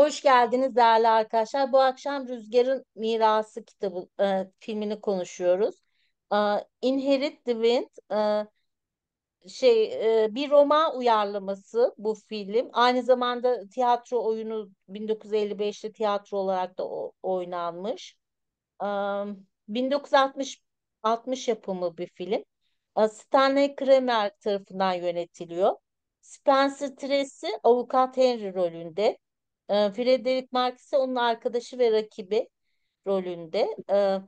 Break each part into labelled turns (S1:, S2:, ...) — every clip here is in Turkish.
S1: Hoş geldiniz değerli arkadaşlar. Bu akşam Rüzgar'ın Mirası kitabı e, filmini konuşuyoruz. E, Inherit the Wind e, şey e, bir roman uyarlaması bu film. Aynı zamanda tiyatro oyunu 1955'te tiyatro olarak da o, oynanmış. E, 1960 60 yapımı bir film. E, Stanley Kramer tarafından yönetiliyor. Spencer Tracy avukat Henry rolünde. E, ee, Frederick Marx ise onun arkadaşı ve rakibi rolünde. E,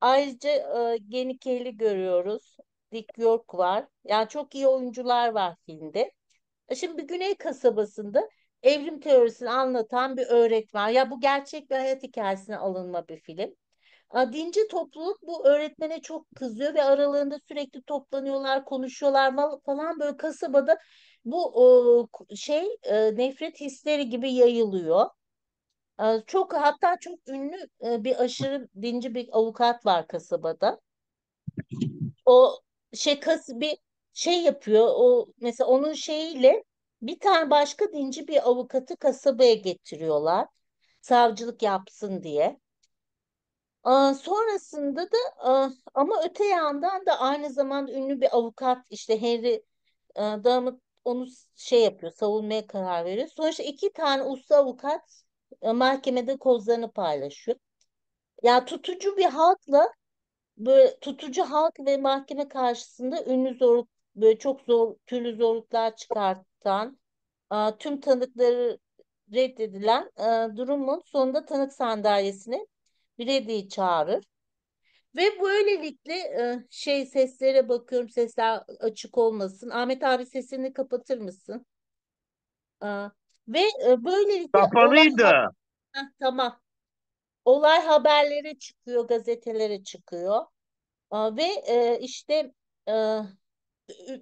S1: ayrıca e, Geni Kelly görüyoruz. Dick York var. Yani çok iyi oyuncular var filmde. E, şimdi bir güney kasabasında evrim teorisini anlatan bir öğretmen. Ya bu gerçek bir hayat hikayesine alınma bir film. E, dinci topluluk bu öğretmene çok kızıyor ve aralarında sürekli toplanıyorlar, konuşuyorlar falan böyle kasabada bu e, şey e, nefret hisleri gibi yayılıyor. E, çok hatta çok ünlü e, bir aşırı dinci bir avukat var kasabada. O şey kas bir şey yapıyor. O mesela onun şeyiyle bir tane başka dinci bir avukatı kasabaya getiriyorlar. Savcılık yapsın diye. E, sonrasında da e, ama öte yandan da aynı zamanda ünlü bir avukat işte Henry e, Damat onu şey yapıyor, savunmaya karar veriyor. Sonuçta iki tane usta avukat e, mahkemede kozlarını paylaşıyor. Ya yani tutucu bir halkla böyle tutucu halk ve mahkeme karşısında ünlü zorluk böyle çok zor türlü zorluklar çıkartan tüm tanıkları reddedilen e, durumun sonunda tanık sandalyesine Birediği çağırır. Ve böylelikle e, şey seslere bakıyorum sesler açık olmasın. Ahmet abi sesini kapatır mısın? E, ve e, böylelikle kapalıydı. Olay, heh, tamam. Olay haberlere çıkıyor, gazetelere çıkıyor. E, ve işte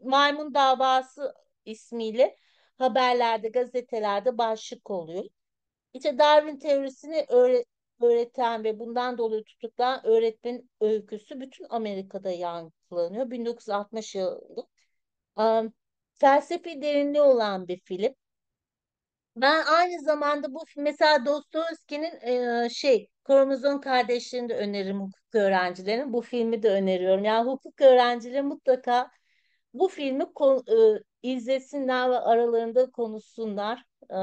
S1: maymun davası ismiyle haberlerde, gazetelerde başlık oluyor. İşte Darwin teorisini öğre öğreten ve bundan dolayı tutuklanan öğretmenin öyküsü bütün Amerika'da yankılanıyor. 1960 yılında. Um, felsefi derinliği olan bir film. Ben aynı zamanda bu mesela Dostoyevski'nin e, şey Kromozom kardeşlerini de öneririm hukuk öğrencilerine. Bu filmi de öneriyorum. Yani hukuk öğrencileri mutlaka bu filmi e, izlesinler ve aralarında konuşsunlar. E,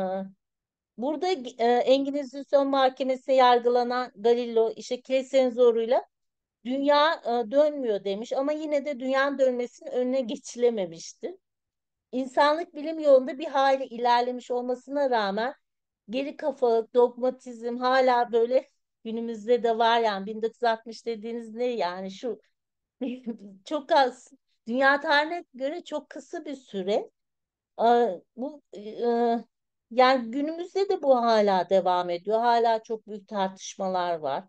S1: Burada e, Enginizasyon Mahkemesi yargılanan Galileo işte kilisenin zoruyla dünya e, dönmüyor demiş ama yine de dünyanın dönmesinin önüne geçilememişti. İnsanlık bilim yolunda bir hayli ilerlemiş olmasına rağmen geri kafalık, dogmatizm hala böyle günümüzde de var yani 1960 dediğiniz ne yani şu çok az dünya tarihine göre çok kısa bir süre ee, bu e, yani günümüzde de bu hala devam ediyor. Hala çok büyük tartışmalar var.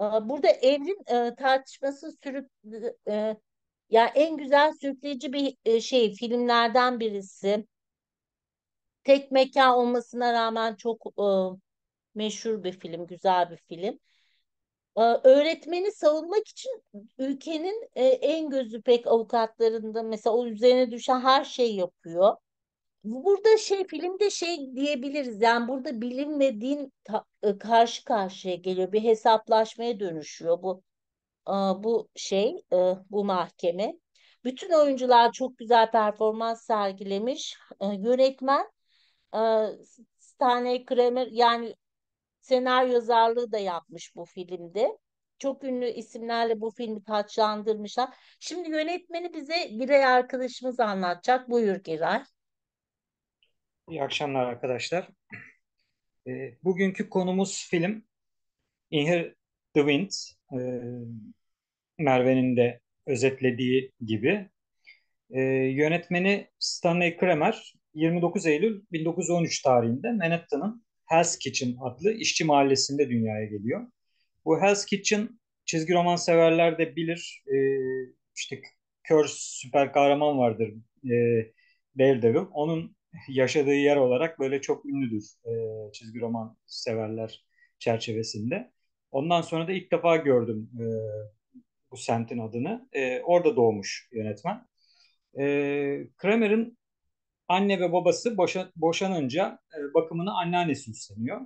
S1: Ee, burada evrim e, tartışması sürüp e, ya en güzel sürükleyici bir e, şey filmlerden birisi. Tek mekan olmasına rağmen çok meşhur bir film, güzel bir film. Ee, öğretmeni savunmak için ülkenin en gözü pek avukatlarında mesela o üzerine düşen her şeyi yapıyor burada şey filmde şey diyebiliriz yani burada bilim ve din ıı, karşı karşıya geliyor bir hesaplaşmaya dönüşüyor bu bu şey bu mahkeme bütün oyuncular çok güzel performans sergilemiş yönetmen Stanley Kramer yani senaryo yazarlığı da yapmış bu filmde çok ünlü isimlerle bu filmi taçlandırmışlar. Şimdi yönetmeni bize Giray arkadaşımız anlatacak. Buyur Giray.
S2: İyi akşamlar arkadaşlar. E, bugünkü konumuz film Inher the Wind. E, Merve'nin de özetlediği gibi. E, yönetmeni Stanley Kramer 29 Eylül 1913 tarihinde Manhattan'ın Hell's Kitchen adlı işçi mahallesinde dünyaya geliyor. Bu Hell's Kitchen çizgi roman severler de bilir. E, işte kör süper kahraman vardır e, Daredevil. Onun yaşadığı yer olarak böyle çok ünlüdür e, çizgi roman severler çerçevesinde. Ondan sonra da ilk defa gördüm e, bu semtin adını. E, orada doğmuş yönetmen. E, Kramer'ın anne ve babası boşa, boşanınca e, bakımını anneannesi üstleniyor.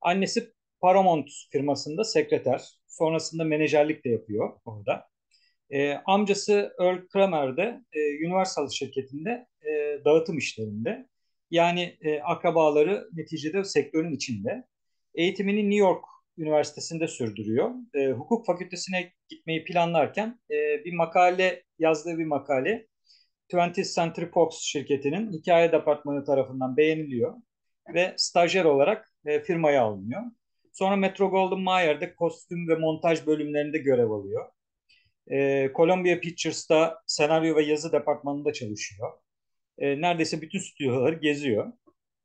S2: Annesi Paramount firmasında sekreter. Sonrasında menajerlik de yapıyor orada. E, amcası Earl Kramer'de e, Universal şirketinde e, dağıtım işlerinde. Yani e, akrabaları neticede sektörün içinde. Eğitimini New York Üniversitesi'nde sürdürüyor. E, hukuk fakültesine gitmeyi planlarken e, bir makale, yazdığı bir makale 20th Century Fox şirketinin hikaye departmanı tarafından beğeniliyor ve stajyer olarak e, firmaya alınıyor. Sonra Metro Golden Mayer'de kostüm ve montaj bölümlerinde görev alıyor e, Columbia Pictures'ta senaryo ve yazı departmanında çalışıyor. E, neredeyse bütün stüdyoları geziyor.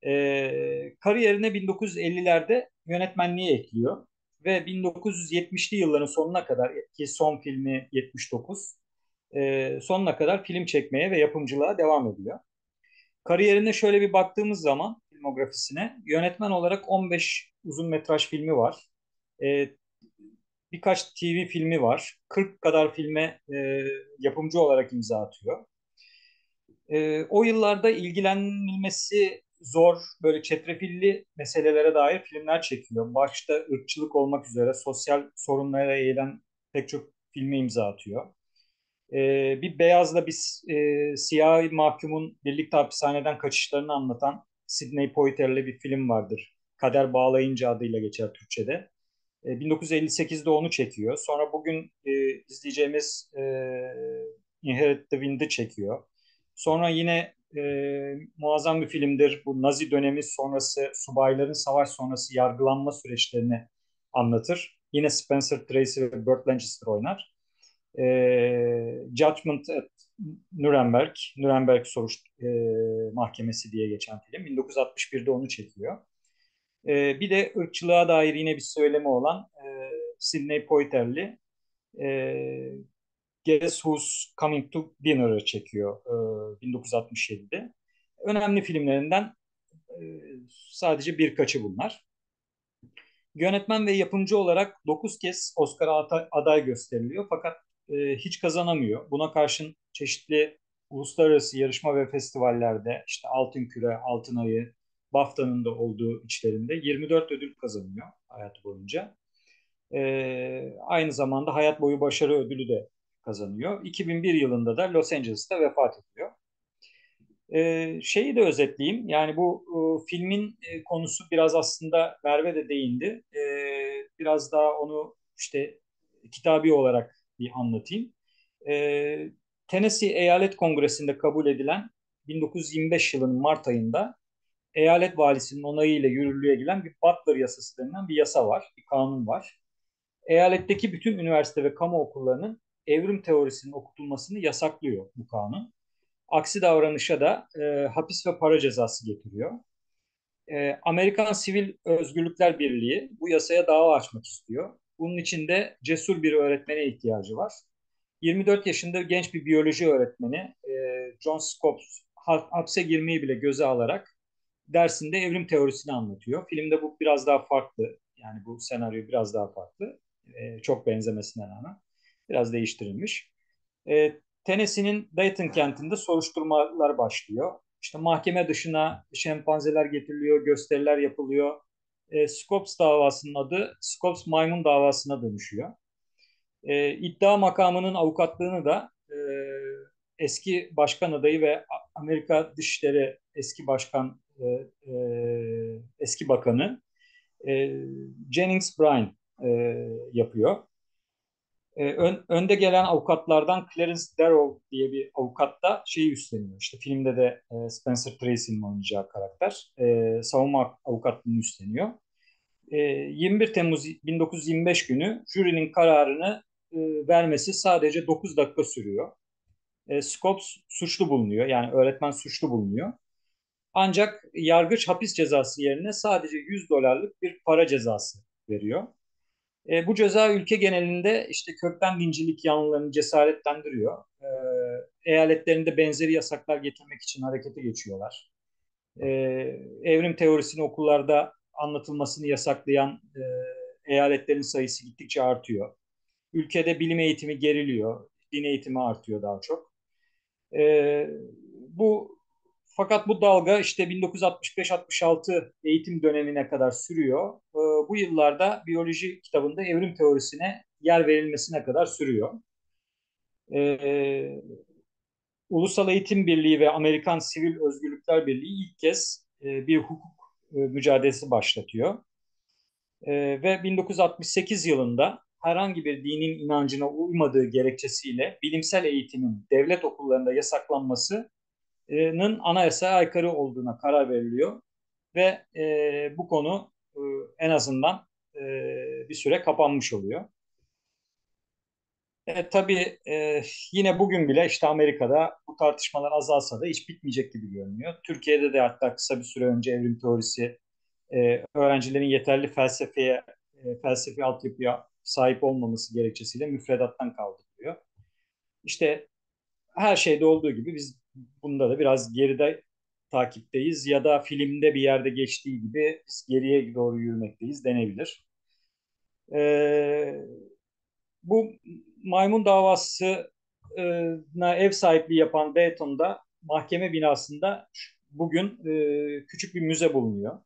S2: E, kariyerine 1950'lerde yönetmenliği ekliyor ve 1970'li yılların sonuna kadar ki son filmi 79 e, sonuna kadar film çekmeye ve yapımcılığa devam ediyor. Kariyerine şöyle bir baktığımız zaman filmografisine yönetmen olarak 15 uzun metraj filmi var. E, birkaç TV filmi var. 40 kadar filme e, yapımcı olarak imza atıyor. E, o yıllarda ilgilenilmesi zor, böyle çetrefilli meselelere dair filmler çekiyor. Başta ırkçılık olmak üzere sosyal sorunlara eğilen pek çok filme imza atıyor. E, bir beyazla bir e, siyah mahkumun birlikte hapishaneden kaçışlarını anlatan Sidney Poitier'le bir film vardır. Kader Bağlayınca adıyla geçer Türkçe'de. 1958'de e, onu çekiyor. Sonra bugün e, izleyeceğimiz e, Inherit the Wind'i çekiyor. Sonra yine e, muazzam bir filmdir. Bu Nazi dönemi sonrası subayların savaş sonrası yargılanma süreçlerini anlatır. Yine Spencer Tracy ve Burt Lancaster oynar. E, Judgment at Nuremberg, Nuremberg Soruş e, Mahkemesi diye geçen film. 1961'de onu çekiyor. E, bir de ırkçılığa dair yine bir söylemi olan e, Sidney Poitier'li e, Guess Who's Coming to Dinner'ı çekiyor e, 1967'de. Önemli filmlerinden e, sadece birkaçı bunlar. Yönetmen ve yapımcı olarak 9 kez Oscar'a aday gösteriliyor fakat e, hiç kazanamıyor. Buna karşın çeşitli uluslararası yarışma ve festivallerde işte Altın Küre, Altın Ayı, BAFTA'nın da olduğu içlerinde 24 ödül kazanıyor hayatı boyunca. Ee, aynı zamanda hayat boyu başarı ödülü de kazanıyor. 2001 yılında da Los Angeles'ta vefat ediyor. Ee, şeyi de özetleyeyim. Yani bu e, filmin e, konusu biraz aslında Merve de değindi. E, biraz daha onu işte kitabi olarak bir anlatayım. E, Tennessee Eyalet Kongresi'nde kabul edilen 1925 yılının Mart ayında eyalet valisinin onayıyla yürürlüğe giren bir Butler yasası denilen bir yasa var, bir kanun var. Eyaletteki bütün üniversite ve kamu okullarının evrim teorisinin okutulmasını yasaklıyor bu kanun. Aksi davranışa da e, hapis ve para cezası getiriyor. E, Amerikan Sivil Özgürlükler Birliği bu yasaya dava açmak istiyor. Bunun için de cesur bir öğretmene ihtiyacı var. 24 yaşında genç bir biyoloji öğretmeni e, John Scopes hapse girmeyi bile göze alarak dersinde evrim teorisini anlatıyor. Filmde bu biraz daha farklı. Yani bu senaryo biraz daha farklı. E, çok benzemesine rağmen. Biraz değiştirilmiş. E, Tennessee'nin Dayton kentinde soruşturmalar başlıyor. İşte mahkeme dışına şempanzeler getiriliyor, gösteriler yapılıyor. E, Scopes davasının adı Scopes maymun davasına dönüşüyor. E, iddia makamının avukatlığını da e, eski başkan adayı ve Amerika Dışişleri eski başkan e, e, eski bakanı e, Jennings Bryan e, yapıyor. E, ön, önde gelen avukatlardan Clarence Darrow diye bir avukat da şeyi üstleniyor. İşte filmde de e, Spencer Tracy'nin oynayacağı karakter e, savunma avukatlığını üstleniyor. E, 21 Temmuz 1925 günü jürinin kararını e, vermesi sadece 9 dakika sürüyor. E, Scopes suçlu bulunuyor yani öğretmen suçlu bulunuyor. Ancak yargıç hapis cezası yerine sadece 100 dolarlık bir para cezası veriyor. E, bu ceza ülke genelinde işte kökten dincilik yanlılarını cesaretlendiriyor. E, eyaletlerinde benzeri yasaklar getirmek için harekete geçiyorlar. E, evrim teorisini okullarda anlatılmasını yasaklayan e, eyaletlerin sayısı gittikçe artıyor. Ülkede bilim eğitimi geriliyor, din eğitimi artıyor daha çok. E, bu fakat bu dalga işte 1965-66 eğitim dönemine kadar sürüyor. Ee, bu yıllarda biyoloji kitabında evrim teorisine yer verilmesine kadar sürüyor. Ee, Ulusal Eğitim Birliği ve Amerikan Sivil Özgürlükler Birliği ilk kez e, bir hukuk e, mücadelesi başlatıyor. Ee, ve 1968 yılında herhangi bir dinin inancına uymadığı gerekçesiyle bilimsel eğitimin devlet okullarında yasaklanması nın anayasaya aykırı olduğuna karar veriliyor ve e, bu konu e, en azından e, bir süre kapanmış oluyor. E, tabii e, yine bugün bile işte Amerika'da bu tartışmalar azalsa da hiç bitmeyecek gibi görünüyor. Türkiye'de de hatta kısa bir süre önce evrim teorisi e, öğrencilerin yeterli felsefeye e, felsefi altyapıya sahip olmaması gerekçesiyle müfredattan kaldırılıyor. İşte her şeyde olduğu gibi biz bunda da biraz geride takipteyiz ya da filmde bir yerde geçtiği gibi biz geriye doğru yürümekteyiz denebilir. Ee, bu maymun davasına ev sahipliği yapan Dayton'da mahkeme binasında bugün e, küçük bir müze bulunuyor.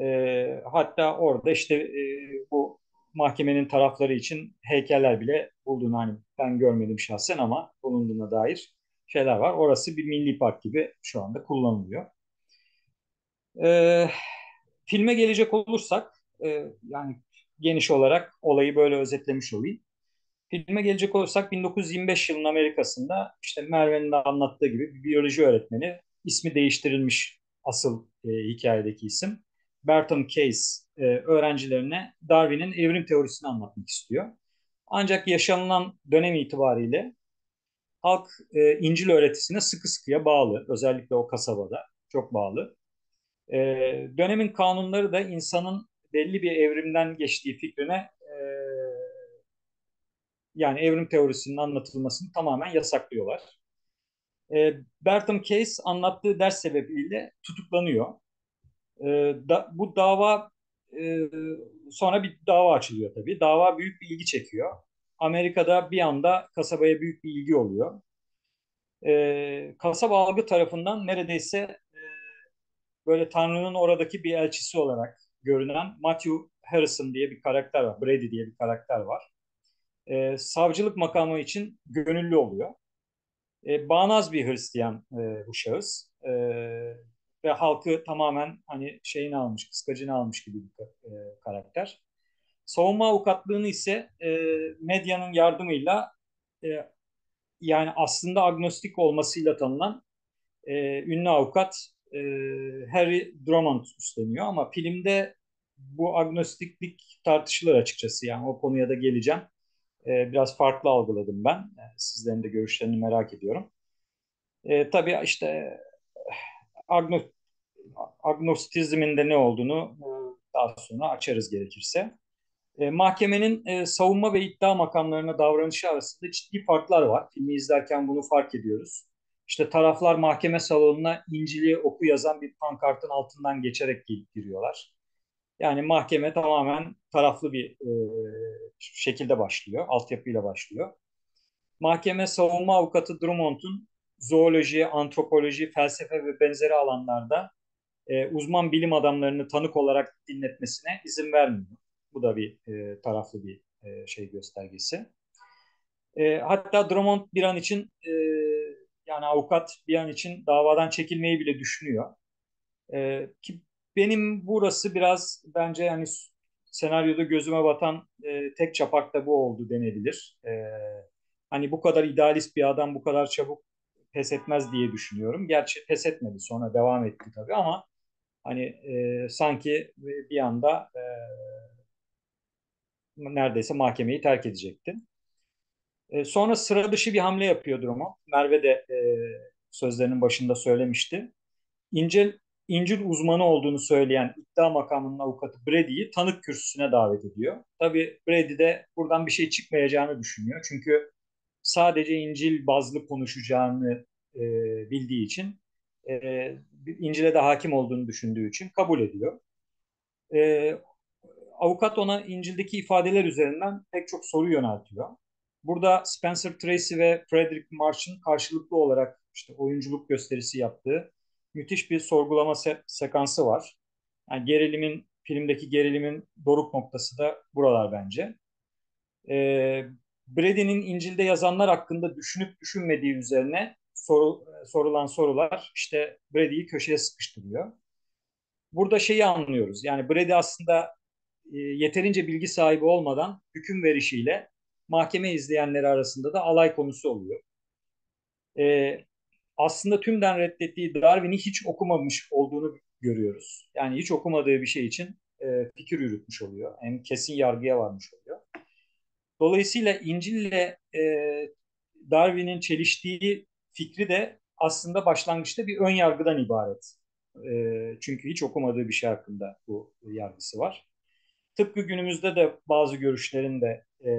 S2: E, hatta orada işte e, bu mahkemenin tarafları için heykeller bile bulduğunu hani ben görmedim şahsen ama bulunduğuna dair şeyler var. Orası bir milli park gibi şu anda kullanılıyor. Ee, filme gelecek olursak e, yani geniş olarak olayı böyle özetlemiş olayım. Filme gelecek olursak 1925 yılının Amerika'sında işte Merve'nin de anlattığı gibi bir biyoloji öğretmeni ismi değiştirilmiş asıl e, hikayedeki isim. Burton Case e, öğrencilerine Darwin'in evrim teorisini anlatmak istiyor. Ancak yaşanılan dönem itibariyle halk e, İncil öğretisine sıkı sıkıya bağlı. Özellikle o kasabada çok bağlı. E, dönemin kanunları da insanın belli bir evrimden geçtiği fikrine e, yani evrim teorisinin anlatılmasını tamamen yasaklıyorlar. E, Bertram Case anlattığı ders sebebiyle tutuklanıyor. E, da, bu dava e, sonra bir dava açılıyor tabii. Dava büyük bir ilgi çekiyor. Amerika'da bir anda kasabaya büyük bir ilgi oluyor. E, kasaba algı tarafından neredeyse e, böyle Tanrı'nın oradaki bir elçisi olarak görünen Matthew Harrison diye bir karakter var. Brady diye bir karakter var. E, savcılık makamı için gönüllü oluyor. E, bağnaz bir Hristiyan e, bu şahıs. E, ve halkı tamamen hani şeyini almış, kıskacını almış gibi bir e, karakter. Savunma avukatlığını ise e, medyanın yardımıyla e, yani aslında agnostik olmasıyla tanınan e, ünlü avukat e, Harry Drummond üstleniyor ama filmde bu agnostiklik tartışılır açıkçası yani o konuya da geleceğim. E, biraz farklı algıladım ben. E, sizlerin de görüşlerini merak ediyorum. E, tabii işte agno, agnostizmin de ne olduğunu e, daha sonra açarız gerekirse. E, mahkemenin e, savunma ve iddia makamlarına davranışı arasında ciddi farklar var. Filmi izlerken bunu fark ediyoruz. İşte taraflar mahkeme salonuna İncil'i oku yazan bir pankartın altından geçerek giriyorlar. Yani mahkeme tamamen taraflı bir e, şekilde başlıyor, altyapıyla başlıyor. Mahkeme savunma avukatı Drummond'un zooloji, antropoloji, felsefe ve benzeri alanlarda e, uzman bilim adamlarını tanık olarak dinletmesine izin vermiyor. Bu da bir e, taraflı bir e, şey göstergesi. E, hatta Drummond bir an için e, yani avukat bir an için davadan çekilmeyi bile düşünüyor. E, ki benim burası biraz bence yani senaryoda gözüme batan e, tek çapak da bu oldu denebilir. E, hani bu kadar idealist bir adam bu kadar çabuk pes etmez diye düşünüyorum. Gerçi pes etmedi sonra devam etti tabii ama hani e, sanki bir anda e, neredeyse mahkemeyi terk edecekti. E, sonra sıra dışı bir hamle yapıyor durumu. Merve de e, sözlerinin başında söylemişti. İncil, İncil uzmanı olduğunu söyleyen iddia makamının avukatı Brady'yi tanık kürsüsüne davet ediyor. Tabii Brady de buradan bir şey çıkmayacağını düşünüyor. Çünkü sadece İncil bazlı konuşacağını e, bildiği için e, İncil'e de hakim olduğunu düşündüğü için kabul ediyor. E, avukat ona İncil'deki ifadeler üzerinden pek çok soru yöneltiyor. Burada Spencer Tracy ve Frederick March'ın karşılıklı olarak işte oyunculuk gösterisi yaptığı müthiş bir sorgulama se- sekansı var. Yani gerilimin, filmdeki gerilimin doruk noktası da buralar bence. Ee, Brady'nin İncil'de yazanlar hakkında düşünüp düşünmediği üzerine soru, sorulan sorular işte Brady'yi köşeye sıkıştırıyor. Burada şeyi anlıyoruz. Yani Brady aslında e, yeterince bilgi sahibi olmadan hüküm verişiyle mahkeme izleyenleri arasında da alay konusu oluyor. E, aslında tümden reddettiği Darwin'i hiç okumamış olduğunu görüyoruz. Yani hiç okumadığı bir şey için e, fikir yürütmüş oluyor. Hem yani kesin yargıya varmış oluyor. Dolayısıyla İncil'le e, Darwin'in çeliştiği fikri de aslında başlangıçta bir ön yargıdan ibaret. E, çünkü hiç okumadığı bir şey hakkında bu yargısı var. Tıpkı günümüzde de bazı görüşlerin de e,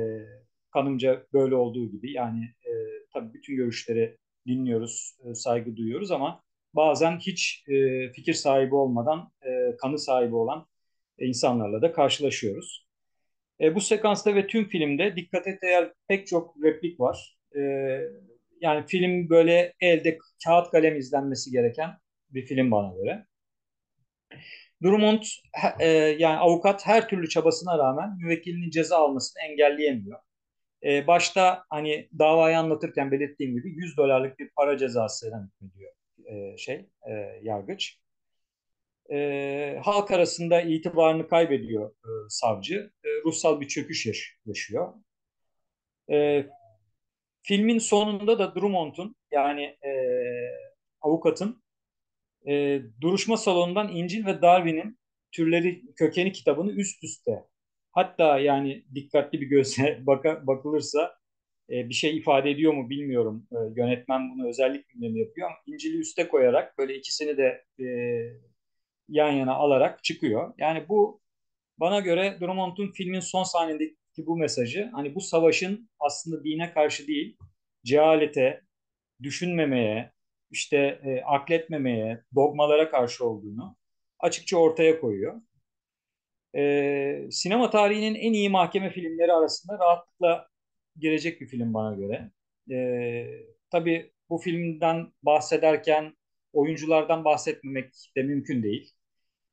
S2: kanımca böyle olduğu gibi yani e, tabii bütün görüşleri dinliyoruz, e, saygı duyuyoruz ama bazen hiç e, fikir sahibi olmadan e, kanı sahibi olan e, insanlarla da karşılaşıyoruz. E, bu sekansta ve tüm filmde dikkate değer pek çok replik var. E, yani film böyle elde kağıt kalem izlenmesi gereken bir film bana göre. Drummond e, yani avukat her türlü çabasına rağmen müvekkilinin ceza almasını engelleyemiyor. E, başta hani davayı anlatırken belirttiğim gibi 100 dolarlık bir para cezasına hükmediyor e, şey e, yargıç. E, halk arasında itibarını kaybediyor e, savcı. E, ruhsal bir çöküş yaş- yaşıyor. E, filmin sonunda da Drummond'un yani e, avukatın e, duruşma salonundan İncil ve Darwin'in türleri kökeni kitabını üst üste hatta yani dikkatli bir göze baka, bakılırsa e, bir şey ifade ediyor mu bilmiyorum. E, yönetmen bunu özellik gündemi yapıyor İncil'i üste koyarak böyle ikisini de e, yan yana alarak çıkıyor. Yani bu bana göre Drummond'un filmin son sahnedeki bu mesajı hani bu savaşın aslında dine karşı değil cehalete, düşünmemeye, işte e, akletmemeye, dogmalara karşı olduğunu açıkça ortaya koyuyor. E, sinema tarihinin en iyi mahkeme filmleri arasında rahatlıkla girecek bir film bana göre. E, tabii bu filmden bahsederken oyunculardan bahsetmemek de mümkün değil.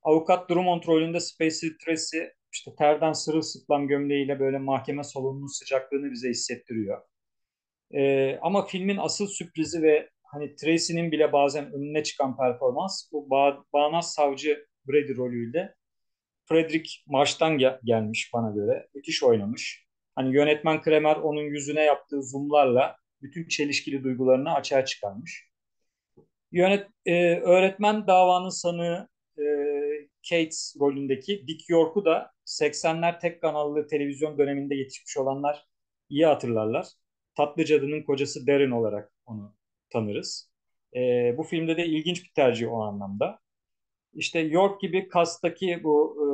S2: Avukat Drummond rolünde Space Tracy işte terden sırılsıklam gömleğiyle böyle mahkeme salonunun sıcaklığını bize hissettiriyor. Ee, ama filmin asıl sürprizi ve hani Tracy'nin bile bazen önüne çıkan performans bu ba Bağnaz Savcı Brady rolüyle Frederick Marş'tan gel- gelmiş bana göre. Müthiş oynamış. Hani yönetmen Kremer onun yüzüne yaptığı zoomlarla bütün çelişkili duygularını açığa çıkarmış. Yönet e, öğretmen davanın sanığı e, Cates rolündeki Dick York'u da 80'ler tek kanallı televizyon döneminde yetişmiş olanlar iyi hatırlarlar. Tatlı Cadı'nın kocası Darren olarak onu tanırız. E, bu filmde de ilginç bir tercih o anlamda. İşte York gibi kastaki bu e,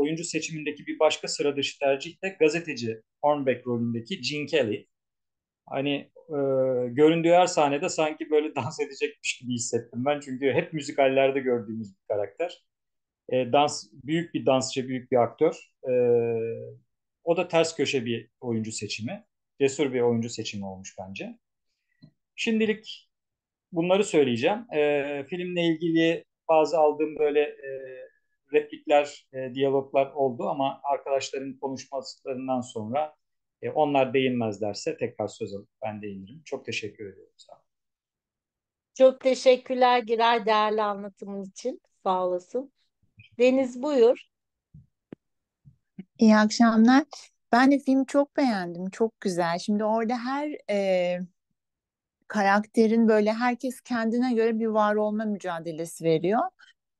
S2: oyuncu seçimindeki bir başka sıra dışı tercih de gazeteci Hornbeck rolündeki Gene Kelly. Hani e, göründüğü her sahnede sanki böyle dans edecekmiş gibi hissettim ben. Çünkü hep müzikallerde gördüğümüz bir karakter. E, dans Büyük bir dansçı, büyük bir aktör. E, o da ters köşe bir oyuncu seçimi. Cesur bir oyuncu seçimi olmuş bence. Şimdilik bunları söyleyeceğim. E, filmle ilgili bazı aldığım böyle e, replikler, e, diyaloglar oldu ama arkadaşların konuşmalarından sonra e, onlar değinmezlerse tekrar söz alıp ben değinirim. Çok teşekkür ediyorum sana.
S1: Çok teşekkürler Giray değerli anlatımın için. Sağ olasın. Deniz buyur.
S3: İyi akşamlar. Ben de filmi çok beğendim. Çok güzel. Şimdi orada her e, karakterin böyle herkes kendine göre bir var olma mücadelesi veriyor.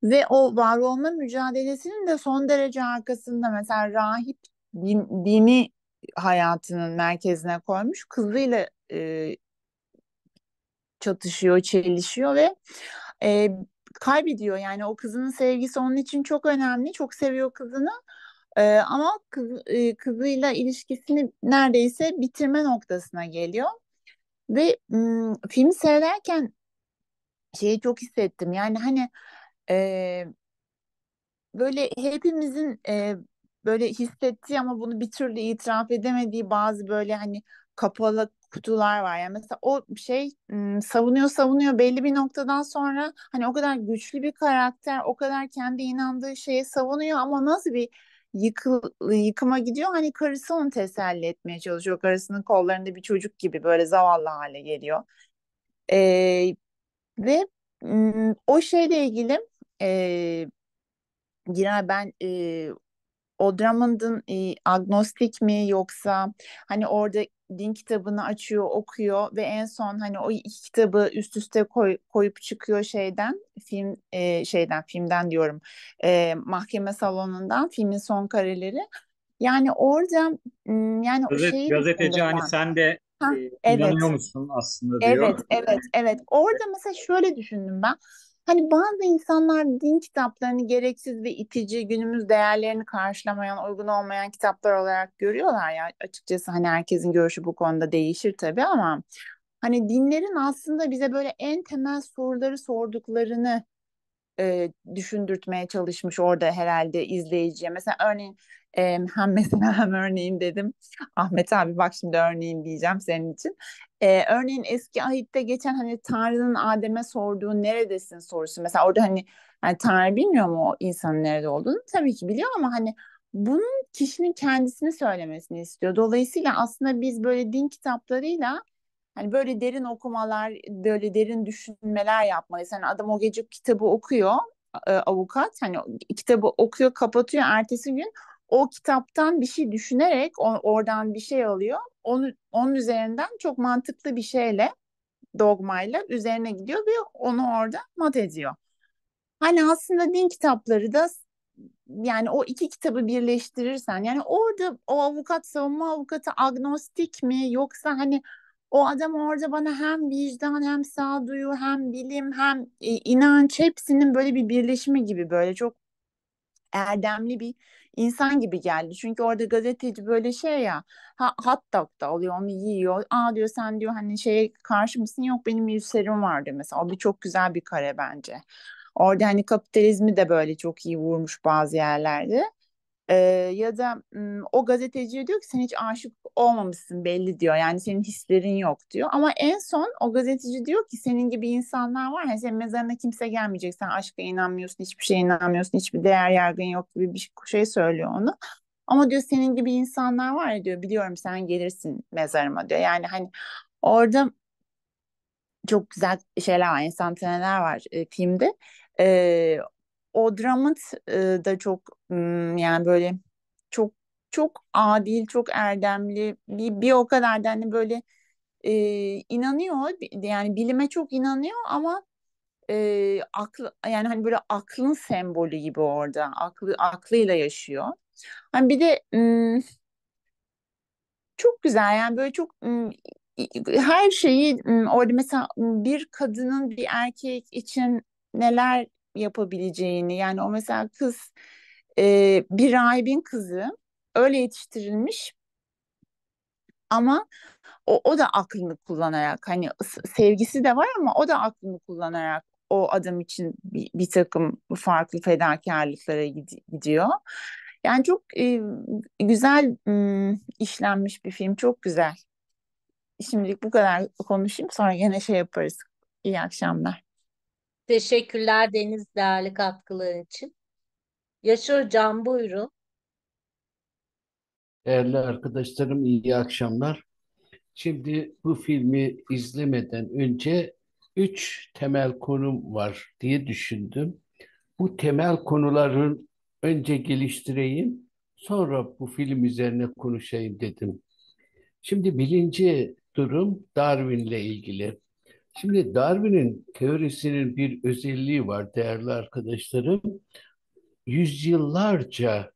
S3: Ve o var olma mücadelesinin de son derece arkasında mesela rahip din, dini hayatının merkezine koymuş kızıyla e, çatışıyor, çelişiyor ve e, kaybediyor. Yani o kızının sevgisi onun için çok önemli. Çok seviyor kızını. Ee, ama kız, e, kızıyla ilişkisini neredeyse bitirme noktasına geliyor. Ve m- filmi seyrederken şeyi çok hissettim. Yani hani e, böyle hepimizin e, böyle hissettiği ama bunu bir türlü itiraf edemediği bazı böyle hani kapalı kutular var. Yani mesela o şey savunuyor savunuyor belli bir noktadan sonra hani o kadar güçlü bir karakter o kadar kendi inandığı şeye savunuyor ama nasıl bir yıkıl, yıkıma gidiyor. Hani karısı onu teselli etmeye çalışıyor. Karısının kollarında bir çocuk gibi böyle zavallı hale geliyor. Ee, ve o şeyle ilgili e, Giray ben e, o Drummond'ın e, agnostik mi yoksa hani orada din kitabını açıyor, okuyor ve en son hani o iki kitabı üst üste koy, koyup çıkıyor şeyden film e, şeyden filmden diyorum e, mahkeme salonundan filmin son kareleri. Yani orada yani Gazet, o şeyi gazeteci hani ben. sen
S2: de Heh, e, evet. inanıyor musun aslında diyor. Evet,
S3: evet, evet. Orada mesela şöyle düşündüm ben. Hani bazı insanlar din kitaplarını gereksiz ve itici, günümüz değerlerini karşılamayan, uygun olmayan kitaplar olarak görüyorlar ya. Açıkçası hani herkesin görüşü bu konuda değişir tabii ama hani dinlerin aslında bize böyle en temel soruları sorduklarını e, düşündürtmeye çalışmış orada herhalde izleyiciye. Mesela örneğin e, hem mesela hem örneğin dedim. Ahmet abi bak şimdi örneğin diyeceğim senin için. E, örneğin eski ahitte geçen hani Tanrı'nın Adem'e sorduğu neredesin sorusu. Mesela orada hani, hani Tanrı bilmiyor mu o insanın nerede olduğunu? Tabii ki biliyor ama hani bunun kişinin kendisini söylemesini istiyor. Dolayısıyla aslında biz böyle din kitaplarıyla hani böyle derin okumalar, böyle derin düşünmeler yapmalıyız. Hani adam o gece kitabı okuyor, avukat hani kitabı okuyor, kapatıyor ertesi gün o kitaptan bir şey düşünerek o, oradan bir şey alıyor. Onu, onun üzerinden çok mantıklı bir şeyle dogmayla üzerine gidiyor ve onu orada mat ediyor. Hani aslında din kitapları da yani o iki kitabı birleştirirsen yani orada o avukat savunma avukatı agnostik mi yoksa hani o adam orada bana hem vicdan hem sağduyu hem bilim hem e, inanç hepsinin böyle bir birleşimi gibi böyle çok erdemli bir insan gibi geldi. Çünkü orada gazeteci böyle şey ya ha, hot dog da oluyor onu yiyor. Aa diyor sen diyor hani şeye karşı mısın? Yok benim yüzserim vardı mesela. O bir çok güzel bir kare bence. Orada hani kapitalizmi de böyle çok iyi vurmuş bazı yerlerde e, ya da o gazeteci diyor ki sen hiç aşık olmamışsın belli diyor. Yani senin hislerin yok diyor. Ama en son o gazeteci diyor ki senin gibi insanlar var. Yani senin mezarına kimse gelmeyecek. Sen aşka inanmıyorsun, hiçbir şeye inanmıyorsun, hiçbir değer yargın yok gibi bir şey söylüyor onu. Ama diyor senin gibi insanlar var ya diyor biliyorum sen gelirsin mezarıma diyor. Yani hani orada çok güzel şeyler var, enstantaneler var e, filmde. E, o dramın e, da çok Hmm, yani böyle çok çok adil, çok erdemli bir, bir o kadar da hani böyle e, inanıyor yani bilime çok inanıyor ama e, aklı yani hani böyle aklın sembolü gibi orada aklı aklıyla yaşıyor. Hani bir de m, hmm, çok güzel yani böyle çok m, hmm, her şeyi m, orada mesela bir kadının bir erkek için neler yapabileceğini yani o mesela kız e, bir rahibin kızı öyle yetiştirilmiş ama o, o da aklını kullanarak hani sevgisi de var ama o da aklını kullanarak o adam için bir, bir takım farklı fedakarlıklara gidiyor. Yani çok e, güzel e, işlenmiş bir film, çok güzel. Şimdilik bu kadar konuşayım sonra yine şey yaparız. İyi akşamlar.
S1: Teşekkürler Deniz değerli katkıları için. Yaşar Hocam buyurun.
S4: Değerli arkadaşlarım iyi akşamlar. Şimdi bu filmi izlemeden önce üç temel konum var diye düşündüm. Bu temel konuların önce geliştireyim, sonra bu film üzerine konuşayım dedim. Şimdi birinci durum Darwin'le ilgili. Şimdi Darwin'in teorisinin bir özelliği var değerli arkadaşlarım yüzyıllarca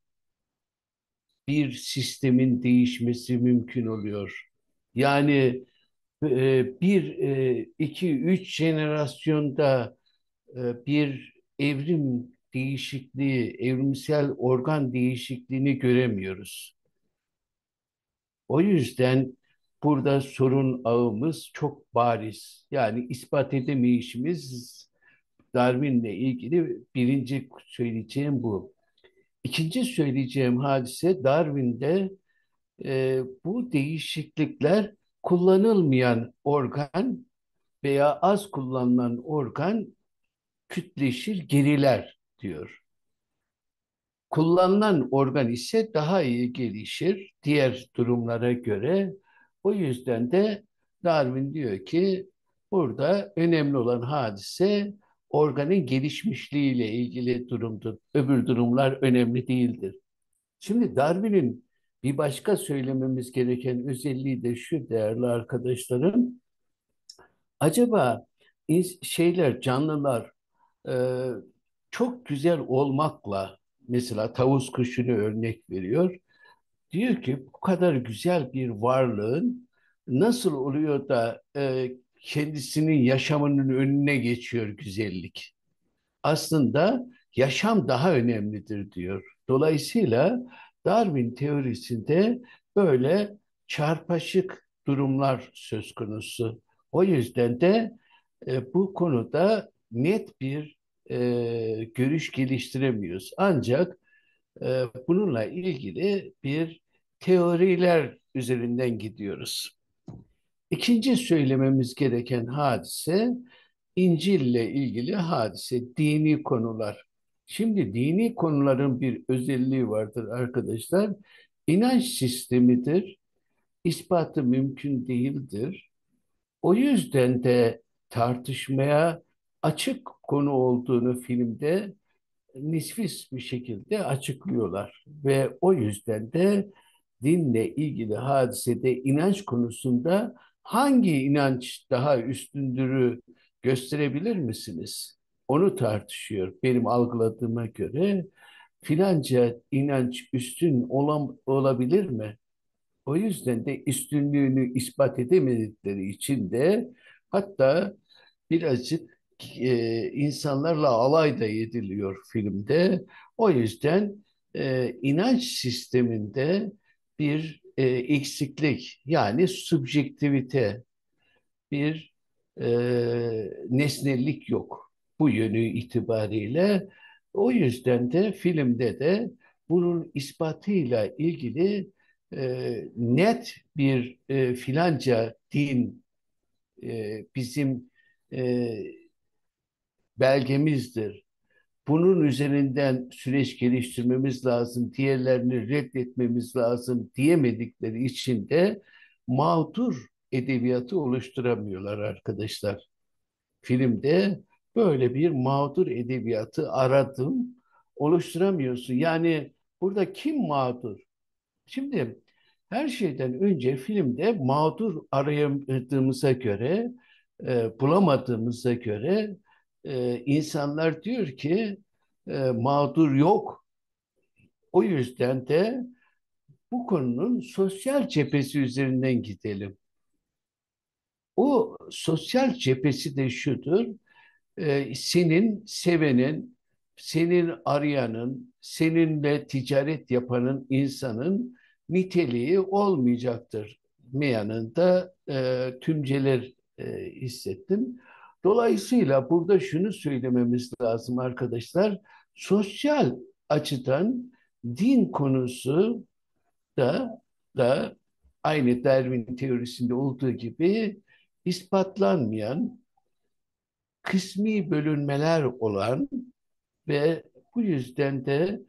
S4: bir sistemin değişmesi mümkün oluyor. Yani e, bir, e, iki, üç jenerasyonda e, bir evrim değişikliği, evrimsel organ değişikliğini göremiyoruz. O yüzden burada sorun ağımız çok bariz. Yani ispat edemeyişimiz Darwin'le ilgili birinci söyleyeceğim bu. İkinci söyleyeceğim hadise Darwin'de e, bu değişiklikler kullanılmayan organ veya az kullanılan organ kütleşir, geriler diyor. Kullanılan organ ise daha iyi gelişir diğer durumlara göre. O yüzden de Darwin diyor ki burada önemli olan hadise organın gelişmişliğiyle ilgili durumdur. Öbür durumlar önemli değildir. Şimdi Darwin'in bir başka söylememiz gereken özelliği de şu değerli arkadaşlarım. Acaba şeyler, canlılar e, çok güzel olmakla mesela tavus kuşunu örnek veriyor. Diyor ki bu kadar güzel bir varlığın nasıl oluyor da e, kendisinin yaşamının önüne geçiyor güzellik. Aslında yaşam daha önemlidir diyor. Dolayısıyla Darwin teorisinde böyle çarpışık durumlar söz konusu. O yüzden de e, bu konuda net bir e, görüş geliştiremiyoruz. Ancak e, bununla ilgili bir teoriler üzerinden gidiyoruz. İkinci söylememiz gereken hadise İncil ile ilgili hadise, dini konular. Şimdi dini konuların bir özelliği vardır arkadaşlar. İnanç sistemidir. İspatı mümkün değildir. O yüzden de tartışmaya açık konu olduğunu filmde nisfis bir şekilde açıklıyorlar. Ve o yüzden de dinle ilgili hadisede inanç konusunda hangi inanç daha üstündürü gösterebilir misiniz? Onu tartışıyor benim algıladığıma göre. Filanca inanç üstün olan, olabilir mi? O yüzden de üstünlüğünü ispat edemedikleri için de hatta birazcık e, insanlarla alay da ediliyor filmde. O yüzden e, inanç sisteminde bir e, eksiklik yani subjektivite bir e, nesnellik yok bu yönü itibariyle. O yüzden de filmde de bunun ispatıyla ilgili e, net bir e, filanca din e, bizim e, belgemizdir bunun üzerinden süreç geliştirmemiz lazım, diğerlerini reddetmemiz lazım diyemedikleri için de mağdur edebiyatı oluşturamıyorlar arkadaşlar. Filmde böyle bir mağdur edebiyatı aradım, oluşturamıyorsun. Yani burada kim mağdur? Şimdi her şeyden önce filmde mağdur arayamadığımıza göre, e, bulamadığımıza göre e, insanlar diyor ki e, mağdur yok. O yüzden de bu konunun sosyal cephesi üzerinden gidelim. O sosyal cephesi de şudur. E, senin sevenin, senin arayanın, seninle ticaret yapanın insanın niteliği olmayacaktır. Meyanında e, tümceler hissettim. Dolayısıyla burada şunu söylememiz lazım arkadaşlar. Sosyal açıdan din konusu da da aynı Darwin teorisinde olduğu gibi ispatlanmayan kısmi bölünmeler olan ve bu yüzden de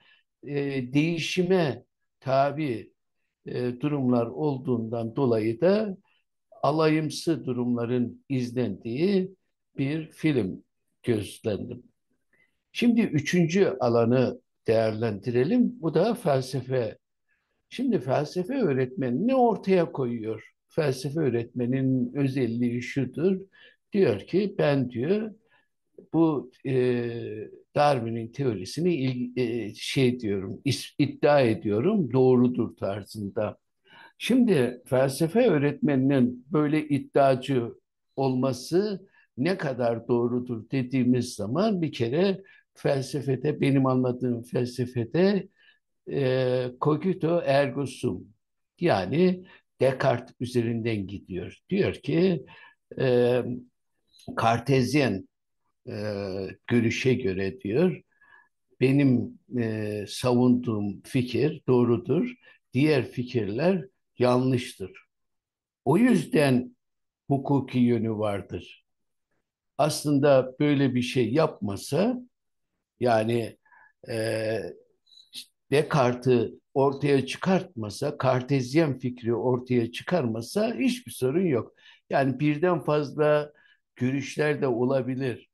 S4: e, değişime tabi e, durumlar olduğundan dolayı da alayımsı durumların izlendiği bir film gözlendim. Şimdi üçüncü alanı değerlendirelim. Bu da felsefe. Şimdi felsefe öğretmeni ne ortaya koyuyor? Felsefe öğretmenin özelliği şudur. Diyor ki ben diyor bu e, Darwin'in teorisini il, e, şey diyorum is, iddia ediyorum doğrudur tarzında. Şimdi felsefe öğretmeninin böyle iddiacı olması ne kadar doğrudur dediğimiz zaman bir kere felsefede, benim anladığım felsefede e, cogito ergo sum yani Descartes üzerinden gidiyor. Diyor ki e, kartezyen e, görüşe göre diyor benim e, savunduğum fikir doğrudur, diğer fikirler yanlıştır. O yüzden hukuki yönü vardır aslında böyle bir şey yapmasa, yani e, Descartes'i ortaya çıkartmasa, kartezyen fikri ortaya çıkarmasa hiçbir sorun yok. Yani birden fazla görüşler de olabilir.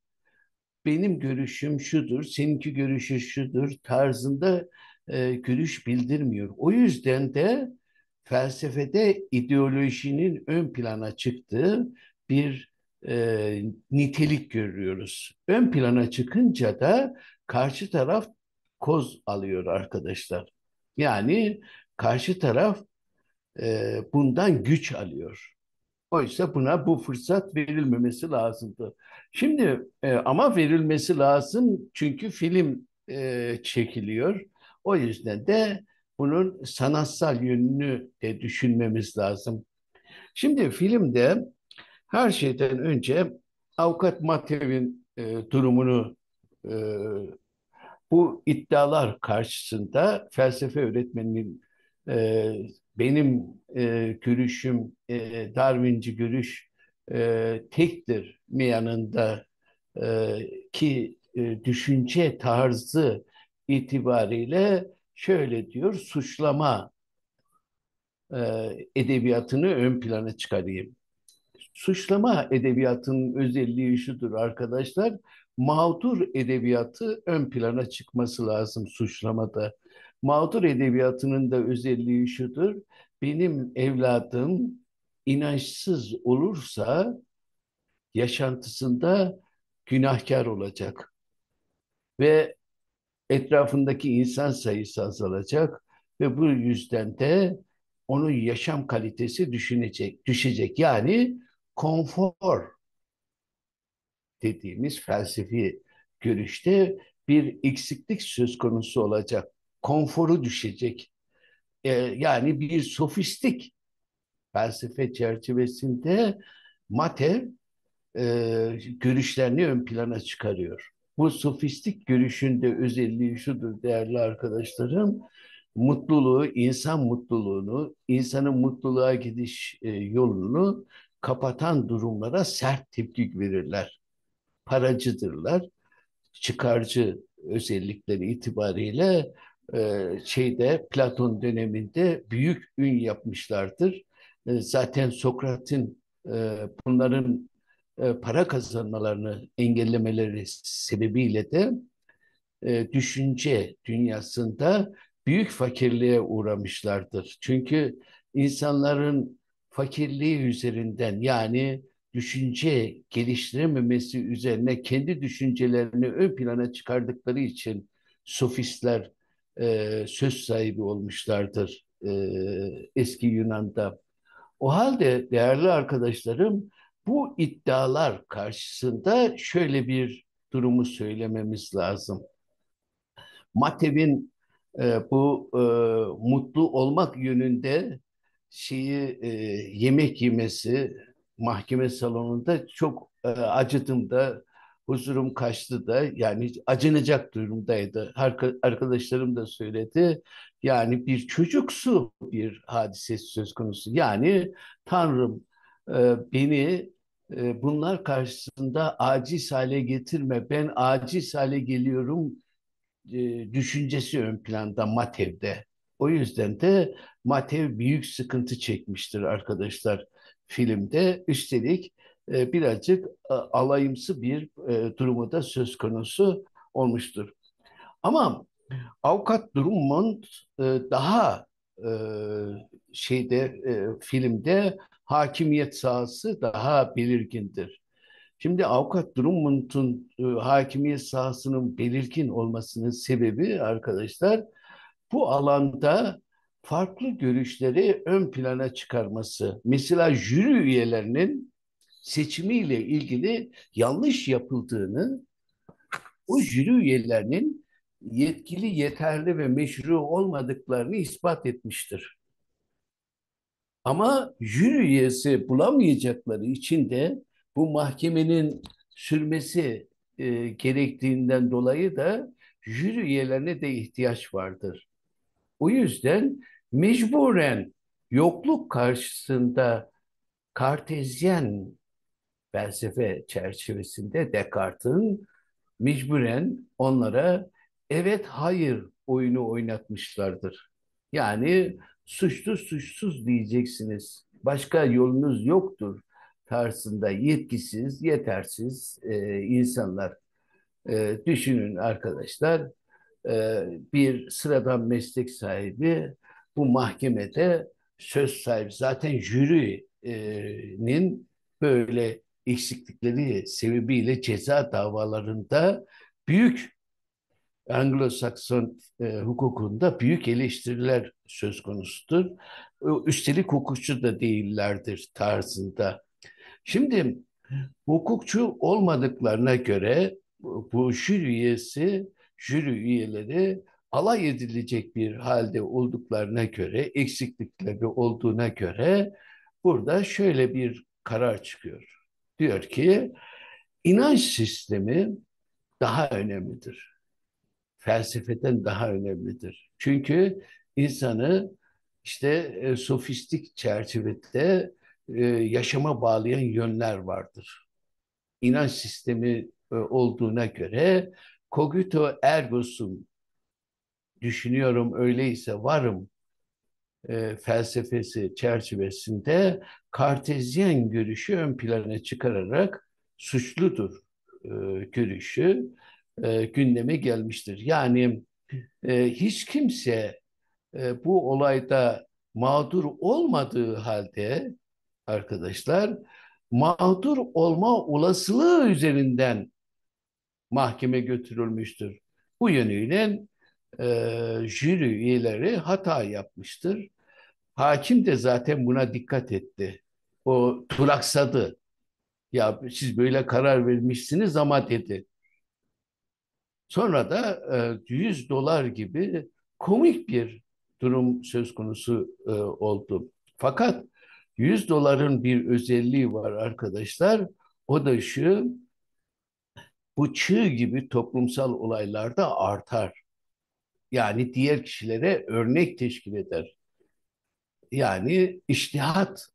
S4: Benim görüşüm şudur, seninki görüşü şudur tarzında e, görüş bildirmiyor. O yüzden de felsefede ideolojinin ön plana çıktığı bir e, nitelik görüyoruz. Ön plana çıkınca da karşı taraf koz alıyor arkadaşlar. Yani karşı taraf e, bundan güç alıyor. Oysa buna bu fırsat verilmemesi lazımdı. Şimdi e, ama verilmesi lazım çünkü film e, çekiliyor. O yüzden de bunun sanatsal yönünü de düşünmemiz lazım. Şimdi filmde her şeyden önce avukat Matev'in e, durumunu e, bu iddialar karşısında felsefe öğretmeninin e, benim e, görüşüm e, Darwinci görüş e, tektir mi yanında e, ki e, düşünce tarzı itibariyle şöyle diyor suçlama e, edebiyatını ön plana çıkarayım suçlama edebiyatının özelliği şudur arkadaşlar. Mağdur edebiyatı ön plana çıkması lazım suçlamada. Mağdur edebiyatının da özelliği şudur. Benim evladım inançsız olursa yaşantısında günahkar olacak. Ve etrafındaki insan sayısı azalacak ve bu yüzden de onun yaşam kalitesi düşünecek, düşecek. Yani konfor dediğimiz felsefi görüşte bir eksiklik söz konusu olacak. Konforu düşecek. Ee, yani bir sofistik felsefe çerçevesinde Mate e, görüşlerini ön plana çıkarıyor. Bu sofistik görüşün de özelliği şudur değerli arkadaşlarım. Mutluluğu, insan mutluluğunu, insanın mutluluğa gidiş e, yolunu kapatan durumlara sert tepki verirler. Paracıdırlar. Çıkarcı özellikleri itibariyle e, şeyde Platon döneminde büyük ün yapmışlardır. E, zaten Sokrat'ın e, bunların e, para kazanmalarını engellemeleri sebebiyle de e, düşünce dünyasında büyük fakirliğe uğramışlardır. Çünkü insanların fakirliği üzerinden yani düşünce geliştirememesi üzerine kendi düşüncelerini ön plana çıkardıkları için sofistler e, söz sahibi olmuşlardır e, eski Yunan'da. O halde değerli arkadaşlarım bu iddialar karşısında şöyle bir durumu söylememiz lazım. Matev'in e, bu e, mutlu olmak yönünde şeyi e, yemek yemesi mahkeme salonunda çok e, acıdım da huzurum kaçtı da yani acınacak durumdaydı. Arka, arkadaşlarım da söyledi. Yani bir çocuksu bir hadise söz konusu. Yani Tanrım e, beni e, bunlar karşısında aciz hale getirme. Ben aciz hale geliyorum e, düşüncesi ön planda Matev'de. O yüzden de Matev büyük sıkıntı çekmiştir arkadaşlar filmde. Üstelik e, birazcık e, alayımsı bir e, durumu da söz konusu olmuştur. Ama avukat Drummond e, daha e, şeyde e, filmde hakimiyet sahası daha belirgindir. Şimdi avukat Drummond'un e, hakimiyet sahasının belirgin olmasının sebebi arkadaşlar bu alanda farklı görüşleri ön plana çıkarması. Mesela jüri üyelerinin seçimiyle ilgili yanlış yapıldığını o jüri üyelerinin yetkili, yeterli ve meşru olmadıklarını ispat etmiştir. Ama jüri üyesi bulamayacakları için de bu mahkemenin sürmesi e, gerektiğinden dolayı da jüri üyelerine de ihtiyaç vardır. O yüzden mecburen yokluk karşısında kartezyen felsefe çerçevesinde Descartes'in mecburen onlara evet hayır oyunu oynatmışlardır. Yani suçlu suçsuz diyeceksiniz. Başka yolunuz yoktur tarzında yetkisiz, yetersiz e, insanlar. E, düşünün arkadaşlar e, bir sıradan meslek sahibi bu mahkemede söz sahibi. Zaten jürinin böyle eksiklikleri sebebiyle ceza davalarında büyük Anglo-Sakson e, hukukunda büyük eleştiriler söz konusudur. E, üstelik hukukçu da değillerdir tarzında. Şimdi hukukçu olmadıklarına göre bu jüri üyesi jüri üyeleri alay edilecek bir halde olduklarına göre, eksiklikleri olduğuna göre burada şöyle bir karar çıkıyor. Diyor ki inanç sistemi daha önemlidir. Felsefeden daha önemlidir. Çünkü insanı işte e, sofistik çerçevede e, yaşama bağlayan yönler vardır. İnanç sistemi e, olduğuna göre Cogito ergo sum. Düşünüyorum öyleyse varım e, felsefesi çerçevesinde kartezyen görüşü ön plana çıkararak suçludur e, görüşü e, gündeme gelmiştir. Yani e, hiç kimse e, bu olayda mağdur olmadığı halde arkadaşlar mağdur olma olasılığı üzerinden mahkeme götürülmüştür. Bu yönüyle e, jüri üyeleri hata yapmıştır. Hakim de zaten buna dikkat etti. O turaksadı. Ya siz böyle karar vermişsiniz ama dedi. Sonra da e, 100 dolar gibi komik bir durum söz konusu e, oldu. Fakat 100 doların bir özelliği var arkadaşlar. O da şu, bu çığ gibi toplumsal olaylarda artar. Yani diğer kişilere örnek teşkil eder. Yani iştihat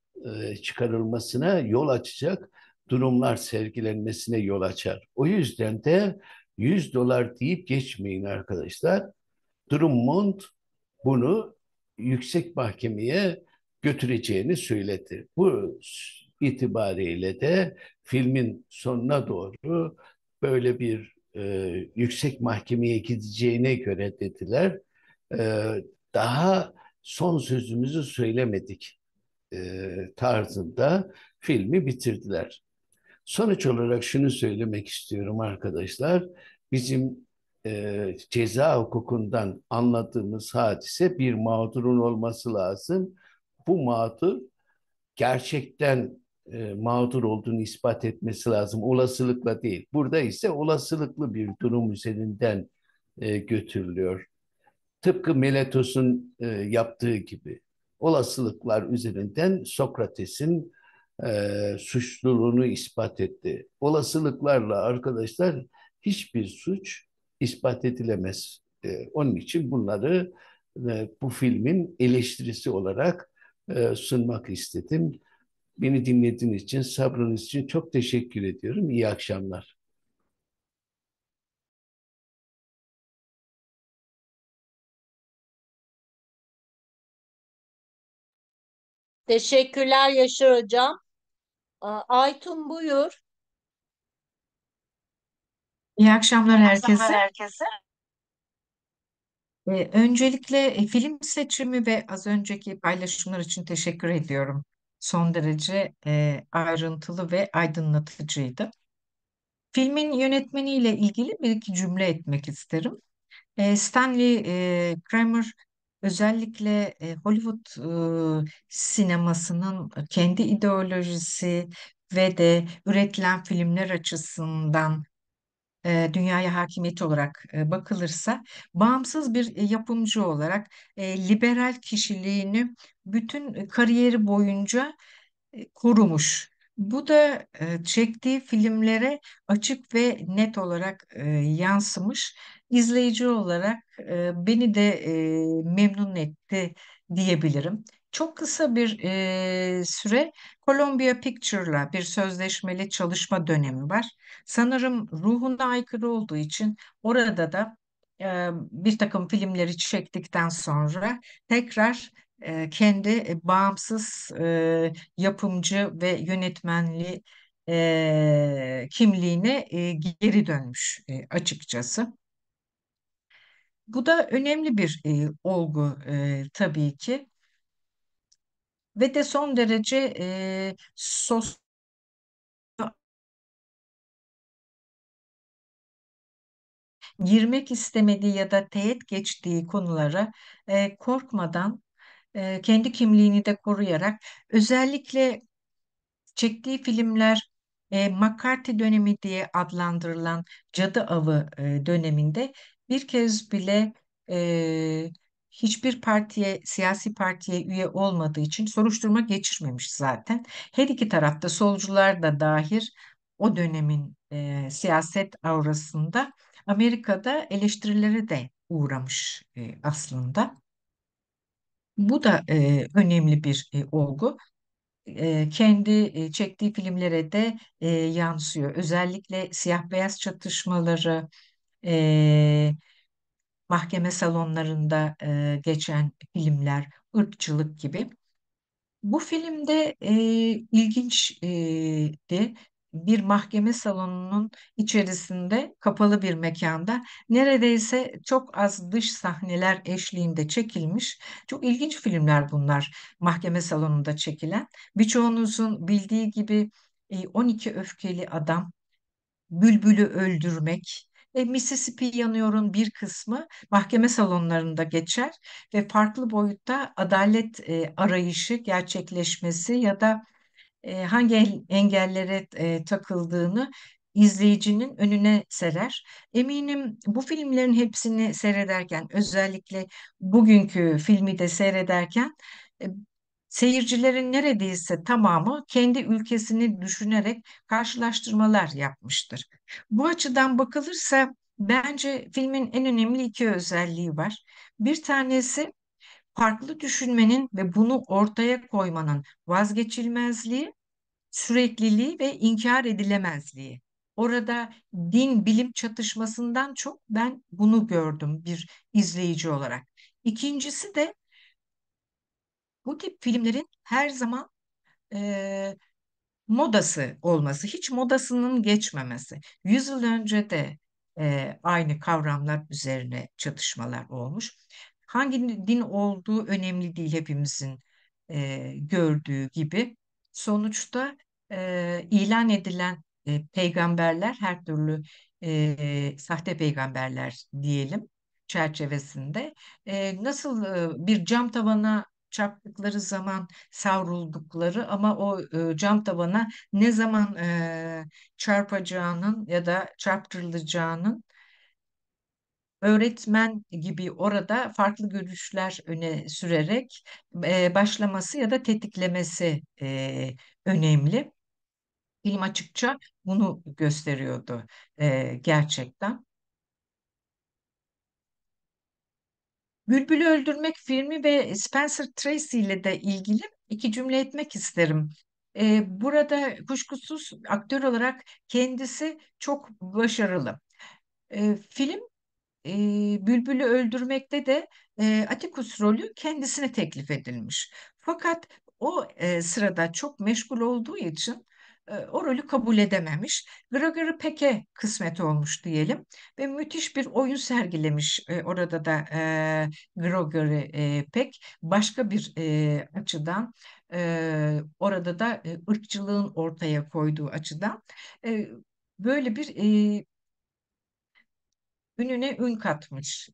S4: e, çıkarılmasına yol açacak durumlar sergilenmesine yol açar. O yüzden de 100 dolar deyip geçmeyin arkadaşlar. Drummond bunu yüksek mahkemeye götüreceğini söyledi. Bu itibariyle de filmin sonuna doğru böyle bir e, yüksek mahkemeye gideceğine göre dediler. E, daha son sözümüzü söylemedik e, tarzında filmi bitirdiler. Sonuç olarak şunu söylemek istiyorum arkadaşlar. Bizim e, ceza hukukundan anladığımız hadise bir mağdurun olması lazım. Bu mağdur gerçekten e, mağdur olduğunu ispat etmesi lazım. Olasılıkla değil. Burada ise olasılıklı bir durum üzerinden e, götürülüyor. Tıpkı Meletos'un e, yaptığı gibi olasılıklar üzerinden Sokrates'in e, suçluluğunu ispat etti. Olasılıklarla arkadaşlar hiçbir suç ispat edilemez. E, onun için bunları e, bu filmin eleştirisi olarak e, sunmak istedim. Beni dinlediğiniz için, sabrınız için çok teşekkür ediyorum. İyi akşamlar.
S2: Teşekkürler Yaşar Hocam. Aytun
S5: buyur. İyi akşamlar herkese. Ee, öncelikle e, film seçimi ve az önceki paylaşımlar için teşekkür ediyorum son derece e, ayrıntılı ve aydınlatıcıydı. Filmin yönetmeniyle ilgili bir iki cümle etmek isterim. E, Stanley e, Kramer özellikle e, Hollywood e, sinemasının kendi ideolojisi ve de üretilen filmler açısından dünyaya hakimiyeti olarak bakılırsa bağımsız bir yapımcı olarak liberal kişiliğini bütün kariyeri boyunca korumuş. Bu da çektiği filmlere açık ve net olarak yansımış. İzleyici olarak beni de memnun etti diyebilirim çok kısa bir e, süre Columbia Picture'la bir sözleşmeli çalışma dönemi var. Sanırım ruhuna aykırı olduğu için orada da e, bir takım filmleri çektikten sonra tekrar e, kendi bağımsız e, yapımcı ve yönetmenli e, kimliğine e, geri dönmüş e, açıkçası. Bu da önemli bir e, olgu e, tabii ki ve de son derece e, sos girmek istemediği ya da teğet geçtiği konulara e, korkmadan e, kendi kimliğini de koruyarak özellikle çektiği filmler e, McCarthy dönemi diye adlandırılan Cadı Avı e, döneminde bir kez bile e, hiçbir partiye, siyasi partiye üye olmadığı için soruşturma geçirmemiş zaten. Her iki tarafta solcular da dahil o dönemin e, siyaset aurasında Amerika'da eleştirileri de uğramış e, aslında. Bu da e, önemli bir e, olgu. E, kendi e, çektiği filmlere de e, yansıyor. Özellikle siyah beyaz çatışmaları, e, mahkeme salonlarında e, geçen filmler, ırkçılık gibi. Bu filmde e, ilginçti. Bir mahkeme salonunun içerisinde kapalı bir mekanda neredeyse çok az dış sahneler eşliğinde çekilmiş. Çok ilginç filmler bunlar mahkeme salonunda çekilen. Birçoğunuzun bildiği gibi 12 öfkeli adam, bülbülü öldürmek, ve Mississippi Yanıyor'un bir kısmı mahkeme salonlarında geçer ve farklı boyutta adalet e, arayışı gerçekleşmesi ya da e, hangi engellere e, takıldığını izleyicinin önüne serer. Eminim bu filmlerin hepsini seyrederken özellikle bugünkü filmi de seyrederken e, Seyircilerin neredeyse tamamı kendi ülkesini düşünerek karşılaştırmalar yapmıştır. Bu açıdan bakılırsa bence filmin en önemli iki özelliği var. Bir tanesi farklı düşünmenin ve bunu ortaya koymanın vazgeçilmezliği, sürekliliği ve inkar edilemezliği. Orada din bilim çatışmasından çok ben bunu gördüm bir izleyici olarak. İkincisi de bu tip filmlerin her zaman e, modası olması, hiç modasının geçmemesi. Yüzyıl önce de e, aynı kavramlar üzerine çatışmalar olmuş. Hangi din olduğu önemli değil hepimizin e, gördüğü gibi. Sonuçta e, ilan edilen e, peygamberler her türlü e, sahte peygamberler diyelim çerçevesinde e, nasıl e, bir cam tavana çarptıkları zaman savruldukları ama o e, cam tavana ne zaman e, çarpacağının ya da çarptırılacağının öğretmen gibi orada farklı görüşler öne sürerek e, başlaması ya da tetiklemesi e, önemli. Film açıkça bunu gösteriyordu e, gerçekten. Bülbül'ü Öldürmek filmi ve Spencer Tracy ile de ilgili iki cümle etmek isterim. Ee, burada kuşkusuz aktör olarak kendisi çok başarılı. Ee, film e, Bülbül'ü öldürmekte de e, Atikus rolü kendisine teklif edilmiş. Fakat o e, sırada çok meşgul olduğu için e, o rolü kabul edememiş. Gregory Peck'e kısmet olmuş diyelim ve müthiş bir oyun sergilemiş e, orada da e, Gregory Peck başka bir açıdan orada da ırkçılığın ortaya koyduğu açıdan böyle bir ününe ün katmış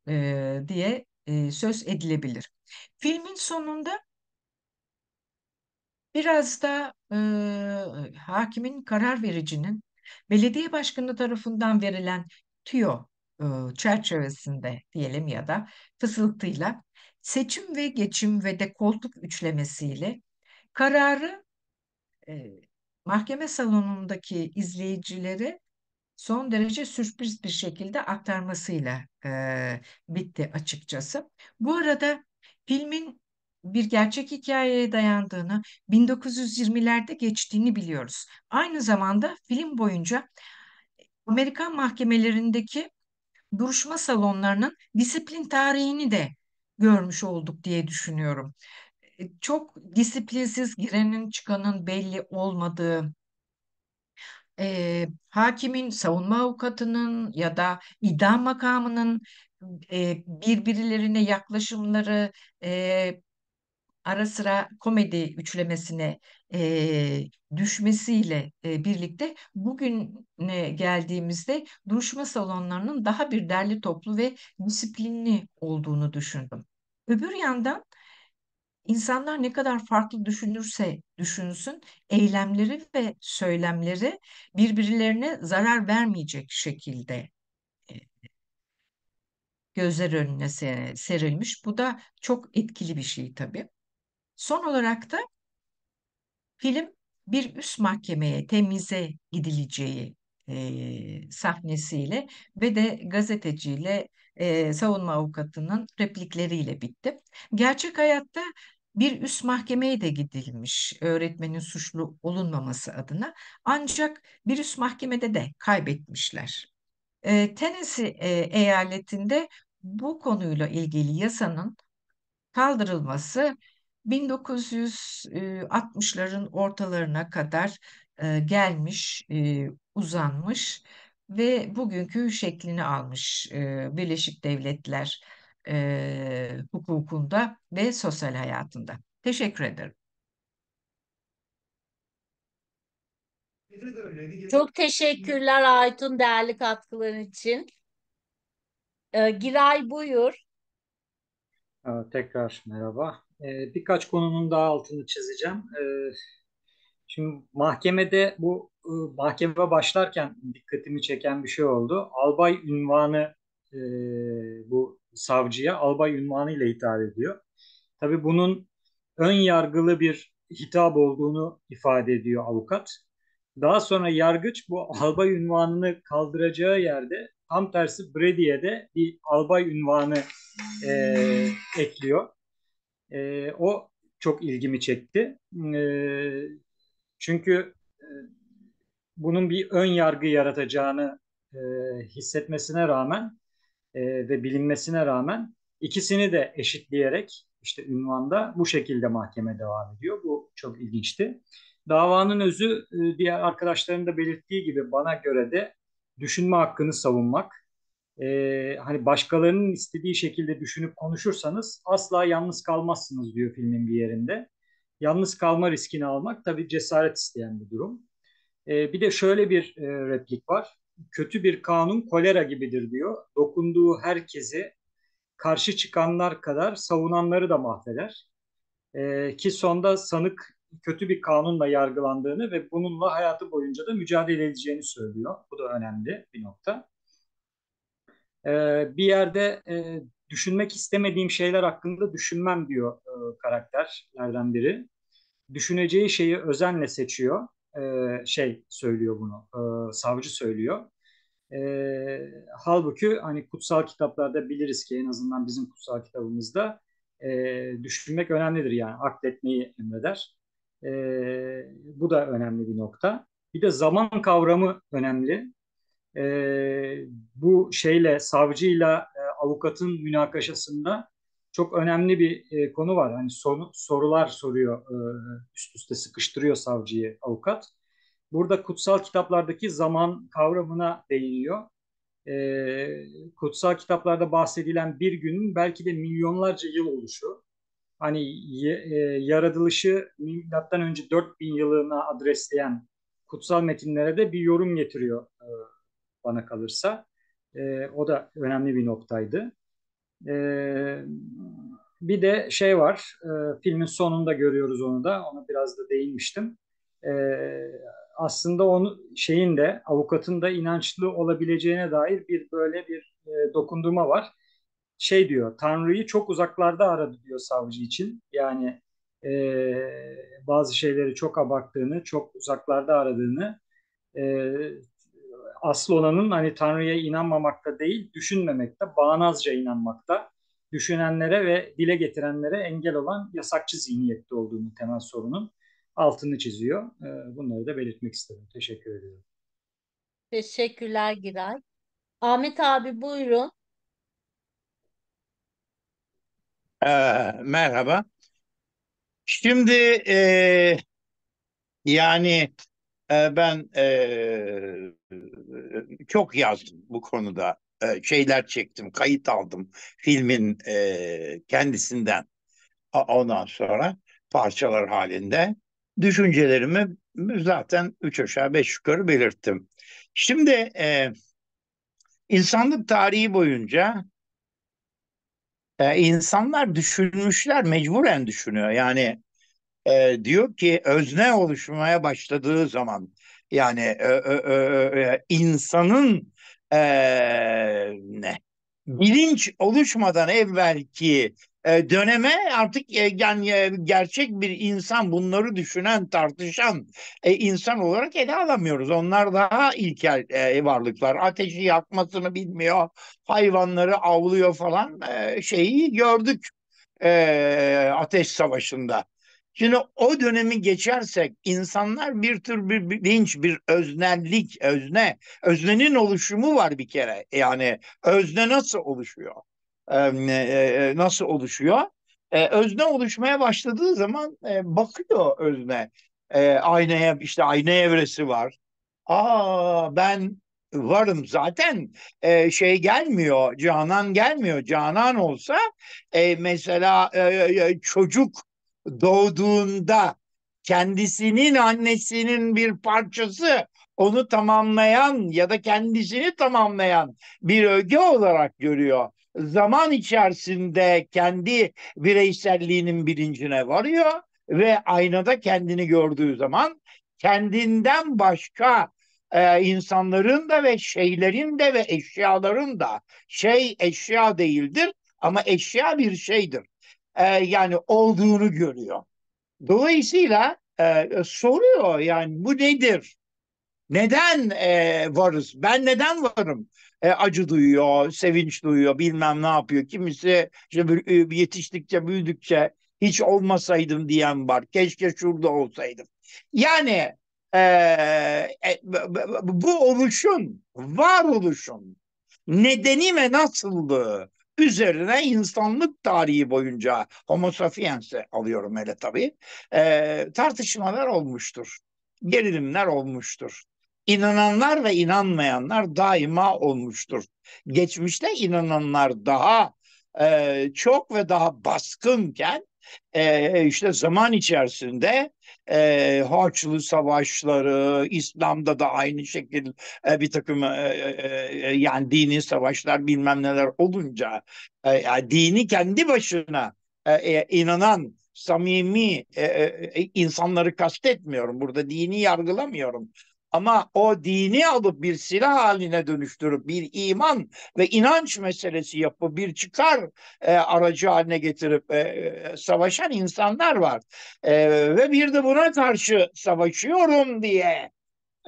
S5: diye söz edilebilir. Filmin sonunda Biraz da e, hakimin karar vericinin belediye başkanı tarafından verilen tüyo e, çerçevesinde diyelim ya da fısıltıyla seçim ve geçim ve de koltuk üçlemesiyle kararı e, mahkeme salonundaki izleyicilere son derece sürpriz bir şekilde aktarmasıyla e, bitti açıkçası. Bu arada filmin bir gerçek hikayeye dayandığını, 1920'lerde geçtiğini biliyoruz. Aynı zamanda film boyunca Amerikan mahkemelerindeki duruşma salonlarının disiplin tarihini de görmüş olduk diye düşünüyorum. E, çok disiplinsiz girenin çıkanın belli olmadığı, e, hakimin, savunma avukatının ya da idam makamının e, birbirlerine yaklaşımları, e, ara sıra komedi üçlemesine e, düşmesiyle e, birlikte bugün geldiğimizde duruşma salonlarının daha bir derli toplu ve disiplinli olduğunu düşündüm. Öbür yandan insanlar ne kadar farklı düşünürse düşünsün, eylemleri ve söylemleri birbirlerine zarar vermeyecek şekilde e, gözler önüne serilmiş. Bu da çok etkili bir şey tabii. Son olarak da film bir üst mahkemeye, temize gidileceği e, sahnesiyle ve de gazeteciyle e, savunma avukatının replikleriyle bitti. Gerçek hayatta bir üst mahkemeye de gidilmiş öğretmenin suçlu olunmaması adına ancak bir üst mahkemede de kaybetmişler. E, Tennessee e, eyaletinde bu konuyla ilgili yasanın kaldırılması 1960'ların ortalarına kadar gelmiş, uzanmış ve bugünkü şeklini almış Birleşik Devletler hukukunda ve sosyal hayatında. Teşekkür ederim.
S2: Çok
S1: teşekkürler Aytun değerli katkıların için. Giray buyur.
S2: Tekrar merhaba. E, birkaç konunun daha altını çizeceğim. E, şimdi mahkemede bu e, mahkeme başlarken dikkatimi çeken bir şey oldu. Albay ünvanı e, bu savcıya albay ünvanı ile hitap ediyor. Tabii bunun ön yargılı bir hitap olduğunu ifade ediyor avukat. Daha sonra yargıç bu albay ünvanını kaldıracağı yerde tam tersi Brady'e de bir albay ünvanı e, ekliyor. E, o çok ilgimi çekti. E, çünkü e, bunun bir ön yargı yaratacağını e, hissetmesine rağmen e, ve bilinmesine rağmen ikisini de eşitleyerek işte ünvanda bu şekilde mahkeme devam ediyor. Bu çok ilginçti. Davanın özü e, diğer arkadaşların da belirttiği gibi bana göre de düşünme hakkını savunmak, e, hani başkalarının istediği şekilde düşünüp konuşursanız asla yalnız kalmazsınız diyor filmin bir yerinde. Yalnız kalma riskini almak tabii cesaret isteyen bir durum. E, bir de şöyle bir e, replik var. Kötü bir kanun kolera gibidir diyor. Dokunduğu herkesi karşı çıkanlar kadar savunanları da mahveder. E, ki sonda sanık kötü bir kanunla yargılandığını ve bununla hayatı boyunca da mücadele edeceğini söylüyor. Bu da önemli bir nokta. E, bir yerde e, düşünmek istemediğim şeyler hakkında düşünmem diyor e, karakterlerden biri. Düşüneceği şeyi özenle seçiyor. E, şey söylüyor bunu, e, savcı söylüyor. E, halbuki hani kutsal kitaplarda biliriz ki en azından bizim kutsal kitabımızda e, düşünmek önemlidir yani akletmeyi emreder. E, bu da önemli bir nokta. Bir de zaman kavramı önemli e, bu şeyle savcıyla e, avukatın münakaşasında çok önemli bir e, konu var. Hani sor, sorular soruyor e, üst üste sıkıştırıyor savcıyı avukat. Burada kutsal kitaplardaki zaman kavramına değiniyor. E, kutsal kitaplarda bahsedilen bir günün belki de milyonlarca yıl oluşu. Hani e, yaratılışı milattan önce 4000 yılına adresleyen kutsal metinlere de bir yorum getiriyor e, bana kalırsa. E, o da önemli bir noktaydı. E, bir de şey var, e, filmin sonunda görüyoruz onu da, ona biraz da değinmiştim. E, aslında onu şeyin de avukatın da inançlı olabileceğine dair bir böyle bir e, dokundurma var. Şey diyor, Tanrı'yı çok uzaklarda aradı diyor savcı için. Yani e, bazı şeyleri çok abarttığını, çok uzaklarda aradığını, e, aslı olanın hani Tanrı'ya inanmamakta değil, düşünmemekte, bağnazca inanmakta, düşünenlere ve dile getirenlere engel olan yasakçı zihniyette olduğunu temel sorunun altını çiziyor. Ee, bunları da belirtmek istedim. Teşekkür ediyorum.
S1: Teşekkürler Giray. Ahmet abi buyurun.
S6: Ee, merhaba. Şimdi e, yani e, ben e, çok yazdım bu konuda şeyler çektim kayıt aldım filmin kendisinden ondan sonra parçalar halinde düşüncelerimi zaten üç aşağı beş yukarı belirttim. Şimdi insanlık tarihi boyunca insanlar düşünmüşler mecburen düşünüyor yani diyor ki özne oluşmaya başladığı zaman yani insanın ne? bilinç oluşmadan evvelki e, döneme artık yani e, e, gerçek bir insan bunları düşünen tartışan insan olarak ele alamıyoruz. Onlar daha ilkel varlıklar. Ateşi yakmasını bilmiyor, hayvanları avlıyor falan şeyi gördük ateş savaşında. Şimdi o dönemi geçersek insanlar bir tür bir bilinç, bir öznellik, özne, öznenin oluşumu var bir kere. Yani özne nasıl oluşuyor? Ee, nasıl oluşuyor? Ee, özne oluşmaya başladığı zaman e, bakıyor özne. E, aynaya işte ayna evresi var. Aa ben varım zaten e, şey gelmiyor Canan gelmiyor Canan olsa e, mesela e, e çocuk doğduğunda kendisinin annesinin bir parçası onu tamamlayan ya da kendisini tamamlayan bir öge olarak görüyor. Zaman içerisinde kendi bireyselliğinin bilincine varıyor ve aynada kendini gördüğü zaman kendinden başka e, insanların da ve şeylerin de ve eşyaların da şey eşya değildir ama eşya bir şeydir e, yani olduğunu görüyor. Dolayısıyla e, soruyor yani bu nedir? Neden e, varız? Ben neden varım? E, acı duyuyor, sevinç duyuyor, bilmem ne yapıyor. Kimisi işte e, yetiştikçe, büyüdükçe hiç olmasaydım diyen var. Keşke şurada olsaydım. Yani e, e, bu oluşun, varoluşun nedeni ve nasıllığı Üzerine insanlık tarihi boyunca homo sapiens'e alıyorum hele tabii. E, tartışmalar olmuştur. Gerilimler olmuştur. İnananlar ve inanmayanlar daima olmuştur. Geçmişte inananlar daha e, çok ve daha baskınken e, işte zaman içerisinde e, Haçlı savaşları, İslam'da da aynı şekilde bir takım e, e, e, yani dini savaşlar bilmem neler olunca e, yani dini kendi başına e, e, inanan samimi e, e, e insanları kastetmiyorum. Burada dini yargılamıyorum. Ama o dini alıp bir silah haline dönüştürüp bir iman ve inanç meselesi yapıp bir çıkar e, aracı haline getirip e, e, savaşan insanlar var. E, ve bir de buna karşı savaşıyorum diye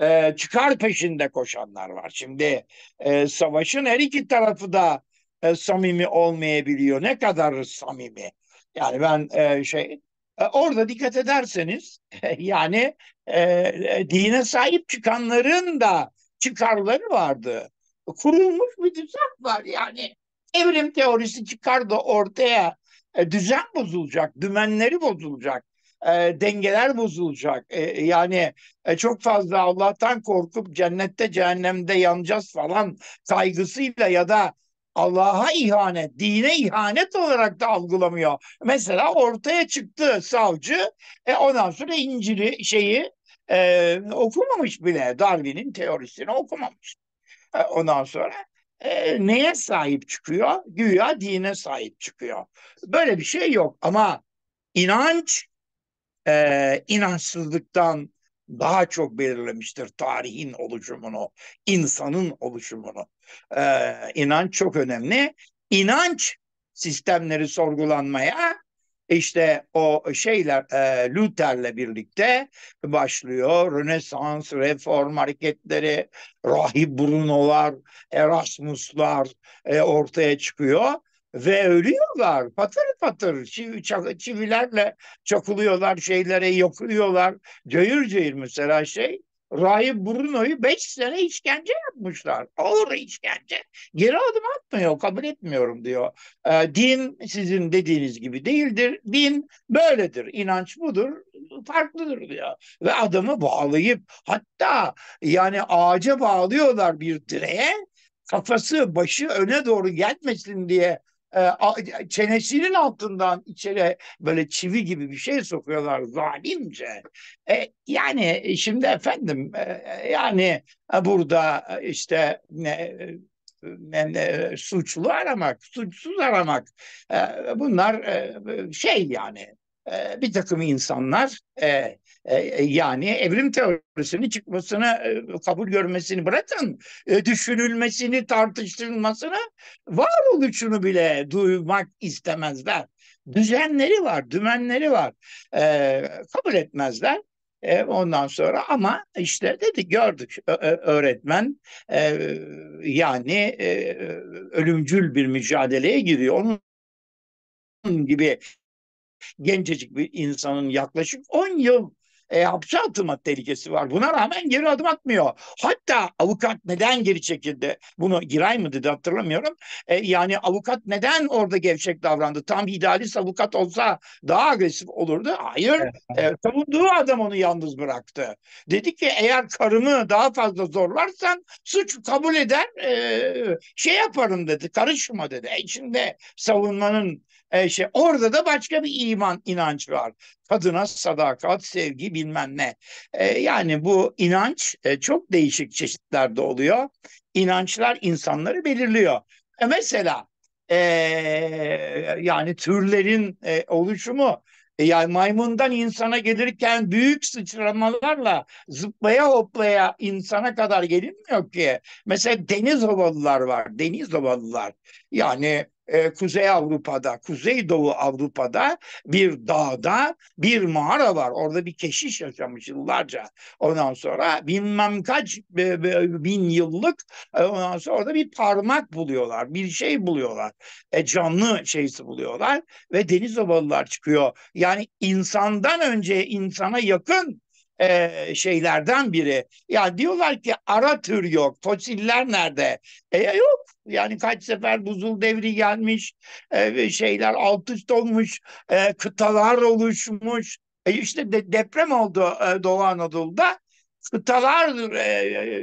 S6: e, çıkar peşinde koşanlar var. Şimdi e, savaşın her iki tarafı da e, samimi olmayabiliyor. Ne kadar samimi? Yani ben e, şey e, orada dikkat ederseniz e, yani e, e, dine sahip çıkanların da çıkarları vardı. Kurulmuş bir düzen var yani evrim teorisi çıkar da ortaya e, düzen bozulacak, dümenleri bozulacak, e, dengeler bozulacak. E, yani e, çok fazla Allah'tan korkup cennette cehennemde yanacağız falan kaygısıyla ya da Allah'a ihanet, dine ihanet olarak da algılamıyor. Mesela ortaya çıktı savcı, e ondan sonra İncil'i şeyi e, okumamış bile, Darwin'in teorisini okumamış. E, ondan sonra e, neye sahip çıkıyor? Güya dine sahip çıkıyor. Böyle bir şey yok ama inanç e, inançsızlıktan daha çok belirlemiştir tarihin oluşumunu, insanın oluşumunu e, inanç çok önemli. İnanç sistemleri sorgulanmaya işte o şeyler e, Luther'le birlikte başlıyor. Rönesans, reform hareketleri, Rahip Bruno'lar, Erasmus'lar e, ortaya çıkıyor. Ve ölüyorlar patır patır çiv, çivilerle çakılıyorlar şeylere yokuluyorlar. Cayır cayır mesela şey Rahip Bruno'yu beş sene işkence yapmışlar. Ağır işkence. Geri adım atmıyor, kabul etmiyorum diyor. E, din sizin dediğiniz gibi değildir. Din böyledir, inanç budur, farklıdır diyor. Ve adamı bağlayıp hatta yani ağaca bağlıyorlar bir direğe. Kafası, başı öne doğru gelmesin diye çenesinin altından içeri böyle çivi gibi bir şey sokuyorlar zalimce. E, yani e, şimdi efendim e, yani burada işte ne, ne, suçlu aramak, suçsuz aramak bunlar şey yani bir takım insanlar e, e, yani evrim teorisinin çıkmasını e, kabul görmesini bırakın düşünülmesini tartışılmasını varoluşunu bile duymak istemezler. Düzenleri var, dümenleri var. kabul etmezler. ondan sonra ama işte dedi gördük öğretmen yani ölümcül bir mücadeleye giriyor. Onun gibi gencecik bir insanın yaklaşık 10 yıl e, hapse atılma tehlikesi var. Buna rağmen geri adım atmıyor. Hatta avukat neden geri çekildi? Bunu Giray mı dedi hatırlamıyorum. E, yani avukat neden orada gevşek davrandı? Tam idealist avukat olsa daha agresif olurdu. Hayır. E, savunduğu adam onu yalnız bıraktı. Dedi ki eğer karımı daha fazla zorlarsan suç kabul eder e, şey yaparım dedi. Karışma dedi. E, içinde savunmanın e, şey, orada da başka bir iman inanç var. Kadına sadakat, sevgi bilmem ne. E, yani bu inanç e, çok değişik çeşitlerde oluyor. İnançlar insanları belirliyor. E, mesela e, yani türlerin e, oluşumu e, yani maymundan insana gelirken büyük sıçramalarla zıplaya hoplaya insana kadar gelinmiyor ki. Mesela deniz ovalılar var, deniz ovalılar. Yani e, Kuzey Avrupa'da, Kuzey Doğu Avrupa'da bir dağda bir mağara var. Orada bir keşiş yaşamış yıllarca. Ondan sonra bilmem kaç e, bin yıllık e, ondan sonra orada bir parmak buluyorlar. Bir şey buluyorlar. E, canlı şeysi buluyorlar ve deniz obalılar çıkıyor. Yani insandan önce insana yakın e, şeylerden biri. Yani diyorlar ki ara tür yok, fosiller nerede? E yok. Yani kaç sefer buzul devri gelmiş, e, şeyler alt üst olmuş, e, kıtalar oluşmuş. E işte de, deprem oldu e, Doğu Anadolu'da kıtalar e,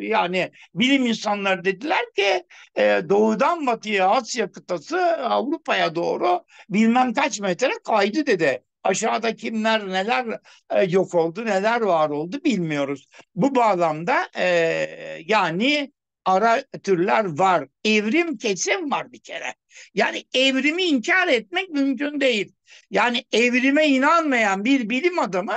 S6: yani bilim insanları dediler ki e, doğudan batıya Asya kıtası Avrupa'ya doğru bilmem kaç metre kaydı dedi aşağıda kimler neler e, yok oldu neler var oldu bilmiyoruz. Bu bağlamda e, yani ara türler var. Evrim kesin var bir kere. Yani evrimi inkar etmek mümkün değil. Yani evrime inanmayan bir bilim adamı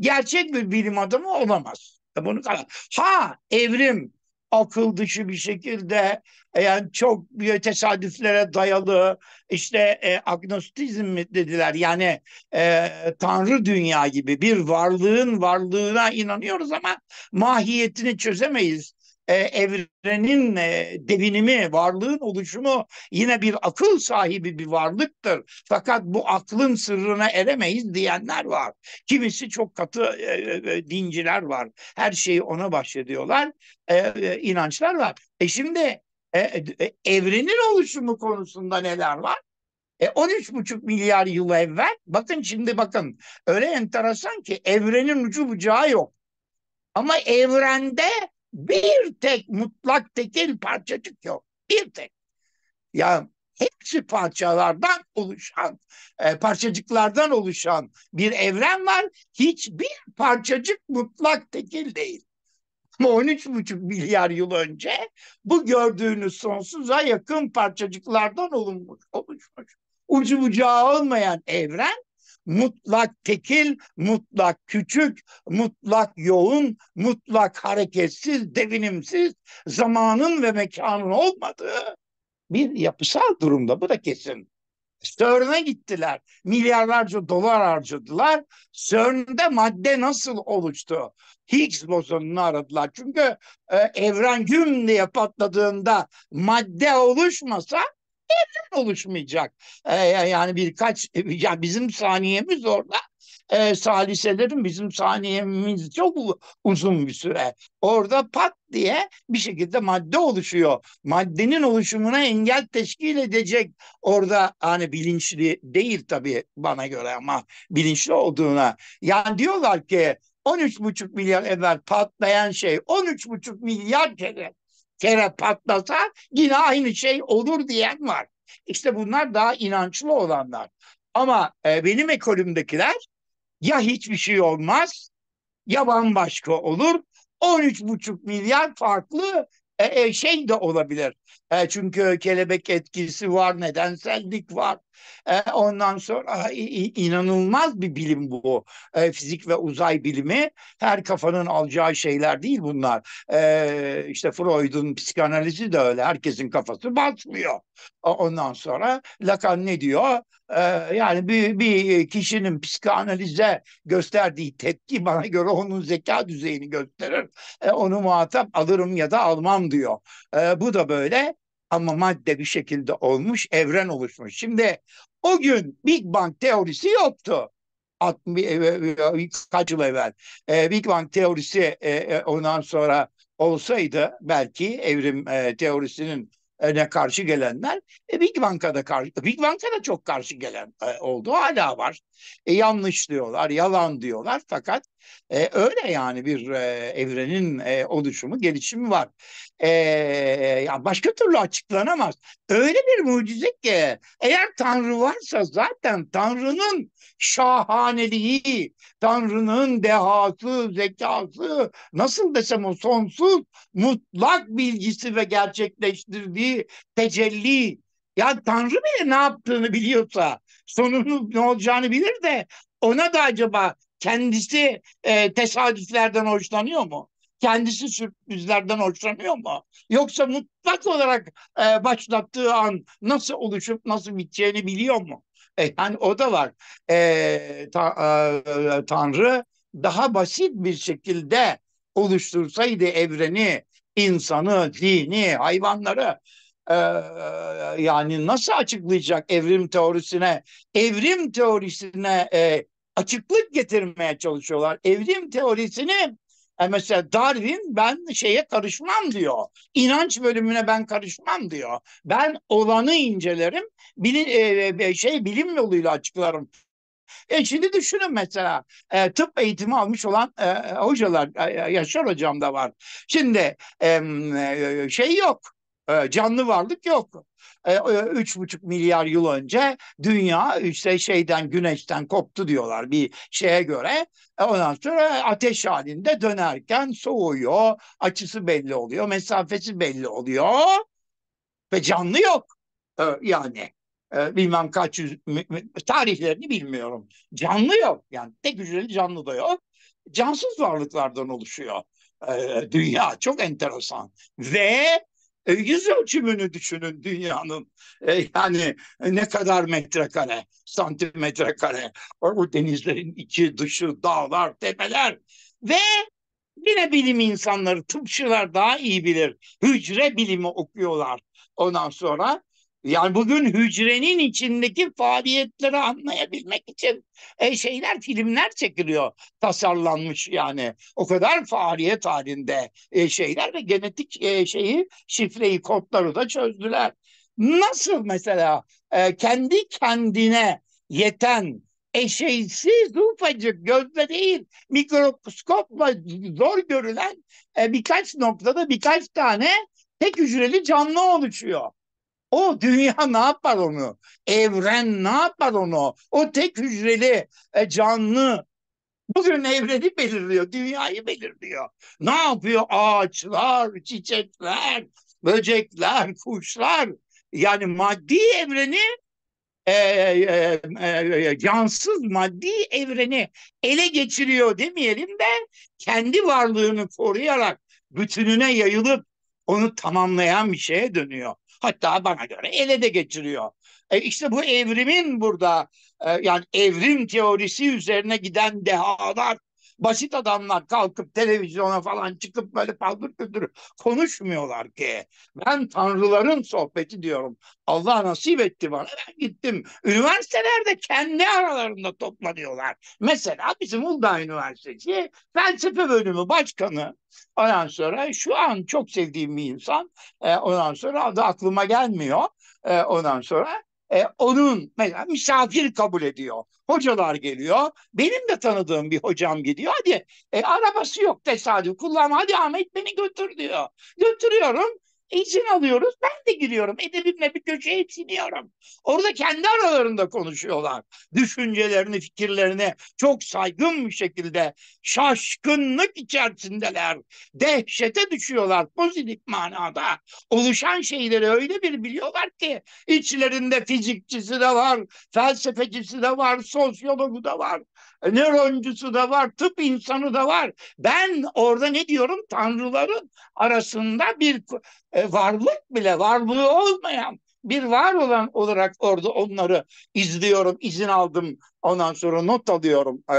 S6: gerçek bir bilim adamı olamaz. Bunu kadar. Ha evrim akıl dışı bir şekilde e, yani çok tesadüflere dayalı işte e, agnostizm dediler yani e, tanrı dünya gibi bir varlığın varlığına inanıyoruz ama mahiyetini çözemeyiz e, evrenin e, devinimi, varlığın oluşumu yine bir akıl sahibi bir varlıktır. Fakat bu aklın sırrına eremeyiz diyenler var. Kimisi çok katı e, e, e dinciler var. Her şeyi ona bahşediyorlar. E, e, inançlar var. E şimdi e, e, evrenin oluşumu konusunda neler var? E 13,5 milyar yıl evvel bakın şimdi bakın öyle enteresan ki evrenin ucu bucağı yok. Ama evrende bir tek mutlak tekil parçacık yok. Bir tek. Ya hepsi parçalardan oluşan, e, parçacıklardan oluşan bir evren var. Hiçbir parçacık mutlak tekil değil. Ama 13,5 milyar yıl önce bu gördüğünüz sonsuza yakın parçacıklardan olunmuş, oluşmuş. Ucu bucağı olmayan evren mutlak tekil, mutlak küçük, mutlak yoğun, mutlak hareketsiz, devinimsiz, zamanın ve mekanın olmadığı bir yapısal durumda. Bu da kesin. CERN'e gittiler. Milyarlarca dolar harcadılar. CERN'de madde nasıl oluştu? Higgs bozonunu aradılar. Çünkü e, evren güm diye patladığında madde oluşmasa evren oluşmayacak. Ee, yani birkaç e, yani bizim saniyemiz orada e, saliselerin bizim saniyemiz çok uzun bir süre. Orada pat diye bir şekilde madde oluşuyor. Maddenin oluşumuna engel teşkil edecek orada hani bilinçli değil tabii bana göre ama bilinçli olduğuna. Yani diyorlar ki 13,5 milyar evvel patlayan şey 13,5 milyar kere kere patlasa yine aynı şey olur diyen var. İşte bunlar daha inançlı olanlar. Ama e, benim ekolümdekiler ya hiçbir şey olmaz ya bambaşka olur. 13,5 milyar farklı e, e, şey de olabilir. E, çünkü kelebek etkisi var, nedensellik var. E, ondan sonra inanılmaz bir bilim bu. E, fizik ve uzay bilimi her kafanın alacağı şeyler değil bunlar. E, işte Freud'un psikanalizi de öyle. Herkesin kafası basmıyor. E, ondan sonra Lacan ne diyor? E, yani bir, bir kişinin psikanalize gösterdiği tepki bana göre onun zeka düzeyini gösterir. E, onu muhatap alırım ya da almam diyor. E, bu da böyle ama madde bir şekilde olmuş, evren oluşmuş. Şimdi o gün Big Bang teorisi yoktu. 60, e, e, e, kaç yıl evvel. E, Big Bang teorisi e, ondan sonra olsaydı belki evrim e, teorisinin ne karşı gelenler e, Big Bang'a da karşı Big Bang'a da çok karşı gelen e, oldu hala var. E, yanlış diyorlar, yalan diyorlar fakat e, öyle yani bir e, evrenin e, oluşumu, gelişimi var. E, ya başka türlü açıklanamaz. Öyle bir mucize ki eğer Tanrı varsa zaten Tanrı'nın şahaneliği, Tanrı'nın dehası, zekası, nasıl desem o sonsuz mutlak bilgisi ve gerçekleştirdiği tecelli. Ya Tanrı bile ne yaptığını biliyorsa sonunun ne olacağını bilir de ona da acaba Kendisi e, tesadüflerden hoşlanıyor mu? Kendisi sürprizlerden hoşlanıyor mu? Yoksa mutlak olarak e, başlattığı an nasıl oluşup nasıl biteceğini biliyor mu? E, yani o da var. E, ta, e, Tanrı daha basit bir şekilde oluştursaydı evreni, insanı, dini, hayvanları e, yani nasıl açıklayacak evrim teorisine? Evrim teorisine e, açıklık getirmeye çalışıyorlar. Evrim teorisini yani e, mesela Darwin ben şeye karışmam diyor. İnanç bölümüne ben karışmam diyor. Ben olanı incelerim. Bilin, e, e şey bilim yoluyla açıklarım. E şimdi düşünün mesela e, tıp eğitimi almış olan e, e hocalar, e, Yaşar hocam da var. Şimdi e, şey yok, ee, canlı varlık yok. Ee, e, üç buçuk milyar yıl önce dünya işte şeyden güneşten koptu diyorlar bir şeye göre. E, ondan sonra ateş halinde dönerken soğuyor, açısı belli oluyor, mesafesi belli oluyor ve canlı yok ee, yani e, bilmem kaç yüz tarihlerini bilmiyorum. Canlı yok yani tek hücreli canlı da yok. Cansız varlıklardan oluşuyor dünya çok enteresan ve e, yüz ölçümünü düşünün dünyanın. E, yani ne kadar metrekare, santimetre kare. O denizlerin içi, dışı, dağlar, tepeler. Ve yine bilim insanları, tıpçılar daha iyi bilir. Hücre bilimi okuyorlar. Ondan sonra yani bugün hücrenin içindeki faaliyetleri anlayabilmek için e, şeyler filmler çekiliyor tasarlanmış yani o kadar faaliyet halinde e, şeyler ve genetik e, şeyi şifreyi kodları da çözdüler. Nasıl mesela e, kendi kendine yeten eşeğsiz ufacık gözle değil mikroskopla zor görülen e, birkaç noktada birkaç tane tek hücreli canlı oluşuyor. O dünya ne yapar onu? Evren ne yapar onu? O tek hücreli e, canlı bugün evreni belirliyor, dünyayı belirliyor. Ne yapıyor? Ağaçlar, çiçekler, böcekler, kuşlar. Yani maddi evreni e, e, e, e cansız maddi evreni ele geçiriyor demeyelim de kendi varlığını koruyarak bütününe yayılıp onu tamamlayan bir şeye dönüyor. Hatta bana göre ele de geçiriyor. E işte bu evrimin burada e, yani evrim teorisi üzerine giden dehalar basit adamlar kalkıp televizyona falan çıkıp böyle paldır küldür konuşmuyorlar ki. Ben tanrıların sohbeti diyorum. Allah nasip etti bana ben gittim. Üniversitelerde kendi aralarında toplanıyorlar. Mesela bizim Uludağ Üniversitesi felsefe bölümü başkanı ondan sonra şu an çok sevdiğim bir insan e, ondan sonra adı aklıma gelmiyor e, ondan sonra e, onun mesela misafir kabul ediyor. Hocalar geliyor. Benim de tanıdığım bir hocam gidiyor. Hadi e, arabası yok tesadüf kullanma. Hadi Ahmet beni götür diyor. Götürüyorum izin alıyoruz. Ben de giriyorum. Edebimle bir köşeye siliyorum. Orada kendi aralarında konuşuyorlar. Düşüncelerini, fikirlerini çok saygın bir şekilde şaşkınlık içerisindeler. Dehşete düşüyorlar pozitif manada. Oluşan şeyleri öyle bir biliyorlar ki içlerinde fizikçisi de var, felsefecisi de var, sosyologu da var, nöroncusu da var, tıp insanı da var. Ben orada ne diyorum? Tanrıların arasında bir e, varlık bile, varlığı olmayan bir var olan olarak orada onları izliyorum, izin aldım. Ondan sonra not alıyorum, e,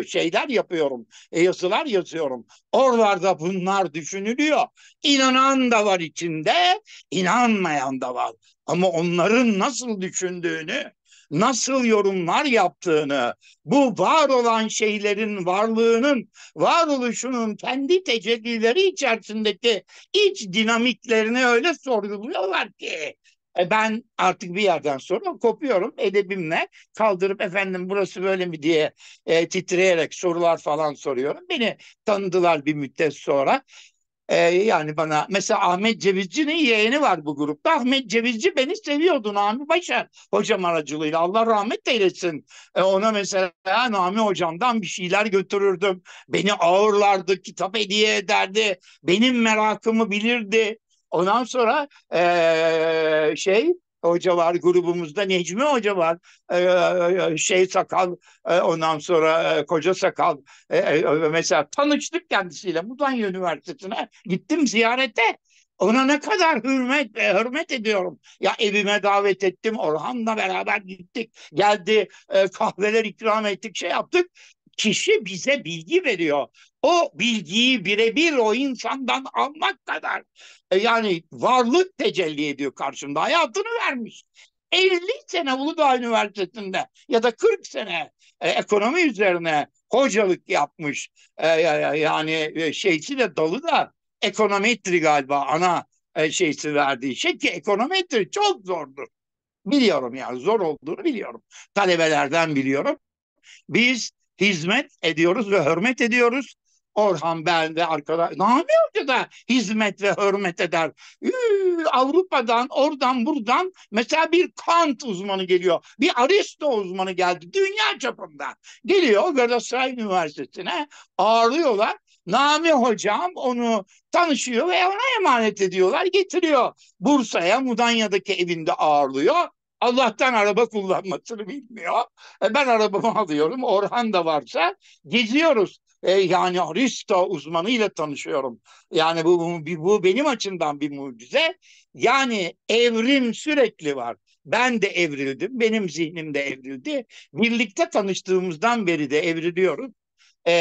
S6: e, şeyler yapıyorum, yazılar yazıyorum. Oralarda bunlar düşünülüyor. İnanan da var içinde, inanmayan da var. Ama onların nasıl düşündüğünü nasıl yorumlar yaptığını, bu var olan şeylerin varlığının, varoluşunun kendi tecellileri içerisindeki iç dinamiklerini öyle sorguluyorlar ki e, ben artık bir yerden sonra kopuyorum edebimle kaldırıp efendim burası böyle mi diye e, titreyerek sorular falan soruyorum. Beni tanıdılar bir müddet sonra ee, yani bana mesela Ahmet Cevizci'nin yeğeni var bu grupta. Ahmet Cevizci beni seviyordu Nami Başar hocam aracılığıyla. Allah rahmet eylesin. Ee, ona mesela Nami hocamdan bir şeyler götürürdüm. Beni ağırlardı, kitap hediye ederdi. Benim merakımı bilirdi. Ondan sonra ee, şey Hoca var grubumuzda Necmi Hoca var ee, e, e, şey sakal e, ondan sonra e, koca sakal e, e, e, mesela tanıştık kendisiyle Mudanya Üniversitesi'ne gittim ziyarete ona ne kadar hürmet e, hürmet ediyorum. Ya evime davet ettim. Orhan'la beraber gittik. Geldi e, kahveler ikram ettik şey yaptık kişi bize bilgi veriyor. O bilgiyi birebir o insandan almak kadar e, yani varlık tecelli ediyor karşımda. Hayatını vermiş. 50 sene Uludağ Üniversitesi'nde ya da 40 sene e, ekonomi üzerine hocalık yapmış. E, yani e, şeysi de dalı da ekonometri galiba ana e, şeysi verdiği şey ki ekonometri çok zordur. Biliyorum yani zor olduğunu biliyorum. Talebelerden biliyorum. Biz hizmet ediyoruz ve hürmet ediyoruz. Orhan ben ve arkadaş Nami Hoca da hizmet ve hürmet eder. Üü, Avrupa'dan oradan buradan mesela bir Kant uzmanı geliyor. Bir Aristo uzmanı geldi dünya çapında. Geliyor Galatasaray Üniversitesi'ne ağırlıyorlar. Nami hocam onu tanışıyor ve ona emanet ediyorlar. Getiriyor Bursa'ya Mudanya'daki evinde ağırlıyor. Allah'tan araba kullanmasını bilmiyor. E ben arabamı alıyorum. Orhan da varsa geziyoruz. E yani Aristo uzmanıyla tanışıyorum. Yani bu, bu, bu benim açımdan bir mucize. Yani evrim sürekli var. Ben de evrildim. Benim zihnim de evrildi. Birlikte tanıştığımızdan beri de evriliyoruz. E,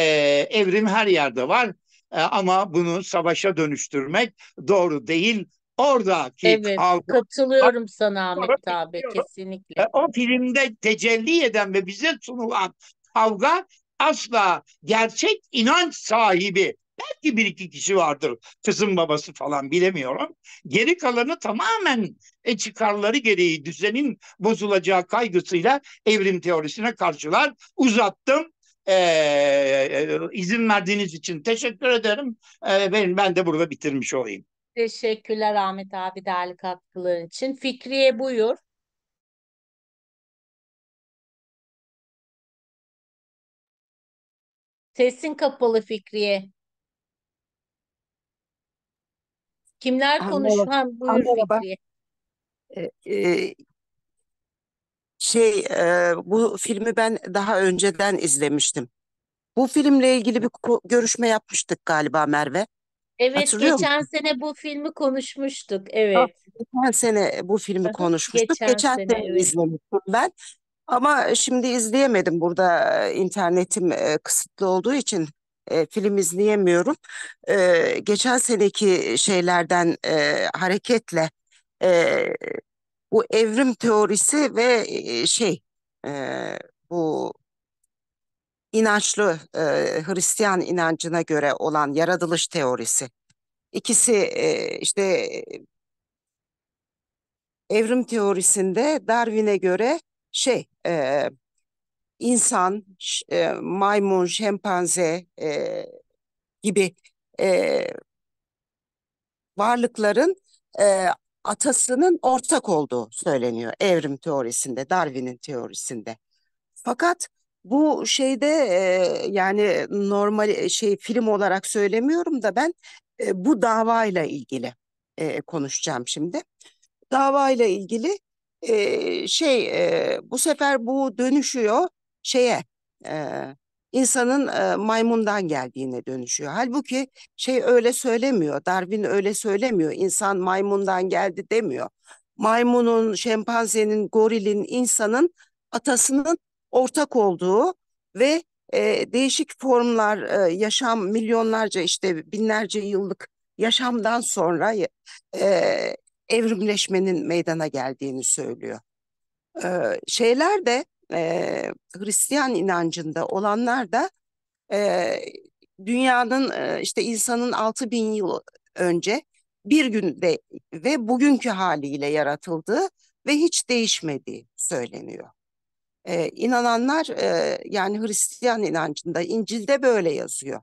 S6: evrim her yerde var e, ama bunu savaşa dönüştürmek doğru değil. Oradaki evet, kavga. katılıyorum sana Ahmet abi
S3: kesinlikle.
S6: E, o filmde tecelli eden ve bize sunulan kavga asla gerçek inanç sahibi belki bir iki kişi vardır kızın babası falan bilemiyorum. Geri kalanı tamamen e, çıkarları gereği düzenin bozulacağı kaygısıyla evrim teorisine karşılar. Uzattım. Ee, izin verdiğiniz için teşekkür ederim. Ee, ben, ben de burada bitirmiş olayım.
S2: Teşekkürler Ahmet abi değerli katkıların için. Fikriye buyur. Sesin kapalı Fikriye.
S1: Kimler konuşuyor? Ha, buyur merhaba. Fikriye.
S7: Ee, e, şey e, bu filmi ben daha önceden izlemiştim. Bu filmle ilgili bir görüşme yapmıştık galiba Merve.
S8: Evet, Hatırlıyor geçen musun? sene bu
S7: filmi konuşmuştuk. Evet. Ha, geçen sene bu filmi konuşmuştuk. Geçen Geçen sene, sene izlemiştim ben. Ama şimdi izleyemedim burada e, internetim e, kısıtlı olduğu için e, film izleyemiyorum. E, geçen seneki şeylerden e, hareketle e, bu evrim teorisi ve e, şey e, bu inançlı e, Hristiyan inancına göre olan yaratılış teorisi. İkisi e, işte evrim teorisinde Darwin'e göre şey e, insan, e, maymun, şempanze e, gibi e, varlıkların e, atasının ortak olduğu söyleniyor evrim teorisinde, Darwin'in teorisinde. Fakat bu şeyde yani normal şey film olarak söylemiyorum da ben e, bu davayla ilgili konuşacağım şimdi. Davayla ilgili şey bu sefer bu dönüşüyor şeye insanın maymundan geldiğine dönüşüyor. Halbuki şey öyle söylemiyor. Darwin öyle söylemiyor. İnsan maymundan geldi demiyor. Maymunun, şempanzenin, gorilin, insanın atasının ortak olduğu ve e, değişik formlar e, yaşam milyonlarca işte binlerce yıllık yaşamdan sonra e, evrimleşmenin meydana geldiğini söylüyor. E, şeyler de e, Hristiyan inancında olanlar da e, dünyanın e, işte insanın 6000 yıl önce bir günde ve bugünkü haliyle yaratıldığı ve hiç değişmediği söyleniyor. E, inananlar e, yani Hristiyan inancında İncil'de böyle yazıyor.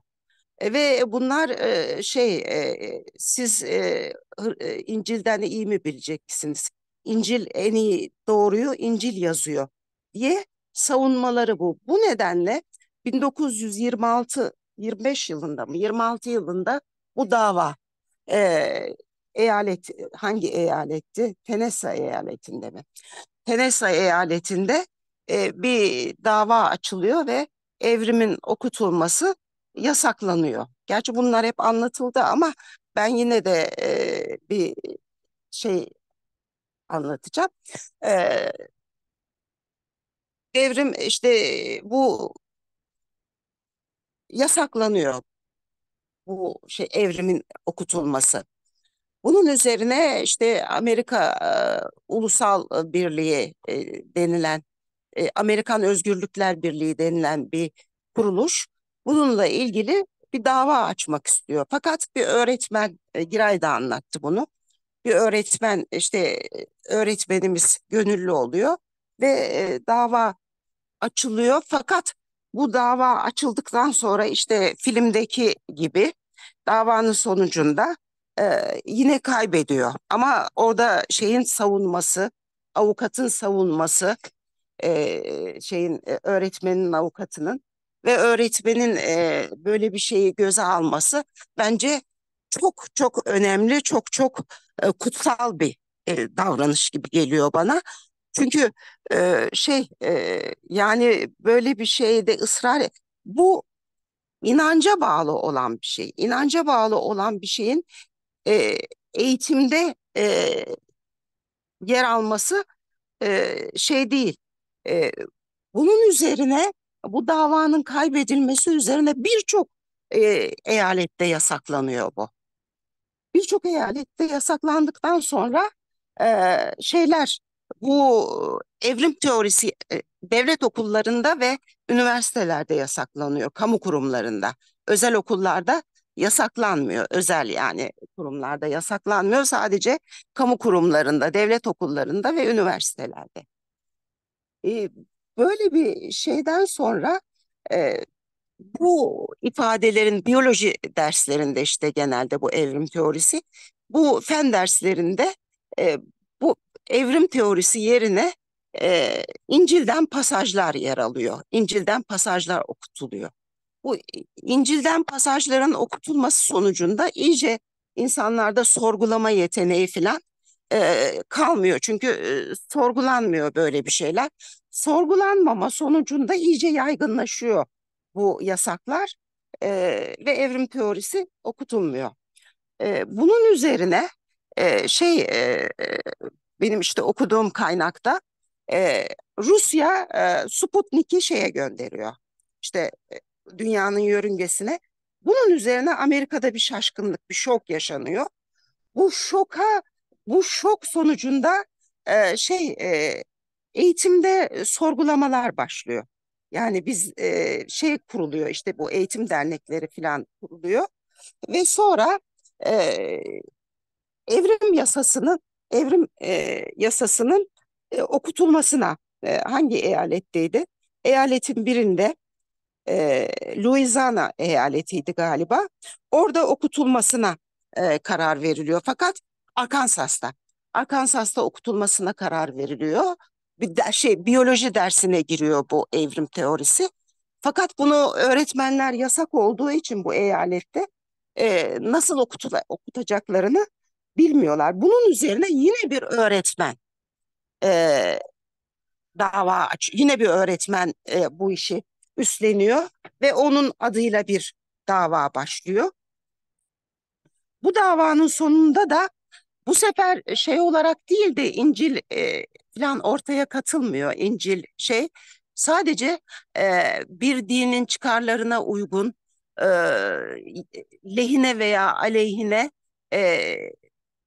S7: E, ve bunlar şey siz İncil'den iyi mi bileceksiniz? İncil en iyi doğruyu İncil yazıyor diye savunmaları bu. Bu nedenle 1926 25 yılında mı 26 yılında bu dava eyalet hangi eyaletti? Tennessee eyaletinde mi? Tennessee eyaletinde e, bir dava açılıyor ve evrimin okutulması yasaklanıyor. Gerçi bunlar hep anlatıldı ama ben yine de e, bir şey anlatacağım. E, devrim işte bu yasaklanıyor bu şey evrimin okutulması. Bunun üzerine işte Amerika e, Ulusal Birliği e, denilen e, Amerikan Özgürlükler Birliği denilen bir kuruluş bununla ilgili bir dava açmak istiyor. Fakat bir öğretmen e, Giray da anlattı bunu. Bir öğretmen işte e, öğretmenimiz gönüllü oluyor ve e, dava açılıyor. Fakat bu dava açıldıktan sonra işte filmdeki gibi davanın sonucunda e, yine kaybediyor. Ama orada şeyin savunması, avukatın savunması e, şeyin öğretmenin avukatının ve öğretmenin e, böyle bir şeyi göze alması bence çok çok önemli, çok çok e, kutsal bir e, davranış gibi geliyor bana. Çünkü e, şey e, yani böyle bir şeyde ısrar e, Bu inanca bağlı olan bir şey. inanca bağlı olan bir şeyin e, eğitimde e, yer alması e, şey değil. E, bunun üzerine bu davanın kaybedilmesi üzerine birçok e, eyalette yasaklanıyor bu. Birçok eyalette yasaklandıktan sonra e, şeyler bu evrim teorisi e, devlet okullarında ve üniversitelerde yasaklanıyor, kamu kurumlarında. Özel okullarda yasaklanmıyor, özel yani kurumlarda yasaklanmıyor. Sadece kamu kurumlarında, devlet okullarında ve üniversitelerde. E, böyle bir şeyden sonra e, bu ifadelerin biyoloji derslerinde işte genelde bu evrim teorisi, bu fen derslerinde e, bu evrim teorisi yerine e, İncil'den pasajlar yer alıyor. İncil'den pasajlar okutuluyor. Bu İncil'den pasajların okutulması sonucunda iyice insanlarda sorgulama yeteneği falan e, kalmıyor. Çünkü e, sorgulanmıyor böyle bir şeyler. Sorgulanmama sonucunda iyice yaygınlaşıyor bu yasaklar e, ve evrim teorisi okutulmuyor. E, bunun üzerine e, şey e, benim işte okuduğum kaynakta e, Rusya e, Sputnik'i şeye gönderiyor. İşte e, dünyanın yörüngesine. Bunun üzerine Amerika'da bir şaşkınlık, bir şok yaşanıyor. Bu şoka bu şok sonucunda e, şey e, eğitimde sorgulamalar başlıyor. Yani biz e, şey kuruluyor işte bu eğitim dernekleri falan kuruluyor ve sonra e, evrim yasasının evrim e, yasasının e, okutulmasına e, hangi eyaletteydi? Eyaletin birinde e, Louisiana eyaletiydi galiba. Orada okutulmasına e, karar veriliyor. Fakat Arkansas'ta. Arkansas'ta okutulmasına karar veriliyor. Bir de, şey biyoloji dersine giriyor bu evrim teorisi. Fakat bunu öğretmenler yasak olduğu için bu eyalette e, nasıl okutula, okutacaklarını bilmiyorlar. Bunun üzerine yine bir öğretmen e, dava aç, yine bir öğretmen e, bu işi üstleniyor ve onun adıyla bir dava başlıyor. Bu davanın sonunda da bu sefer şey olarak değil de İncil e, falan ortaya katılmıyor. İncil şey sadece e, bir dinin çıkarlarına uygun e, lehine veya aleyhine e,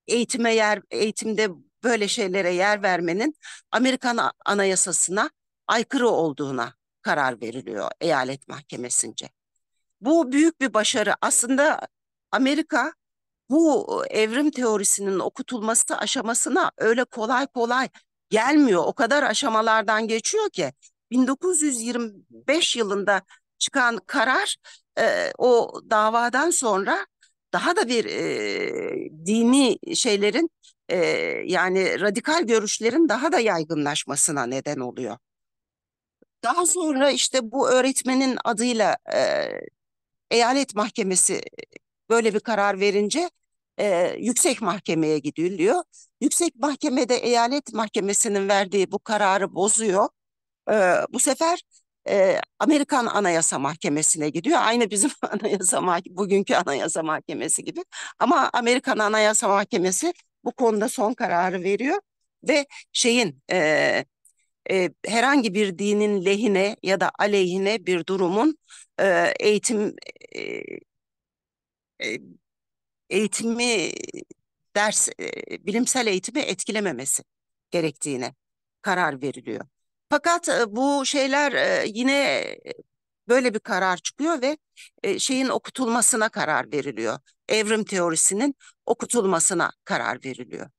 S7: eğitime yer eğitimde böyle şeylere yer vermenin Amerikan anayasasına aykırı olduğuna karar veriliyor eyalet mahkemesince. Bu büyük bir başarı. Aslında Amerika bu evrim teorisinin okutulması aşamasına öyle kolay kolay gelmiyor. O kadar aşamalardan geçiyor ki 1925 yılında çıkan karar e, o davadan sonra daha da bir e, dini şeylerin e, yani radikal görüşlerin daha da yaygınlaşmasına neden oluyor. Daha sonra işte bu öğretmenin adıyla e, eyalet mahkemesi böyle bir karar verince e, yüksek mahkemeye gidiliyor. Yüksek mahkemede eyalet mahkemesinin verdiği bu kararı bozuyor. E, bu sefer e, Amerikan Anayasa Mahkemesi'ne gidiyor. Aynı bizim anayasa mahkemesi, bugünkü Anayasa Mahkemesi gibi. Ama Amerikan Anayasa Mahkemesi bu konuda son kararı veriyor ve şeyin e, e, herhangi bir dinin lehine ya da aleyhine bir durumun e, eğitim e, e, eğitimi ders e, bilimsel eğitimi etkilememesi gerektiğine karar veriliyor. Fakat e, bu şeyler yine böyle bir karar çıkıyor ve şeyin okutulmasına karar veriliyor. Evrim teorisinin okutulmasına karar veriliyor.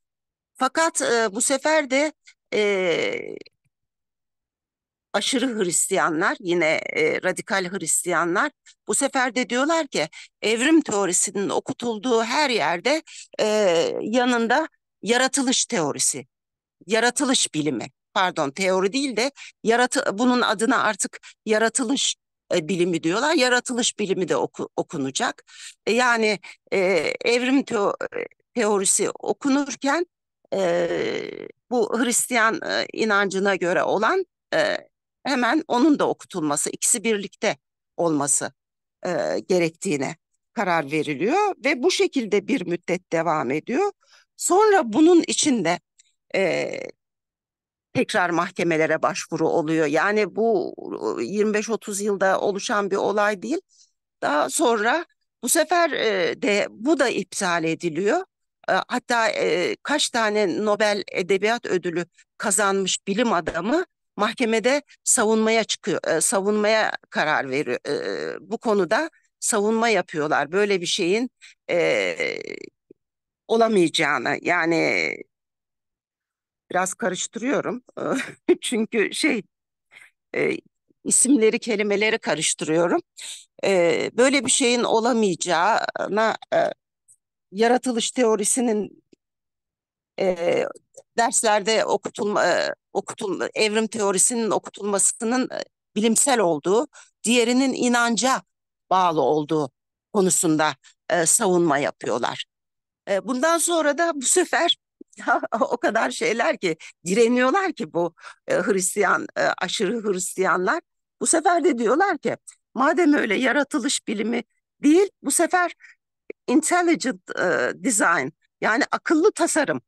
S7: Fakat bu sefer de aşırı Hristiyanlar yine e, radikal Hristiyanlar bu sefer de diyorlar ki evrim teorisinin okutulduğu her yerde e, yanında yaratılış teorisi, yaratılış bilimi pardon teori değil de yaratı bunun adına artık yaratılış e, bilimi diyorlar. Yaratılış bilimi de oku, okunacak. E, yani e, evrim teo e, teorisi okunurken e, bu Hristiyan e, inancına göre olan e, hemen onun da okutulması, ikisi birlikte olması e, gerektiğine karar veriliyor ve bu şekilde bir müddet devam ediyor. Sonra bunun içinde e, tekrar mahkemelere başvuru oluyor. Yani bu 25-30 yılda oluşan bir olay değil. Daha sonra bu sefer e, de bu da iptal ediliyor. E, hatta e, kaç tane Nobel Edebiyat Ödülü kazanmış bilim adamı mahkemede savunmaya çıkıyor, e, savunmaya karar veriyor. E, bu konuda savunma yapıyorlar. Böyle bir şeyin e, olamayacağını yani biraz karıştırıyorum e, çünkü şey e, isimleri kelimeleri karıştırıyorum. E, böyle bir şeyin olamayacağına e, yaratılış teorisinin e, derslerde okutulma e, okutulma, evrim teorisinin okutulmasının e, bilimsel olduğu, diğerinin inanca bağlı olduğu konusunda e, savunma yapıyorlar. E, bundan sonra da bu sefer o kadar şeyler ki direniyorlar ki bu e, Hristiyan e, aşırı Hristiyanlar. Bu sefer de diyorlar ki madem öyle yaratılış bilimi değil bu sefer intelligent e, design yani akıllı tasarım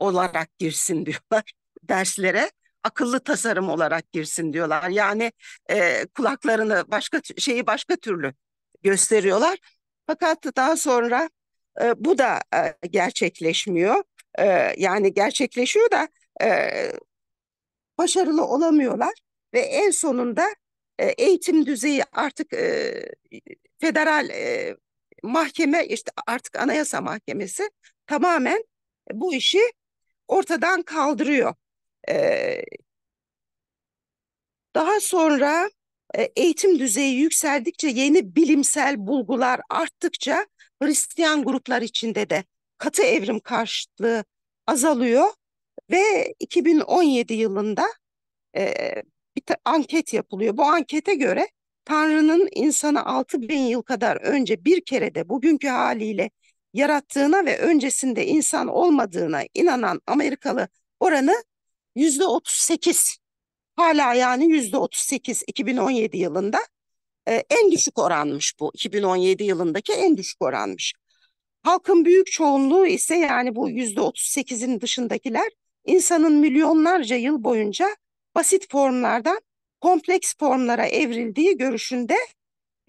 S7: olarak girsin diyorlar derslere akıllı tasarım olarak girsin diyorlar. Yani e, kulaklarını başka şeyi başka türlü gösteriyorlar. Fakat daha sonra e, bu da e, gerçekleşmiyor. E, yani gerçekleşiyor da e, başarılı olamıyorlar ve en sonunda e, eğitim düzeyi artık e, federal e, mahkeme işte artık Anayasa Mahkemesi tamamen bu işi ortadan kaldırıyor. Ee, daha sonra e, eğitim düzeyi yükseldikçe yeni bilimsel bulgular arttıkça Hristiyan gruplar içinde de katı evrim karşıtlığı azalıyor ve 2017 yılında e, bir anket yapılıyor. Bu ankete göre Tanrı'nın insanı 6000 yıl kadar önce bir kere de bugünkü haliyle yarattığına ve öncesinde insan olmadığına inanan Amerikalı oranı yüzde 38 hala yani yüzde 38 2017 yılında e, en düşük oranmış bu 2017 yılındaki en düşük oranmış. Halkın büyük çoğunluğu ise yani bu yüzde 38'in dışındakiler insanın milyonlarca yıl boyunca basit formlardan kompleks formlara evrildiği görüşünde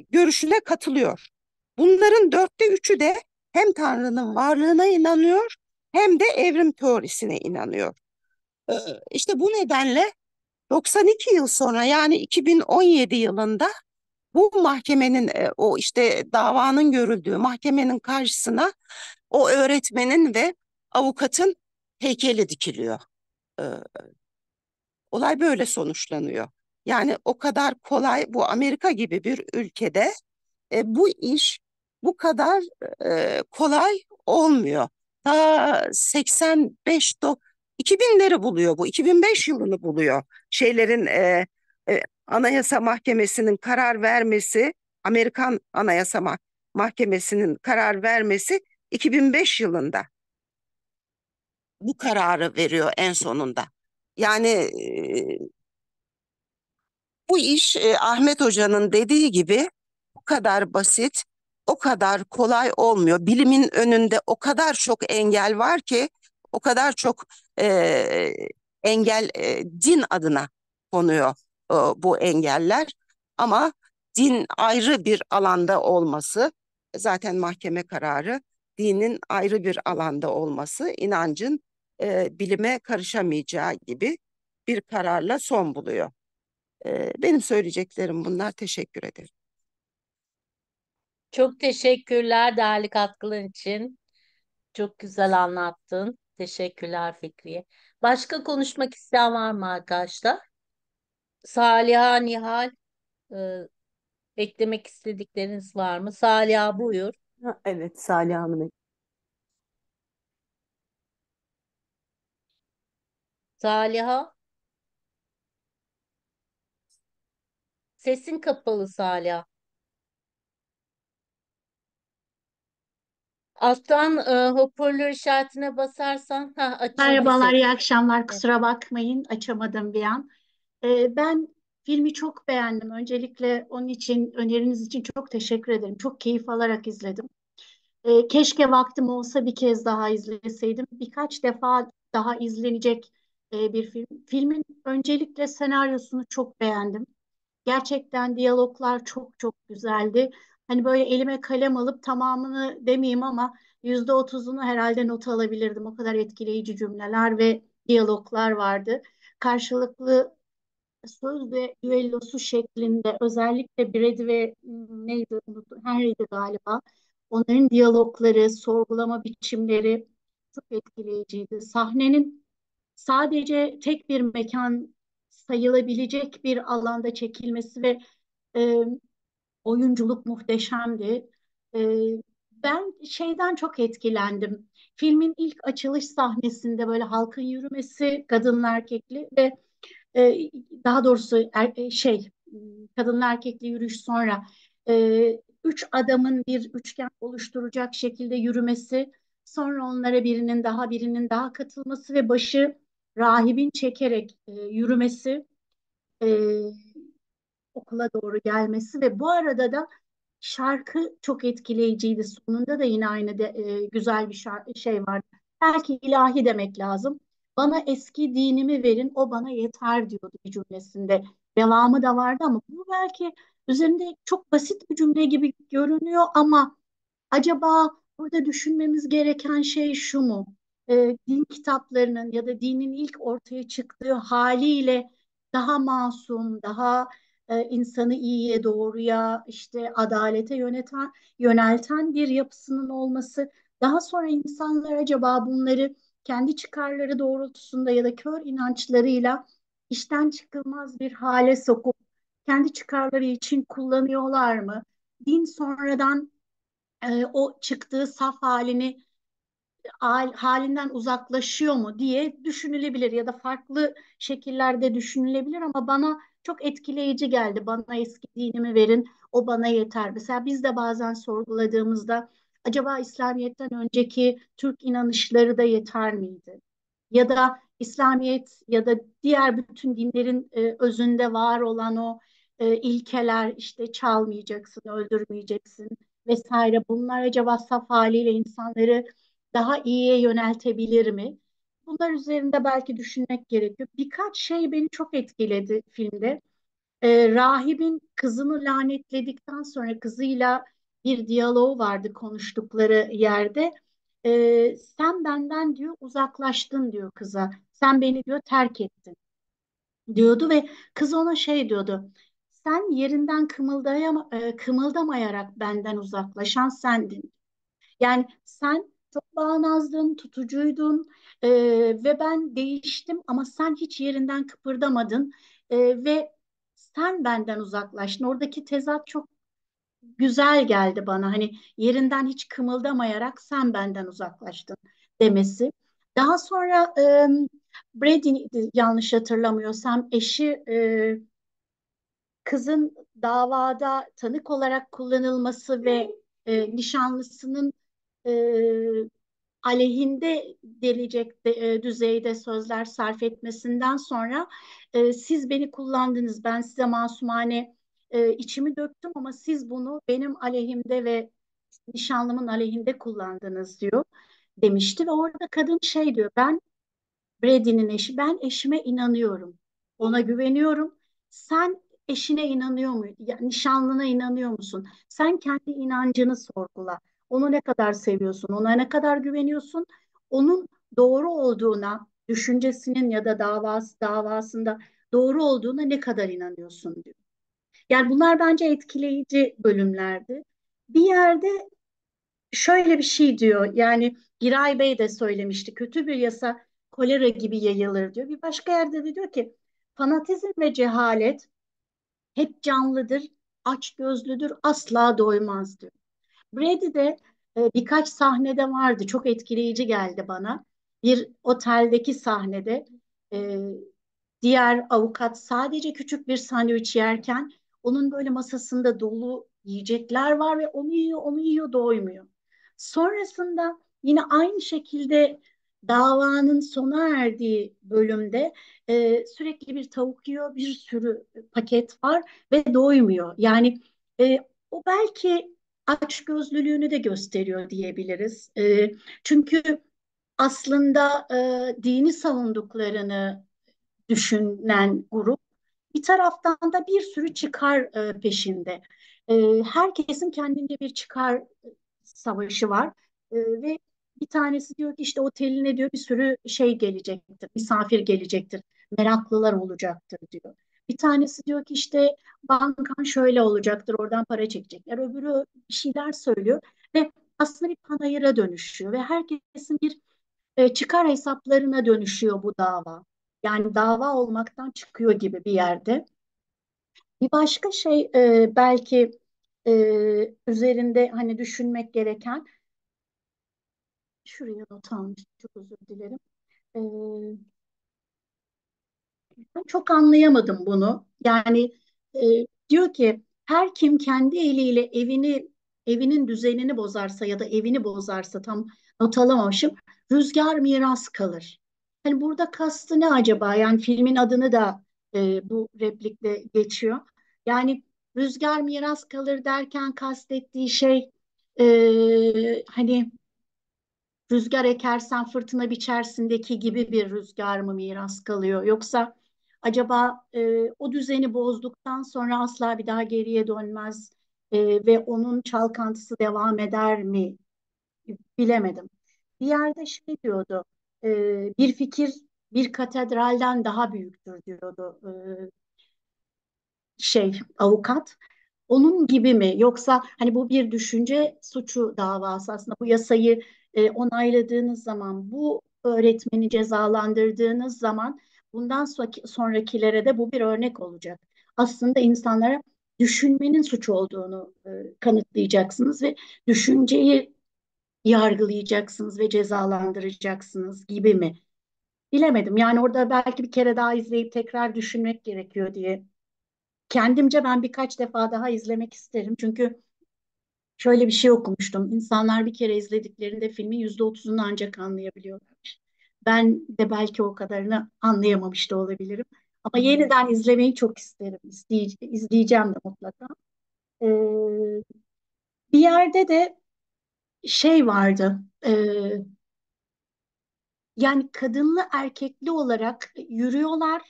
S7: görüşüne katılıyor. Bunların dörtte üçü de hem Tanrı'nın varlığına inanıyor hem de evrim teorisine inanıyor. Ee, işte bu nedenle 92 yıl sonra yani 2017 yılında bu mahkemenin e, o işte davanın görüldüğü mahkemenin karşısına o öğretmenin ve avukatın heykeli dikiliyor. Ee, olay böyle sonuçlanıyor. Yani o kadar kolay bu Amerika gibi bir ülkede e, bu iş bu kadar e, kolay olmuyor. Daha 85 do, 2000'leri buluyor bu. 2005 yılını buluyor. Şeylerin e, e, Anayasa Mahkemesi'nin karar vermesi, Amerikan Anayasa Mah Mahkemesi'nin karar vermesi 2005 yılında. Bu kararı veriyor en sonunda. Yani e, bu iş e, Ahmet Hoca'nın dediği gibi bu kadar basit, o kadar kolay olmuyor. Bilimin önünde o kadar çok engel var ki o kadar çok e, engel e, din adına konuyor e, bu engeller ama din ayrı bir alanda olması zaten mahkeme kararı dinin ayrı bir alanda olması inancın e, bilime karışamayacağı gibi bir kararla son buluyor. E, benim söyleyeceklerim bunlar. Teşekkür ederim.
S1: Çok teşekkürler değerli katkıların için. Çok güzel anlattın. Teşekkürler Fikriye. Başka konuşmak isteyen var mı arkadaşlar? Saliha, Nihal e, eklemek istedikleriniz var mı? Saliha buyur. evet Saliha Hanım. Saliha. Sesin kapalı Saliha. Alttan e, hoparlör işaretine basarsan ha açıldı. Merhabalar, iyi
S8: akşamlar. Kusura bakmayın, açamadım bir an. Ee, ben filmi çok beğendim. Öncelikle onun için, öneriniz için çok teşekkür ederim. Çok keyif alarak izledim. Ee, keşke vaktim olsa bir kez daha izleseydim. Birkaç defa daha izlenecek e, bir film. Filmin öncelikle senaryosunu çok beğendim. Gerçekten diyaloglar çok çok güzeldi hani böyle elime kalem alıp tamamını demeyeyim ama yüzde otuzunu herhalde not alabilirdim. O kadar etkileyici cümleler ve diyaloglar vardı. Karşılıklı söz ve düellosu şeklinde özellikle Brady ve ıı, neydi unuttum Henry'di galiba. Onların diyalogları, sorgulama biçimleri çok etkileyiciydi. Sahnenin sadece tek bir mekan sayılabilecek bir alanda çekilmesi ve e, Oyunculuk muhteşemdi. E, ben şeyden çok etkilendim. Filmin ilk açılış sahnesinde böyle halkın yürümesi kadınla erkekli ve e, daha doğrusu er, e, şey kadınla erkekli yürüyüş sonra e, üç adamın bir üçgen oluşturacak şekilde yürümesi, sonra onlara birinin daha birinin daha katılması ve başı rahibin çekerek e, yürümesi e, okula doğru gelmesi ve bu arada da şarkı çok etkileyiciydi. Sonunda da yine aynı de, e, güzel bir şarkı, şey vardı. Belki ilahi demek lazım. Bana eski dinimi verin, o bana yeter diyordu bir cümlesinde. Devamı da vardı ama bu belki üzerinde çok basit bir cümle gibi görünüyor ama acaba burada düşünmemiz gereken şey şu mu? E, din kitaplarının ya da dinin ilk ortaya çıktığı haliyle daha masum, daha e, insanı iyiye doğruya işte adalete yöneten yönelten bir yapısının olması daha sonra insanlar acaba bunları kendi çıkarları doğrultusunda ya da kör inançlarıyla işten çıkılmaz bir hale sokup kendi çıkarları için kullanıyorlar mı? Din sonradan e, o çıktığı saf halini al, halinden uzaklaşıyor mu diye düşünülebilir ya da farklı şekillerde düşünülebilir ama bana çok etkileyici geldi. Bana eski dinimi verin, o bana yeter. Mesela biz de bazen sorguladığımızda acaba İslamiyet'ten önceki Türk inanışları da yeter miydi? Ya da İslamiyet ya da diğer bütün dinlerin e, özünde var olan o e, ilkeler işte çalmayacaksın, öldürmeyeceksin vesaire bunlar acaba saf haliyle insanları daha iyiye yöneltebilir mi? Bunlar üzerinde belki düşünmek gerekiyor. Birkaç şey beni çok etkiledi filmde. E, rahibin kızını lanetledikten sonra kızıyla bir diyaloğu vardı konuştukları yerde. E, sen benden diyor uzaklaştın diyor kıza. Sen beni diyor terk ettin diyordu ve kız ona şey diyordu. Sen yerinden kımıldayam e, kımıldamayarak benden uzaklaşan sendin. Yani sen çok bağnazdın, tutucuydun e, ve ben değiştim ama sen hiç yerinden kıpırdamadın e, ve sen benden uzaklaştın. Oradaki tezat çok güzel geldi bana. Hani yerinden hiç kımıldamayarak sen benden uzaklaştın demesi. Daha sonra e, Brady yanlış hatırlamıyorsam eşi e, kızın davada tanık olarak kullanılması ve e, nişanlısının e, aleyhinde gelecek de, e, düzeyde sözler sarf etmesinden sonra e, siz beni kullandınız, ben size masumane e, içimi döktüm ama siz bunu benim aleyhimde ve nişanlımın aleyhinde kullandınız diyor demişti ve orada kadın şey diyor ben Brady'nin eşi ben eşime inanıyorum ona güveniyorum sen eşine inanıyor mu yani nişanlına inanıyor musun sen kendi inancını sorgula onu ne kadar seviyorsun, ona ne kadar güveniyorsun, onun doğru olduğuna, düşüncesinin ya da davası davasında doğru olduğuna ne kadar inanıyorsun diyor. Yani bunlar bence etkileyici bölümlerdi. Bir yerde şöyle bir şey diyor. Yani Giray Bey de söylemişti. Kötü bir yasa kolera gibi yayılır diyor. Bir başka yerde de diyor ki fanatizm ve cehalet hep canlıdır, aç gözlüdür, asla doymaz diyor. Brady de e, birkaç sahnede vardı. Çok etkileyici geldi bana. Bir oteldeki sahnede e, diğer avukat sadece küçük bir sandviç yerken onun böyle masasında dolu yiyecekler var ve onu yiyor, onu yiyor, doymuyor. Sonrasında yine aynı şekilde davanın sona erdiği bölümde e, sürekli bir tavuk yiyor, bir sürü paket var ve doymuyor. Yani e, o belki açgözlülüğünü de gösteriyor diyebiliriz. Ee, çünkü aslında e, dini savunduklarını düşünen grup bir taraftan da bir sürü çıkar e, peşinde. Ee, herkesin kendince bir çıkar savaşı var ee, ve bir tanesi diyor ki işte oteline diyor bir sürü şey gelecektir, misafir gelecektir, meraklılar olacaktır diyor. Bir tanesi diyor ki işte bankan şöyle olacaktır oradan para çekecekler. Öbürü bir şeyler söylüyor ve aslında bir panayıra dönüşüyor ve herkesin bir e, çıkar hesaplarına dönüşüyor bu dava. Yani dava olmaktan çıkıyor gibi bir yerde. Bir başka şey e, belki e, üzerinde hani düşünmek gereken şuraya not almış çok özür dilerim. E, çok anlayamadım bunu. Yani e, diyor ki her kim kendi eliyle evini evinin düzenini bozarsa ya da evini bozarsa tam not alamamışım rüzgar miras kalır. Yani burada kastı ne acaba? Yani filmin adını da e, bu replikle geçiyor. Yani rüzgar miras kalır derken kastettiği şey e, hani rüzgar ekersen fırtına biçersindeki gibi bir rüzgar mı miras kalıyor? Yoksa acaba e, o düzeni bozduktan sonra asla bir daha geriye dönmez e, ve onun çalkantısı devam eder mi bilemedim. Bir yerde şey diyordu, e, bir fikir bir katedralden daha büyüktür diyordu e, şey avukat. Onun gibi mi yoksa hani bu bir düşünce suçu davası aslında bu yasayı e, onayladığınız zaman bu öğretmeni cezalandırdığınız zaman bundan sonrakilere de bu bir örnek olacak. Aslında insanlara düşünmenin suç olduğunu e, kanıtlayacaksınız ve düşünceyi yargılayacaksınız ve cezalandıracaksınız gibi mi? Bilemedim. Yani orada belki bir kere daha izleyip tekrar düşünmek gerekiyor diye. Kendimce ben birkaç defa daha izlemek isterim. Çünkü şöyle bir şey okumuştum. İnsanlar bir kere izlediklerinde filmin yüzde otuzunu ancak anlayabiliyorlar. Ben de belki o kadarını anlayamamış da olabilirim. Ama yeniden izlemeyi çok isterim. İzleye- izleyeceğim de mutlaka. Ee, bir yerde de şey vardı. E, yani kadınlı erkekli olarak yürüyorlar,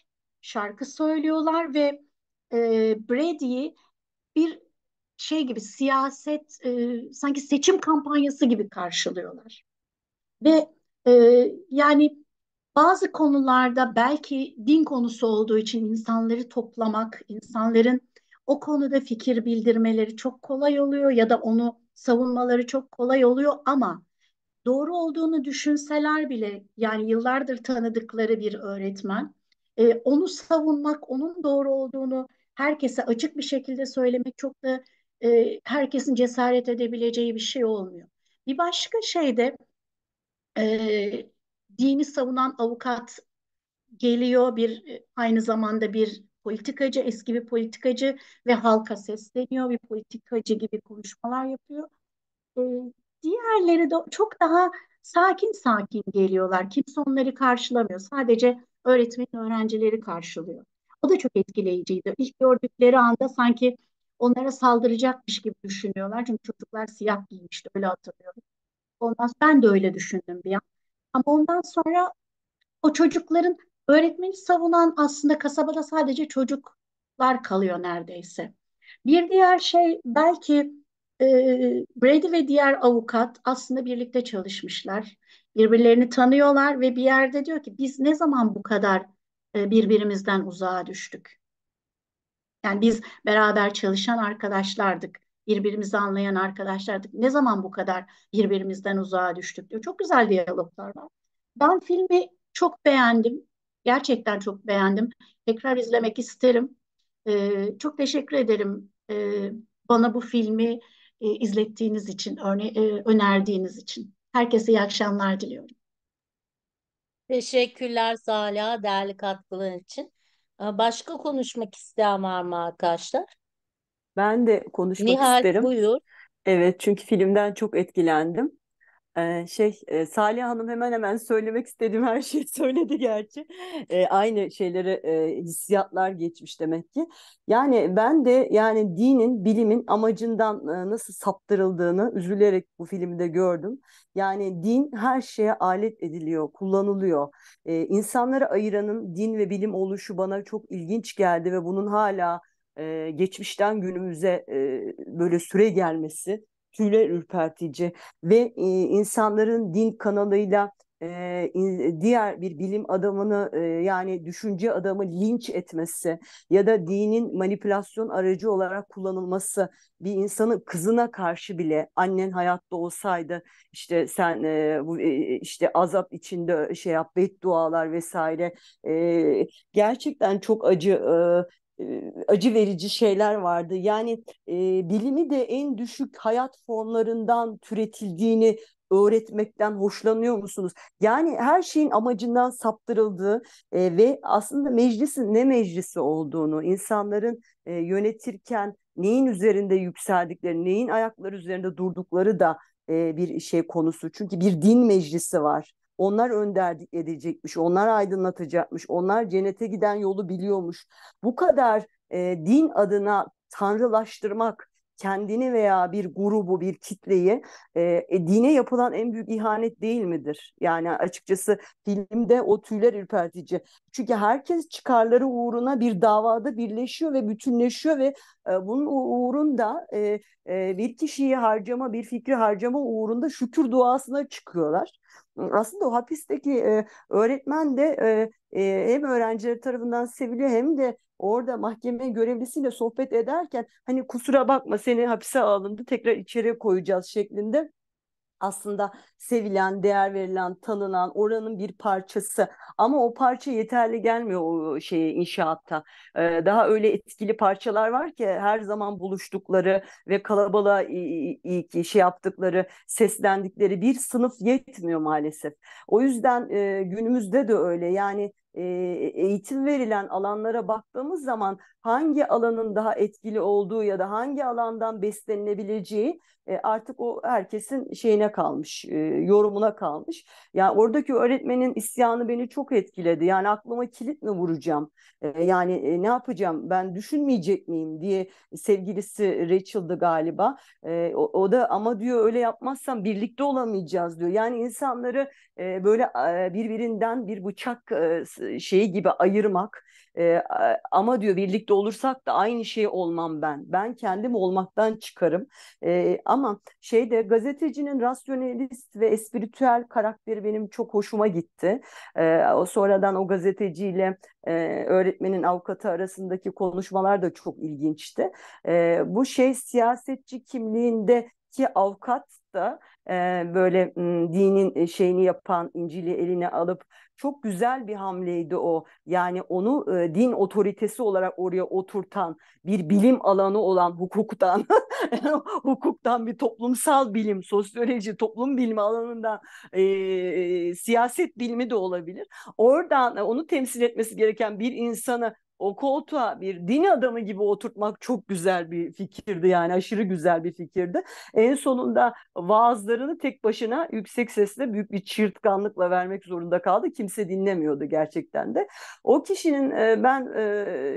S8: şarkı söylüyorlar ve e, Brady'yi bir şey gibi siyaset e, sanki seçim kampanyası gibi karşılıyorlar. Ve ee, yani bazı konularda belki din konusu olduğu için insanları toplamak, insanların o konuda fikir bildirmeleri çok kolay oluyor ya da onu savunmaları çok kolay oluyor ama doğru olduğunu düşünseler bile yani yıllardır tanıdıkları bir öğretmen e, onu savunmak, onun doğru olduğunu herkese açık bir şekilde söylemek çok da e, herkesin cesaret edebileceği bir şey olmuyor. Bir başka şey de e, dini savunan avukat geliyor bir e, aynı zamanda bir politikacı eski bir politikacı ve halka sesleniyor bir politikacı gibi konuşmalar yapıyor. E, diğerleri de çok daha sakin sakin geliyorlar. Kimse onları karşılamıyor. Sadece öğretmenin öğrencileri karşılıyor. O da çok etkileyiciydi. İlk gördükleri anda sanki onlara saldıracakmış gibi düşünüyorlar. Çünkü çocuklar siyah giymişti öyle hatırlıyorum olmaz. Ben de öyle düşündüm bir an. Ama ondan sonra o çocukların öğretmeni savunan aslında kasabada sadece çocuklar kalıyor neredeyse. Bir diğer şey belki e, Brady ve diğer avukat aslında birlikte çalışmışlar. Birbirlerini tanıyorlar ve bir yerde diyor ki biz ne zaman bu kadar e, birbirimizden uzağa düştük? Yani biz beraber çalışan arkadaşlardık birbirimizi anlayan arkadaşlardık. Ne zaman bu kadar birbirimizden uzağa düştük diyor. Çok güzel diyaloglar var. Ben filmi çok beğendim. Gerçekten çok beğendim. Tekrar izlemek isterim. Ee, çok teşekkür ederim e, bana bu filmi e, izlettiğiniz için, örne e, önerdiğiniz için. Herkese iyi akşamlar diliyorum.
S1: Teşekkürler zala değerli katkıların için. Ee, başka konuşmak
S9: isteyen var mı arkadaşlar? Ben de konuşmak Nihal, isterim. buyur. Evet çünkü filmden çok etkilendim. Ee, şey e, Salih Hanım hemen hemen söylemek istediğim her şeyi söyledi gerçi. E, aynı şeylere e, hissiyatlar geçmiş demek ki. Yani ben de yani dinin, bilimin amacından e, nasıl saptırıldığını üzülerek bu filmde gördüm. Yani din her şeye alet ediliyor, kullanılıyor. E, insanları ayıranın din ve bilim oluşu bana çok ilginç geldi ve bunun hala e, geçmişten günümüze e, böyle süre gelmesi tüyler ürpertici ve e, insanların din kanalıyla e, diğer bir bilim adamını e, yani düşünce adamı linç etmesi ya da dinin manipülasyon aracı olarak kullanılması bir insanın kızına karşı bile annen hayatta olsaydı işte sen e, bu e, işte azap içinde şey yap beddualar vesaire e, gerçekten çok acı e, acı verici şeyler vardı. Yani e, bilimi de en düşük hayat formlarından türetildiğini öğretmekten hoşlanıyor musunuz? Yani her şeyin amacından saptırıldığı e, ve aslında meclisin ne meclisi olduğunu, insanların e, yönetirken neyin üzerinde yükseldikleri, neyin ayakları üzerinde durdukları da e, bir şey konusu. Çünkü bir din meclisi var. Onlar önder edecekmiş, onlar aydınlatacakmış, onlar cennete giden yolu biliyormuş. Bu kadar e, din adına tanrılaştırmak, kendini veya bir grubu, bir kitleyi e, e, dine yapılan en büyük ihanet değil midir? Yani açıkçası filmde o tüyler ürpertici. Çünkü herkes çıkarları uğruna bir davada birleşiyor ve bütünleşiyor ve e, bunun uğrunda e, e, bir kişiyi harcama, bir fikri harcama uğrunda şükür duasına çıkıyorlar aslında o hapisteki e, öğretmen de e, e, hem öğrenciler tarafından seviliyor hem de orada mahkeme görevlisiyle sohbet ederken hani kusura bakma seni hapise alındı tekrar içeri koyacağız şeklinde aslında sevilen, değer verilen, tanınan oranın bir parçası. Ama o parça yeterli gelmiyor o şeye inşaatta. Ee, daha öyle etkili parçalar var ki her zaman buluştukları ve kalabalığa iyi şey yaptıkları, seslendikleri bir sınıf yetmiyor maalesef. O yüzden e, günümüzde de öyle. Yani e, e eğitim verilen alanlara baktığımız zaman hangi alanın daha etkili olduğu ya da hangi alandan beslenilebileceği e, artık o herkesin şeyine kalmış, e, yorumuna kalmış. Yani oradaki öğretmenin isyanı beni çok etkiledi. Yani aklıma kilit mi vuracağım? E, yani ne yapacağım? Ben düşünmeyecek miyim diye sevgilisi Rachel'dı galiba. o, da ama diyor öyle yapmazsam birlikte olamayacağız diyor. Yani insanları böyle birbirinden bir bıçak şeyi gibi ayırmak e, ama diyor birlikte olursak da aynı şey olmam ben. Ben kendim olmaktan çıkarım. E, ama şeyde gazetecinin rasyonelist ve espiritüel karakteri benim çok hoşuma gitti. E, o sonradan o gazeteciyle e, öğretmenin avukatı arasındaki konuşmalar da çok ilginçti. E, bu şey siyasetçi kimliğinde ki avukat da e, böyle m, dinin e, şeyini yapan İncil'i eline alıp çok güzel bir hamleydi o. Yani onu e, din otoritesi olarak oraya oturtan bir bilim alanı olan hukuktan, hukuktan bir toplumsal bilim, sosyoloji, toplum bilimi alanından e, e, siyaset bilimi de olabilir. Oradan e, onu temsil etmesi gereken bir insanı o koltuğa bir din adamı gibi oturtmak çok güzel bir fikirdi yani aşırı güzel bir fikirdi. En sonunda vaazlarını tek başına yüksek sesle büyük bir çırtkanlıkla vermek zorunda kaldı. Kimse dinlemiyordu gerçekten de. O kişinin ben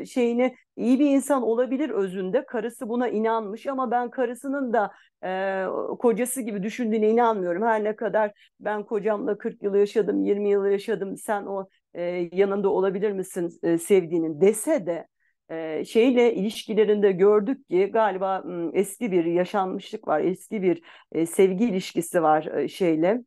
S9: şeyini iyi bir insan olabilir özünde. Karısı buna inanmış ama ben karısının da e, kocası gibi düşündüğüne inanmıyorum. Her ne kadar ben kocamla 40 yıl yaşadım, 20 yıl yaşadım, sen o e, yanında olabilir misin e, sevdiğinin dese de e, şeyle ilişkilerinde gördük ki galiba m, eski bir yaşanmışlık var, eski bir e, sevgi ilişkisi var e, şeyle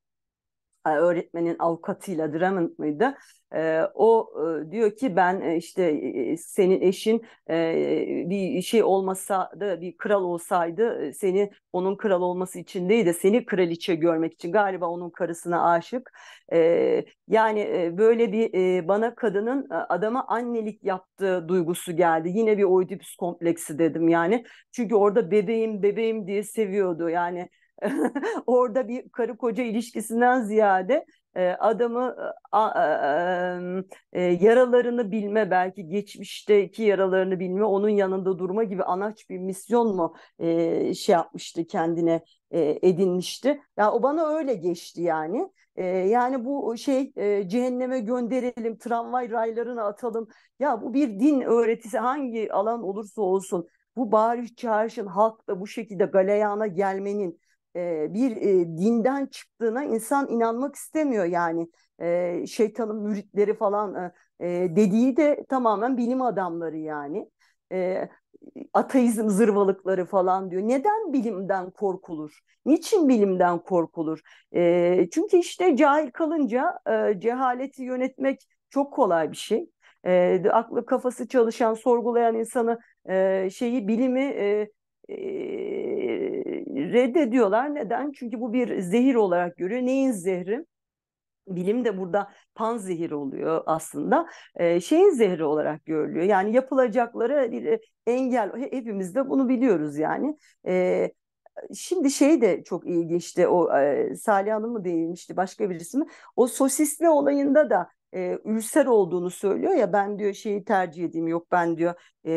S9: öğretmenin avukatıyla Drummond mıydı? E, o e, diyor ki ben e, işte e, senin eşin e, bir şey olmasa da bir kral olsaydı e, seni onun kral olması için değil de seni kraliçe görmek için galiba onun karısına aşık. E, yani e, böyle bir e, bana kadının e, adama annelik yaptığı duygusu geldi. Yine bir oidipus kompleksi dedim yani. Çünkü orada bebeğim bebeğim diye seviyordu yani orada bir karı koca ilişkisinden ziyade e, adamı e, a, a, e, e, yaralarını bilme belki geçmişteki yaralarını bilme onun yanında durma gibi anaç bir misyon mu e, şey yapmıştı kendine e, edinmişti. Ya yani o bana öyle geçti yani. E, yani bu şey e, cehenneme gönderelim, tramvay raylarına atalım. Ya bu bir din öğretisi hangi alan olursa olsun bu bağırış çağrışın halkla bu şekilde galeyana gelmenin bir dinden çıktığına insan inanmak istemiyor yani şeytanın müritleri falan dediği de tamamen bilim adamları yani ateizm zırvalıkları falan diyor. Neden bilimden korkulur? Niçin bilimden korkulur? çünkü işte cahil kalınca cehaleti yönetmek çok kolay bir şey. E, aklı kafası çalışan, sorgulayan insanı şeyi bilimi reddediyorlar. Neden? Çünkü bu bir zehir olarak görüyor. Neyin zehri? Bilim de burada pan zehir oluyor aslında. E, şeyin zehri olarak görülüyor. Yani yapılacaklara bir e, engel. Hepimiz de bunu biliyoruz yani. E, şimdi şey de çok ilginçti. O e, Salih Hanım mı değinmişti başka birisi mi? O sosisli olayında da e, ülser olduğunu söylüyor ya ben diyor şeyi tercih edeyim yok ben diyor e,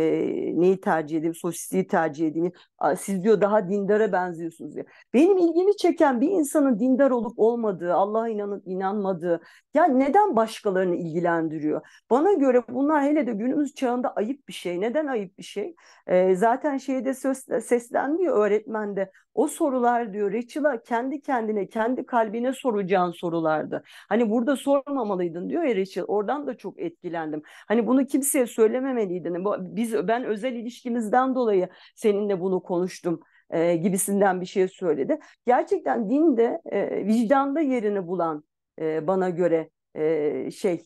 S9: neyi tercih edeyim, sosistiği tercih edeyim. Siz diyor daha dindara benziyorsunuz diye. Benim ilgimi çeken bir insanın dindar olup olmadığı, Allah'a inanıp inanmadığı, ya neden başkalarını ilgilendiriyor? Bana göre bunlar hele de günümüz çağında ayıp bir şey. Neden ayıp bir şey? E, zaten şeyde söz, seslenmiyor öğretmen de. O sorular diyor Rachel'a kendi kendine, kendi kalbine soracağın sorulardı. Hani burada sormamalıydın diyor ya Rachel. Oradan da çok etkilendim. Hani bunu kimseye söylememeliydin. Hani bu, biz ben özel ilişkimizden dolayı seninle bunu konuştum e, gibisinden bir şey söyledi. Gerçekten din de e, vicdanda yerini bulan e, bana göre e, şey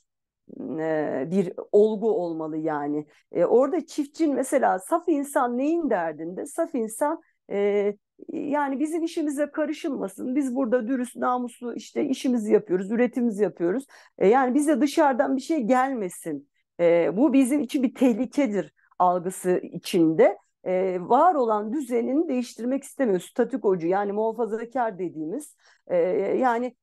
S9: e, bir olgu olmalı yani. E, orada çiftçin mesela saf insan neyin derdinde? Saf insan e, yani bizim işimize karışılmasın. Biz burada dürüst, namuslu işte işimizi yapıyoruz, üretimimizi yapıyoruz. E, yani bize dışarıdan bir şey gelmesin. E, bu bizim için bir tehlikedir algısı içinde e, var olan düzenini değiştirmek istemiyor. Statükocu yani muhafazakar dediğimiz e, yani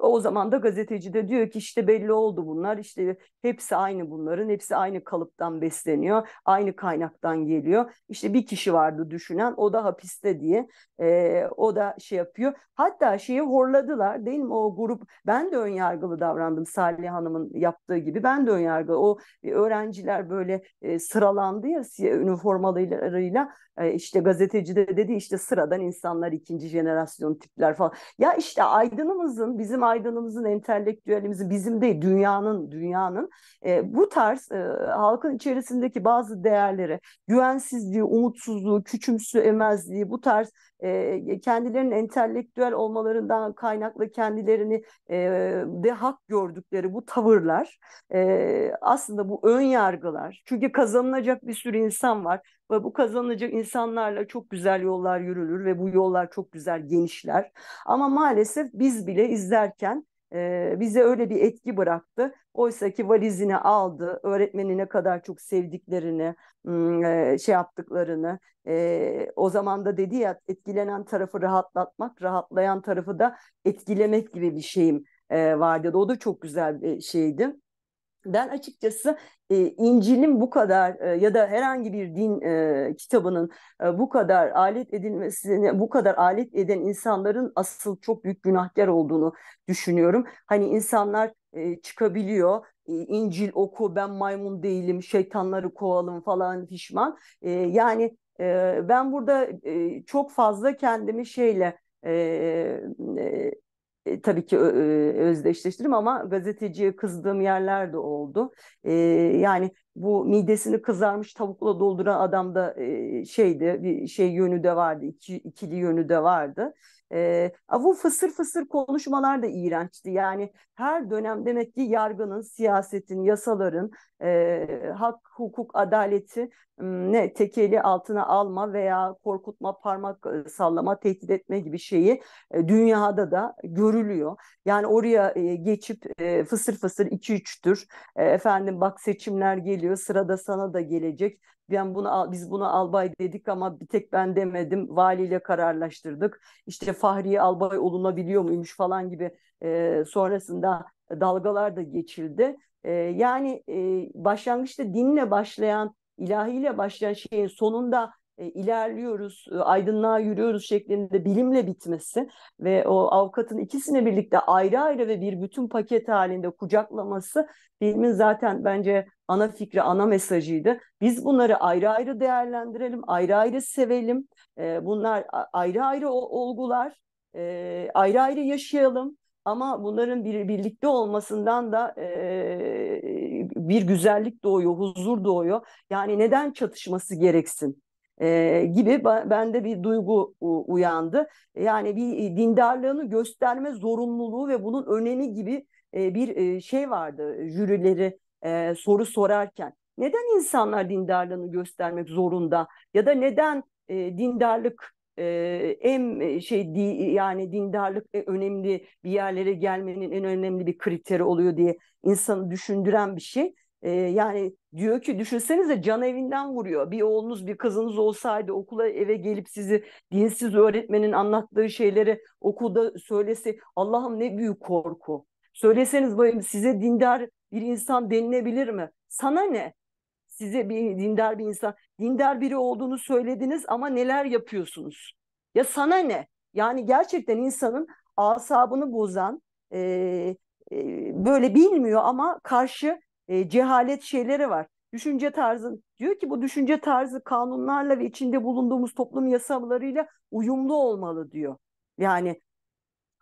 S9: o zaman da gazeteci de diyor ki işte belli oldu bunlar işte hepsi aynı bunların hepsi aynı kalıptan besleniyor aynı kaynaktan geliyor işte bir kişi vardı düşünen o da hapiste diye e, o da şey yapıyor hatta şeyi horladılar değil mi o grup ben de önyargılı davrandım Salih Hanım'ın yaptığı gibi ben de önyargılı o e, öğrenciler böyle e, sıralandı ya üniformalarıyla e, işte gazeteci de dedi işte sıradan insanlar ikinci jenerasyon tipler falan ya işte Aydın'ın aydınımızın, bizim aydınımızın, entelektüelimizin, bizim değil dünyanın, dünyanın e, bu tarz e, halkın içerisindeki bazı değerleri güvensizliği, umutsuzluğu, küçümsemezliği, bu tarz e, kendilerinin entelektüel olmalarından kaynaklı kendilerini e, de hak gördükleri bu tavırlar e, aslında bu ön yargılar. Çünkü kazanılacak bir sürü insan var ve bu kazanacak insanlarla çok güzel yollar yürülür ve bu yollar çok güzel genişler. Ama maalesef biz bile izlerken e, bize öyle bir etki bıraktı. Oysa ki valizini aldı, öğretmeni ne kadar çok sevdiklerini, şey yaptıklarını. o zaman da dedi ya etkilenen tarafı rahatlatmak, rahatlayan tarafı da etkilemek gibi bir şeyim vardı. O da çok güzel bir şeydi ben açıkçası e, İncil'in bu kadar e, ya da herhangi bir din e, kitabının e, bu kadar alet edilmesini, bu kadar alet eden insanların asıl çok büyük günahkar olduğunu düşünüyorum. Hani insanlar e, çıkabiliyor, e, İncil oku, ben maymun değilim, şeytanları kovalım falan pişman. E, yani e, ben burada e, çok fazla kendimi şeyle e, e, e, tabii ki özdeşleştirdim ama gazeteciye kızdığım yerler de oldu. E, yani bu midesini kızarmış tavukla dolduran adamda e, şeydi bir şey yönü de vardı iki, ikili yönü de vardı e, ee, bu fısır fısır konuşmalar da iğrençti. Yani her dönem demek ki yargının, siyasetin, yasaların, e, hak, hukuk, adaleti ne tekeli altına alma veya korkutma, parmak e, sallama, tehdit etme gibi şeyi e, dünyada da görülüyor. Yani oraya e, geçip e, fısır fısır iki üçtür. E, efendim bak seçimler geliyor, sırada sana da gelecek ben bunu biz buna albay dedik ama bir tek ben demedim. Valiyle kararlaştırdık. İşte Fahriye albay olunabiliyor muymuş falan gibi e, sonrasında dalgalar da geçildi. E, yani e, başlangıçta dinle başlayan, ilahiyle başlayan şeyin sonunda e, ilerliyoruz, e, aydınlığa yürüyoruz şeklinde bilimle bitmesi ve o avukatın ikisine birlikte ayrı ayrı ve bir bütün paket halinde kucaklaması bilimin zaten bence ana fikri, ana mesajıydı. Biz bunları ayrı ayrı değerlendirelim, ayrı ayrı sevelim. E, bunlar ayrı ayrı olgular, e, ayrı ayrı yaşayalım. Ama bunların bir, birlikte olmasından da e, bir güzellik doğuyor, huzur doğuyor. Yani neden çatışması gereksin? e, gibi bende bir duygu uyandı. Yani bir e, dindarlığını gösterme zorunluluğu ve bunun önemi gibi e, bir e, şey vardı jürileri e, soru sorarken. Neden insanlar dindarlığını göstermek zorunda ya da neden e, dindarlık e, en e, şey di, yani dindarlık önemli bir yerlere gelmenin en önemli bir kriteri oluyor diye insanı düşündüren bir şey. E, yani diyor ki düşünsenize can evinden vuruyor. Bir oğlunuz bir kızınız olsaydı okula eve gelip sizi dinsiz öğretmenin anlattığı şeyleri okulda söylese Allah'ım ne büyük korku. Söyleseniz bayım size dindar bir insan denilebilir mi? Sana ne? Size bir dindar bir insan, dindar biri olduğunu söylediniz ama neler yapıyorsunuz? Ya sana ne? Yani gerçekten insanın asabını bozan, e, e, böyle bilmiyor ama karşı e, cehalet şeyleri var. Düşünce tarzı diyor ki bu düşünce tarzı kanunlarla ve içinde bulunduğumuz toplum yasalarıyla uyumlu olmalı diyor. Yani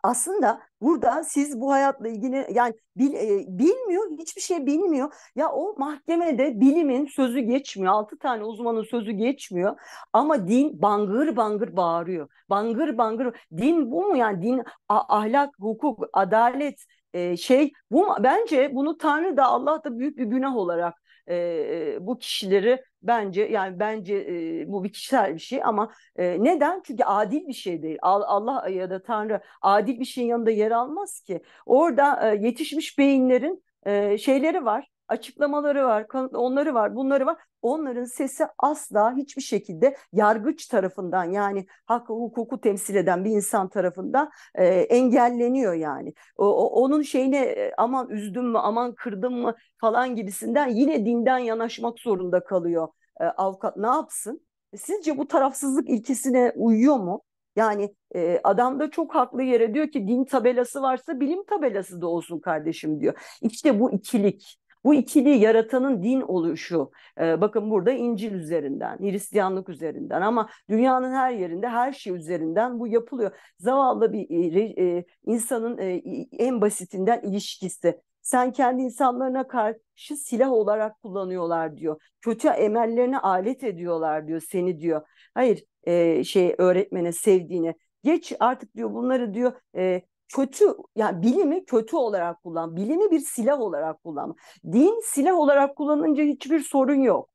S9: aslında burada siz bu hayatla ilgili yani bil, e, bilmiyor hiçbir şey bilmiyor. Ya o mahkemede bilimin sözü geçmiyor. Altı tane uzmanın sözü geçmiyor. Ama din bangır bangır bağırıyor. Bangır bangır din bu mu yani din ahlak, hukuk, adalet e, şey bu bence bunu Tanrı da Allah da büyük bir günah olarak e, bu kişileri bence yani bence e, bu bir kişisel bir şey ama e, neden? Çünkü adil bir şey değil. Allah ya da Tanrı adil bir şeyin yanında yer almaz ki. Orada e, yetişmiş beyinlerin e, şeyleri var açıklamaları var, onları var, bunları var. Onların sesi asla hiçbir şekilde yargıç tarafından yani hakkı hukuku temsil eden bir insan tarafından e, engelleniyor yani. O, o, onun şeyine e, aman üzdüm mü, aman kırdım mı falan gibisinden yine dinden yanaşmak zorunda kalıyor e, avukat. Ne yapsın? E, sizce bu tarafsızlık ilkesine uyuyor mu? Yani e, adam da çok haklı yere diyor ki din tabelası varsa bilim tabelası da olsun kardeşim diyor. İşte bu ikilik bu ikiliği yaratanın din oluşu. E, bakın burada İncil üzerinden, Hristiyanlık üzerinden ama dünyanın her yerinde her şey üzerinden bu yapılıyor. Zavallı bir e, e, insanın e, en basitinden ilişkisi. Sen kendi insanlarına karşı silah olarak kullanıyorlar diyor. Kötü emellerine alet ediyorlar diyor seni diyor. Hayır e, şey öğretmene sevdiğine. Geç artık diyor bunları diyor e, kötü yani bilimi kötü olarak kullan, bilimi bir silah olarak kullan. Din silah olarak kullanınca hiçbir sorun yok.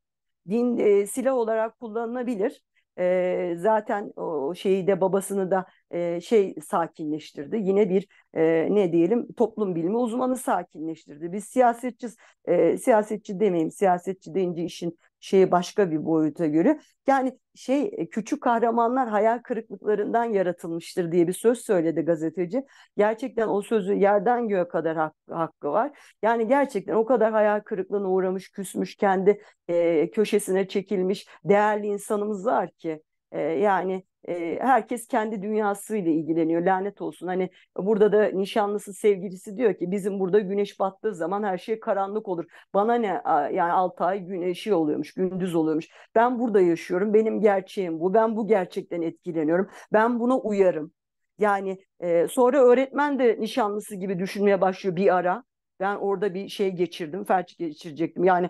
S9: Din e, silah olarak kullanılabilir. E, zaten o şeyi de babasını da e, şey sakinleştirdi. Yine bir e, ne diyelim toplum bilimi uzmanı sakinleştirdi. Biz siyasetçi e, siyasetçi demeyeyim. Siyasetçi deyince işin şeyi başka bir boyuta göre. Yani şey e, küçük kahramanlar hayal kırıklıklarından yaratılmıştır diye bir söz söyledi gazeteci. Gerçekten o sözü yerden göğe kadar hak, hakkı var. Yani gerçekten o kadar hayal kırıklığına uğramış, küsmüş, kendi e, köşesine çekilmiş değerli insanımız var ki yani herkes kendi dünyasıyla ilgileniyor lanet olsun. Hani burada da nişanlısı sevgilisi diyor ki bizim burada güneş battığı zaman her şey karanlık olur. Bana ne yani 6 ay güneşi oluyormuş, gündüz oluyormuş. Ben burada yaşıyorum, benim gerçeğim bu. Ben bu gerçekten etkileniyorum. Ben buna uyarım. Yani sonra öğretmen de nişanlısı gibi düşünmeye başlıyor bir ara. Ben orada bir şey geçirdim, felç geçirecektim. Yani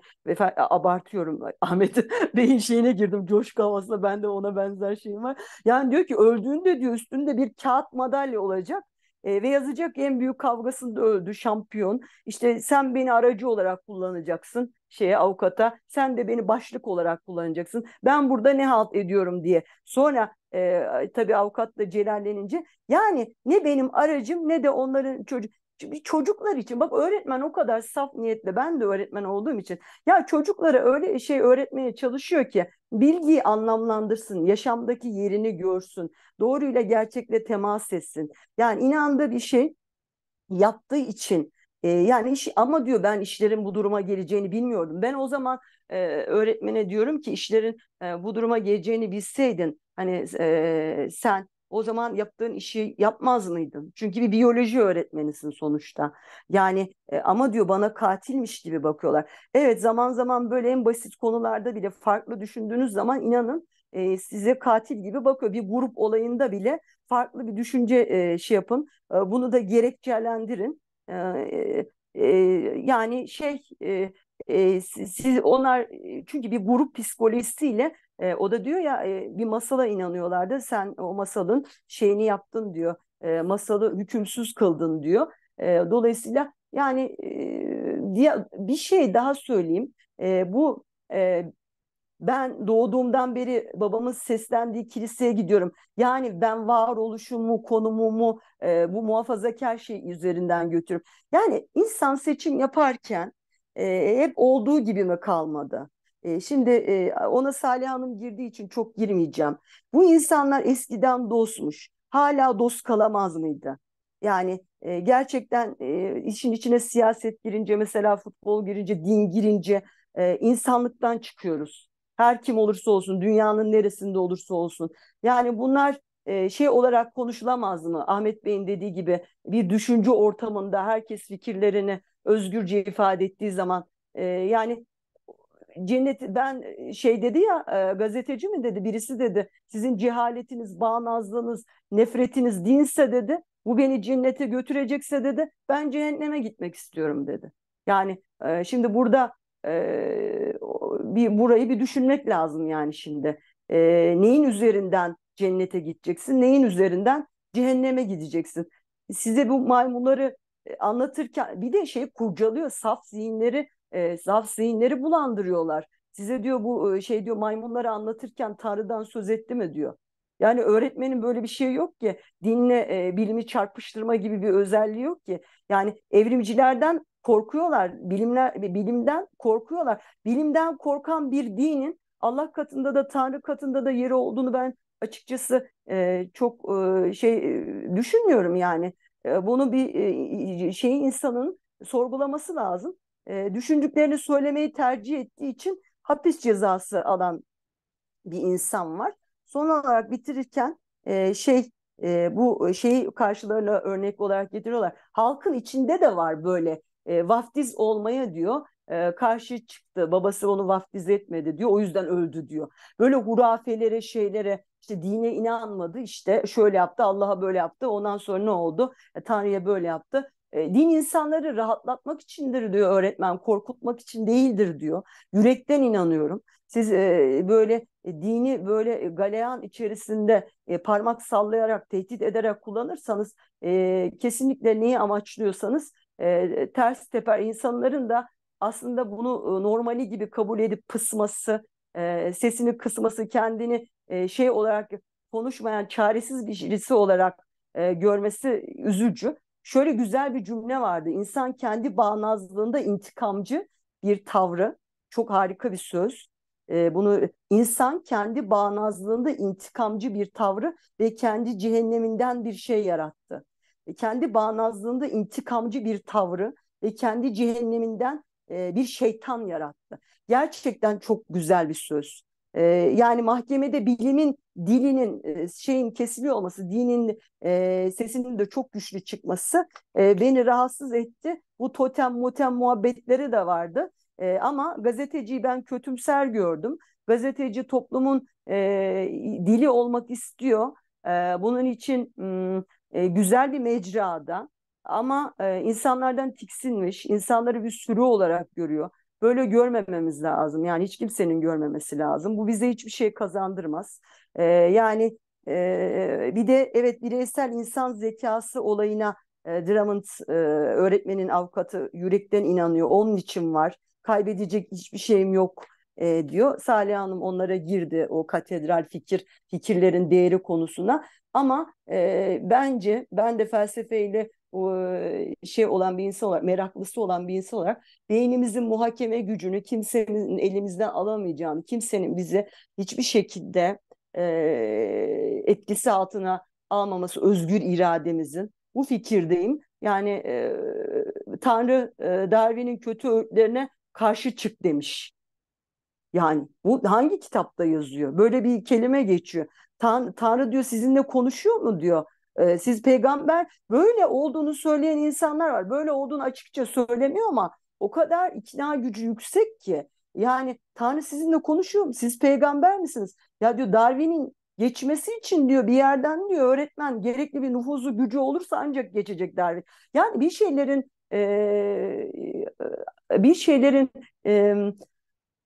S9: abartıyorum Ahmet Bey'in şeyine girdim, coşku havasına ben de ona benzer şeyim var. Yani diyor ki öldüğünde diyor üstünde bir kağıt madalya olacak. E, ve yazacak en büyük kavgasında öldü şampiyon. İşte sen beni aracı olarak kullanacaksın şeye avukata. Sen de beni başlık olarak kullanacaksın. Ben burada ne halt ediyorum diye. Sonra e, tabii avukatla celallenince yani ne benim aracım ne de onların çocuk. Çünkü çocuklar için bak öğretmen o kadar saf niyetle ben de öğretmen olduğum için ya çocuklara öyle şey öğretmeye çalışıyor ki bilgiyi anlamlandırsın, yaşamdaki yerini görsün, doğruyla gerçekle temas etsin. Yani inandığı bir şey yaptığı için e, yani iş ama diyor ben işlerin bu duruma geleceğini bilmiyordum. Ben o zaman e, öğretmene diyorum ki işlerin e, bu duruma geleceğini bilseydin hani e, sen o zaman yaptığın işi yapmaz mıydın? Çünkü bir biyoloji öğretmenisin sonuçta. Yani e, ama diyor bana katilmiş gibi bakıyorlar. Evet zaman zaman böyle en basit konularda bile farklı düşündüğünüz zaman inanın e, size katil gibi bakıyor. Bir grup olayında bile farklı bir düşünce e, şey yapın. E, bunu da gerekçelendirin. E, e, e yani şey e, e, siz onlar e, çünkü bir grup psikolojisiyle e, o da diyor ya e, bir masala inanıyorlardı. Sen o masalın şeyini yaptın diyor. E, masalı hükümsüz kıldın diyor. E, dolayısıyla yani e, diye bir şey daha söyleyeyim. E, bu e, ben doğduğumdan beri babamın seslendiği kiliseye gidiyorum. Yani ben varoluşumu, konumumu e, bu muhafazakar şey üzerinden götürüyorum. Yani insan seçim yaparken e, hep olduğu gibi mi kalmadı? Ee, şimdi e, ona Salih Hanım girdiği için çok girmeyeceğim. Bu insanlar eskiden dostmuş. Hala dost kalamaz mıydı? Yani e, gerçekten e, işin içine siyaset girince mesela futbol girince din girince insanlıktan çıkıyoruz. Her kim olursa olsun dünyanın neresinde olursa olsun. Yani bunlar şey olarak konuşulamaz mı? Ahmet Bey'in dediği gibi bir düşünce ortamında herkes fikirlerini özgürce ifade ettiği zaman yani cennet ben e, şey dedi ya e, gazeteci mi dedi birisi dedi sizin cehaletiniz, bağnazlığınız, nefretiniz dinse dedi bu beni cennete götürecekse dedi ben cehenneme gitmek istiyorum dedi. Yani e, şimdi burada e, bir burayı bir düşünmek lazım yani şimdi. E, neyin üzerinden cennete gideceksin, neyin üzerinden cehenneme gideceksin. Size bu maymunları e, anlatırken bir de şey kurcalıyor saf zihinleri e, saf zihinleri bulandırıyorlar. Size diyor bu e, şey diyor maymunları anlatırken Tanrı'dan söz etti mi diyor. Yani öğretmenin böyle bir şey yok ki dinle e, bilimi çarpıştırma gibi bir özelliği yok ki. Yani evrimcilerden korkuyorlar, bilimler bilimden korkuyorlar. Bilimden korkan bir dinin Allah katında da Tanrı katında da yeri olduğunu ben açıkçası e, çok e, şey e, düşünmüyorum yani. E, bunu bir e, şey insanın sorgulaması lazım e, düşündüklerini söylemeyi tercih ettiği için hapis cezası alan bir insan var. Son olarak bitirirken e, şey e, bu şeyi karşılarına örnek olarak getiriyorlar. Halkın içinde de var böyle e, vaftiz olmaya diyor e, karşı çıktı. Babası onu vaftiz etmedi diyor. O yüzden öldü diyor. Böyle hurafelere şeylere işte dine inanmadı. işte şöyle yaptı Allah'a böyle yaptı. Ondan sonra ne oldu? E, Tanrı'ya böyle yaptı. E, din insanları rahatlatmak içindir diyor öğretmen, korkutmak için değildir diyor. Yürekten inanıyorum. Siz e, böyle e, dini böyle galeyan içerisinde parmak sallayarak, tehdit ederek kullanırsanız kesinlikle neyi amaçlıyorsanız ters teper insanların da aslında bunu normali gibi kabul edip pısması, sesini kısması, kendini şey olarak konuşmayan çaresiz birisi olarak görmesi üzücü. Şöyle güzel bir cümle vardı. İnsan kendi bağnazlığında intikamcı bir tavrı. Çok harika bir söz. E, bunu insan kendi bağnazlığında intikamcı bir tavrı ve kendi cehenneminden bir şey yarattı. E, kendi bağnazlığında intikamcı bir tavrı ve kendi cehenneminden e, bir şeytan yarattı. Gerçekten çok güzel bir söz. E, yani mahkemede bilimin dilinin e, şeyin kesiliyor olması, dinin e, sesinin de çok güçlü çıkması e, beni rahatsız etti. Bu totem motem muhabbetleri de vardı. E, ama gazeteciyi ben kötümser gördüm. Gazeteci toplumun e, dili olmak istiyor. E, bunun için e, güzel bir mecrada ama e, insanlardan tiksinmiş, insanları bir sürü olarak görüyor böyle görmememiz lazım. Yani hiç kimsenin görmemesi lazım. Bu bize hiçbir şey kazandırmaz. E, yani e, bir de evet bireysel insan zekası olayına e, Drummond e, öğretmenin avukatı yürekten inanıyor. Onun için var. Kaybedecek hiçbir şeyim yok e, diyor. Salih Hanım onlara girdi o katedral fikir fikirlerin değeri konusuna. Ama e, bence ben de felsefeyle şey olan bir insan olarak, meraklısı olan bir insan olarak beynimizin muhakeme gücünü kimsenin elimizden alamayacağını, kimsenin bizi hiçbir şekilde e, etkisi altına almaması özgür irademizin. Bu fikirdeyim. Yani e, Tanrı e, Darwin'in kötü öğütlerine karşı çık demiş. Yani bu hangi kitapta yazıyor? Böyle bir kelime geçiyor. Tan Tanrı diyor sizinle konuşuyor mu diyor ee, siz peygamber böyle olduğunu söyleyen insanlar var. Böyle olduğunu açıkça söylemiyor ama o kadar ikna gücü yüksek ki. Yani Tanrı sizinle konuşuyor mu? Siz peygamber misiniz? Ya diyor Darwin'in geçmesi için diyor bir yerden diyor öğretmen gerekli bir nüfuzu gücü olursa ancak geçecek Darwin. Yani bir şeylerin e, e bir şeylerin e,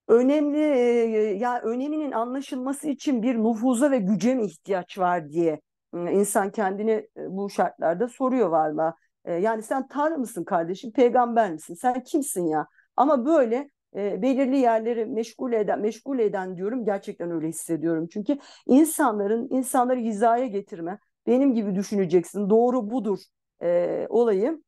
S9: önemli e, ya yani öneminin anlaşılması için bir nüfuza ve güce mi ihtiyaç var diye İnsan kendini ıı, bu şartlarda soruyor valla. Yani sen Tanrı mısın kardeşim, peygamber misin, sen kimsin ya? Ama böyle ıı, belirli yerleri meşgul eden, meşgul eden diyorum gerçekten öyle hissediyorum. Çünkü insanların insanları hizaya getirme, benim gibi düşüneceksin, doğru budur ıı, olayı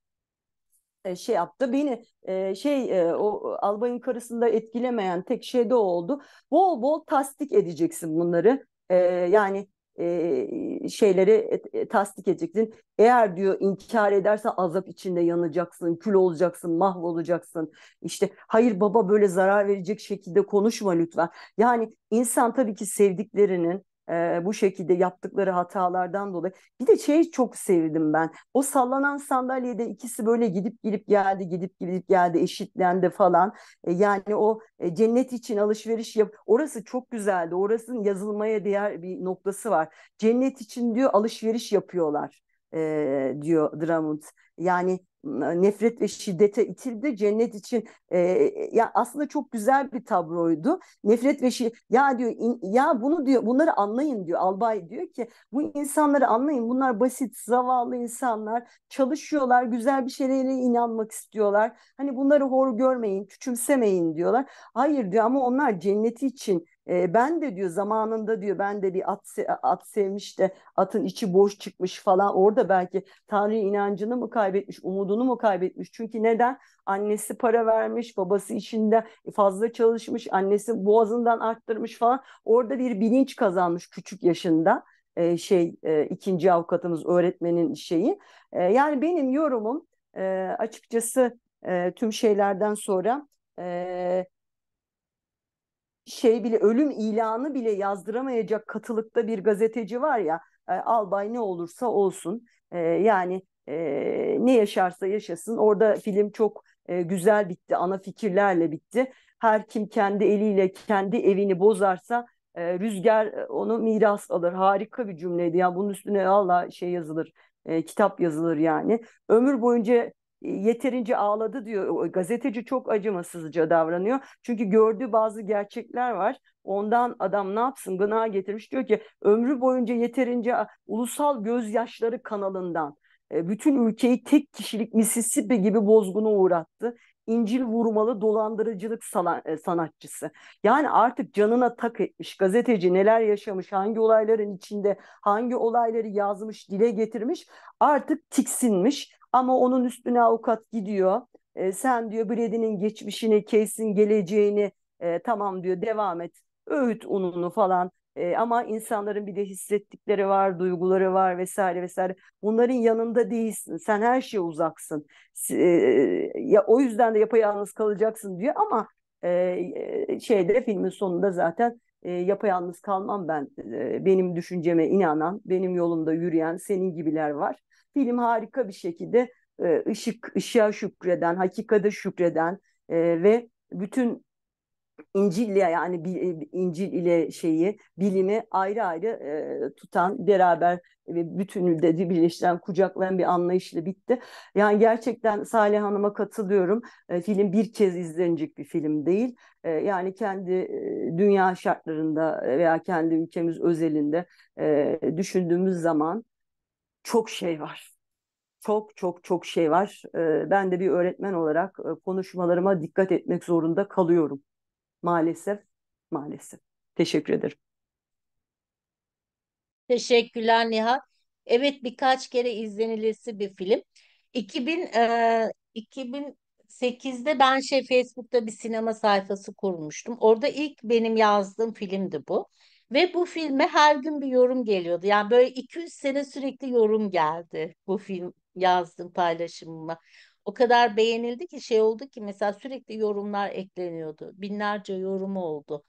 S9: e, şey yaptı. Beni e, şey e, o albayın karısında etkilemeyen tek şey de oldu. Bol bol tasdik edeceksin bunları. yani e, şeyleri e, tasdik edeceksin. Eğer diyor inkar ederse azap içinde yanacaksın, kül olacaksın, mahvolacaksın. İşte hayır baba böyle zarar verecek şekilde konuşma lütfen. Yani insan tabii ki sevdiklerinin e, bu şekilde yaptıkları hatalardan dolayı. Bir de şeyi çok sevdim ben. O sallanan sandalyede ikisi böyle gidip gidip geldi, gidip gidip geldi, eşitlendi falan. E, yani o e, cennet için alışveriş yap. Orası çok güzeldi. Orasının yazılmaya değer bir noktası var. Cennet için diyor alışveriş yapıyorlar e, diyor Dramund. Yani nefret ve şiddete itildi. Cennet için e, ya aslında çok güzel bir tabloydu. Nefret ve şi ya diyor in, ya bunu diyor bunları anlayın diyor. Albay diyor ki bu insanları anlayın. Bunlar basit zavallı insanlar. Çalışıyorlar, güzel bir şeylere inanmak istiyorlar. Hani bunları hor görmeyin, küçümsemeyin diyorlar. Hayır diyor ama onlar cenneti için e, ben de diyor zamanında diyor ben de bir at, at sevmiş de atın içi boş çıkmış falan orada belki Tanrı inancını mı kaybetmiş umudunu mu kaybetmiş çünkü neden annesi para vermiş babası içinde fazla çalışmış annesi boğazından arttırmış falan orada bir bilinç kazanmış küçük yaşında e, şey e, ikinci avukatımız öğretmenin şeyi e, yani benim yorumum e, açıkçası e, tüm şeylerden sonra e, şey bile ölüm ilanı bile yazdıramayacak katılıkta bir gazeteci var ya e, albay ne olursa olsun e, yani e, ne yaşarsa yaşasın orada film çok e, güzel bitti ana fikirlerle bitti her kim kendi eliyle kendi evini bozarsa e, rüzgar e, onu miras alır harika bir cümleydi yani bunun üstüne Allah şey yazılır e, kitap yazılır yani ömür boyunca e, yeterince ağladı diyor. Gazeteci çok acımasızca davranıyor. Çünkü gördüğü bazı gerçekler var. Ondan adam ne yapsın gına getirmiş diyor ki ömrü boyunca yeterince ulusal gözyaşları kanalından e, bütün ülkeyi tek kişilik Mississippi gibi bozguna uğrattı. İncil vurmalı dolandırıcılık e, sanatçısı. Yani artık canına tak etmiş gazeteci neler yaşamış, hangi olayların içinde, hangi olayları yazmış, dile getirmiş artık tiksinmiş. Ama onun üstüne avukat gidiyor. E, sen diyor Brady'nin geçmişini, kesin geleceğini e, tamam diyor devam et. Öğüt ununu falan. E, ama insanların bir de hissettikleri var, duyguları var vesaire vesaire. Bunların yanında değilsin. Sen her şeye uzaksın. E, ya o yüzden de yapayalnız kalacaksın diyor ama e, e, şeyde filmin sonunda zaten e, yapayalnız kalmam ben. E, benim düşünceme inanan, benim yolumda yürüyen senin gibiler var. Film harika bir şekilde e, ışık ışığa şükreden, hakikate şükreden e, ve bütün İncil ile yani e, İncil ile şeyi bilimi ayrı ayrı e, tutan beraber ve bütünü de birleştiren kucaklayan bir anlayışla bitti. Yani gerçekten Salih Hanım'a katılıyorum. E, film bir kez izlenecek bir film değil. E, yani kendi e, dünya şartlarında veya kendi ülkemiz özelinde e, düşündüğümüz zaman çok şey var. Çok çok çok şey var. Ee, ben de bir öğretmen olarak e, konuşmalarıma dikkat etmek zorunda kalıyorum. Maalesef, maalesef. Teşekkür ederim.
S1: Teşekkürler Nihat. Evet birkaç kere izlenilesi bir film. 2000 e, 2008'de ben şey Facebook'ta bir sinema sayfası kurmuştum. Orada ilk benim yazdığım filmdi bu. Ve bu filme her gün bir yorum geliyordu. Yani böyle 200 sene sürekli yorum geldi bu film yazdım paylaşımıma. O kadar beğenildi ki şey oldu ki mesela sürekli yorumlar ekleniyordu. Binlerce yorum oldu.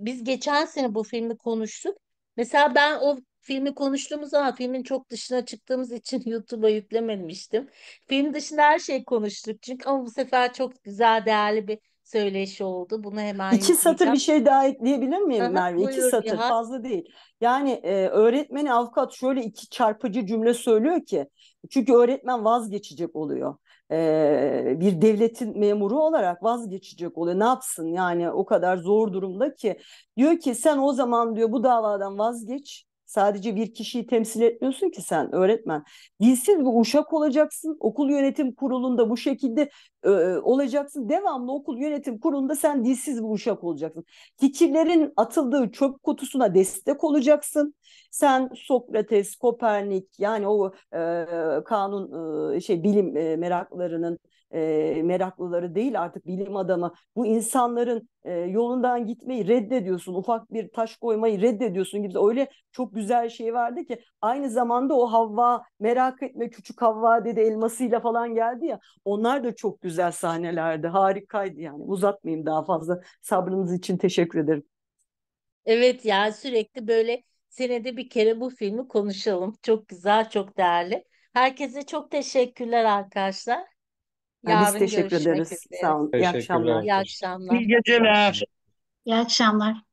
S1: Biz geçen sene bu filmi konuştuk. Mesela ben o filmi konuştuğumuz zaman filmin çok dışına çıktığımız için YouTube'a yüklememiştim. Film dışında her şey konuştuk çünkü ama bu sefer çok güzel değerli bir söyleşi oldu. Bunu hemen İki satır bir
S9: şey daha ekleyebilir miyim Aha, Merve? İki buyur satır Nihat. fazla değil. Yani e, öğretmeni avukat şöyle iki çarpıcı cümle söylüyor ki çünkü öğretmen vazgeçecek oluyor. E, bir devletin memuru olarak vazgeçecek oluyor. Ne yapsın yani o kadar zor durumda ki diyor ki sen o zaman diyor bu davadan vazgeç Sadece bir kişiyi temsil etmiyorsun ki sen öğretmen. Dilsiz bir uşak olacaksın. Okul yönetim kurulunda bu şekilde e, olacaksın. Devamlı okul yönetim kurulunda sen dilsiz bir uşak olacaksın. Fikirlerin atıldığı çöp kutusuna destek olacaksın. Sen Sokrates, Kopernik yani o e, kanun e, şey bilim e, meraklarının e, meraklıları değil artık bilim adamı. Bu insanların e, yolundan gitmeyi reddediyorsun, ufak bir taş koymayı reddediyorsun gibi öyle çok güzel şey vardı ki aynı zamanda o Havva merak etme küçük Havva dedi elmasıyla falan geldi ya onlar da çok güzel sahnelerdi harikaydı yani uzatmayayım daha fazla sabrınız için teşekkür ederim.
S1: Evet ya sürekli böyle senede bir kere bu filmi konuşalım. Çok güzel, çok değerli. Herkese çok teşekkürler arkadaşlar.
S9: Yarın Biz teşekkür
S1: ederiz.
S8: üzere. Sağ olun. İyi akşamlar. İyi
S2: akşamlar. İyi geceler. İyi akşamlar.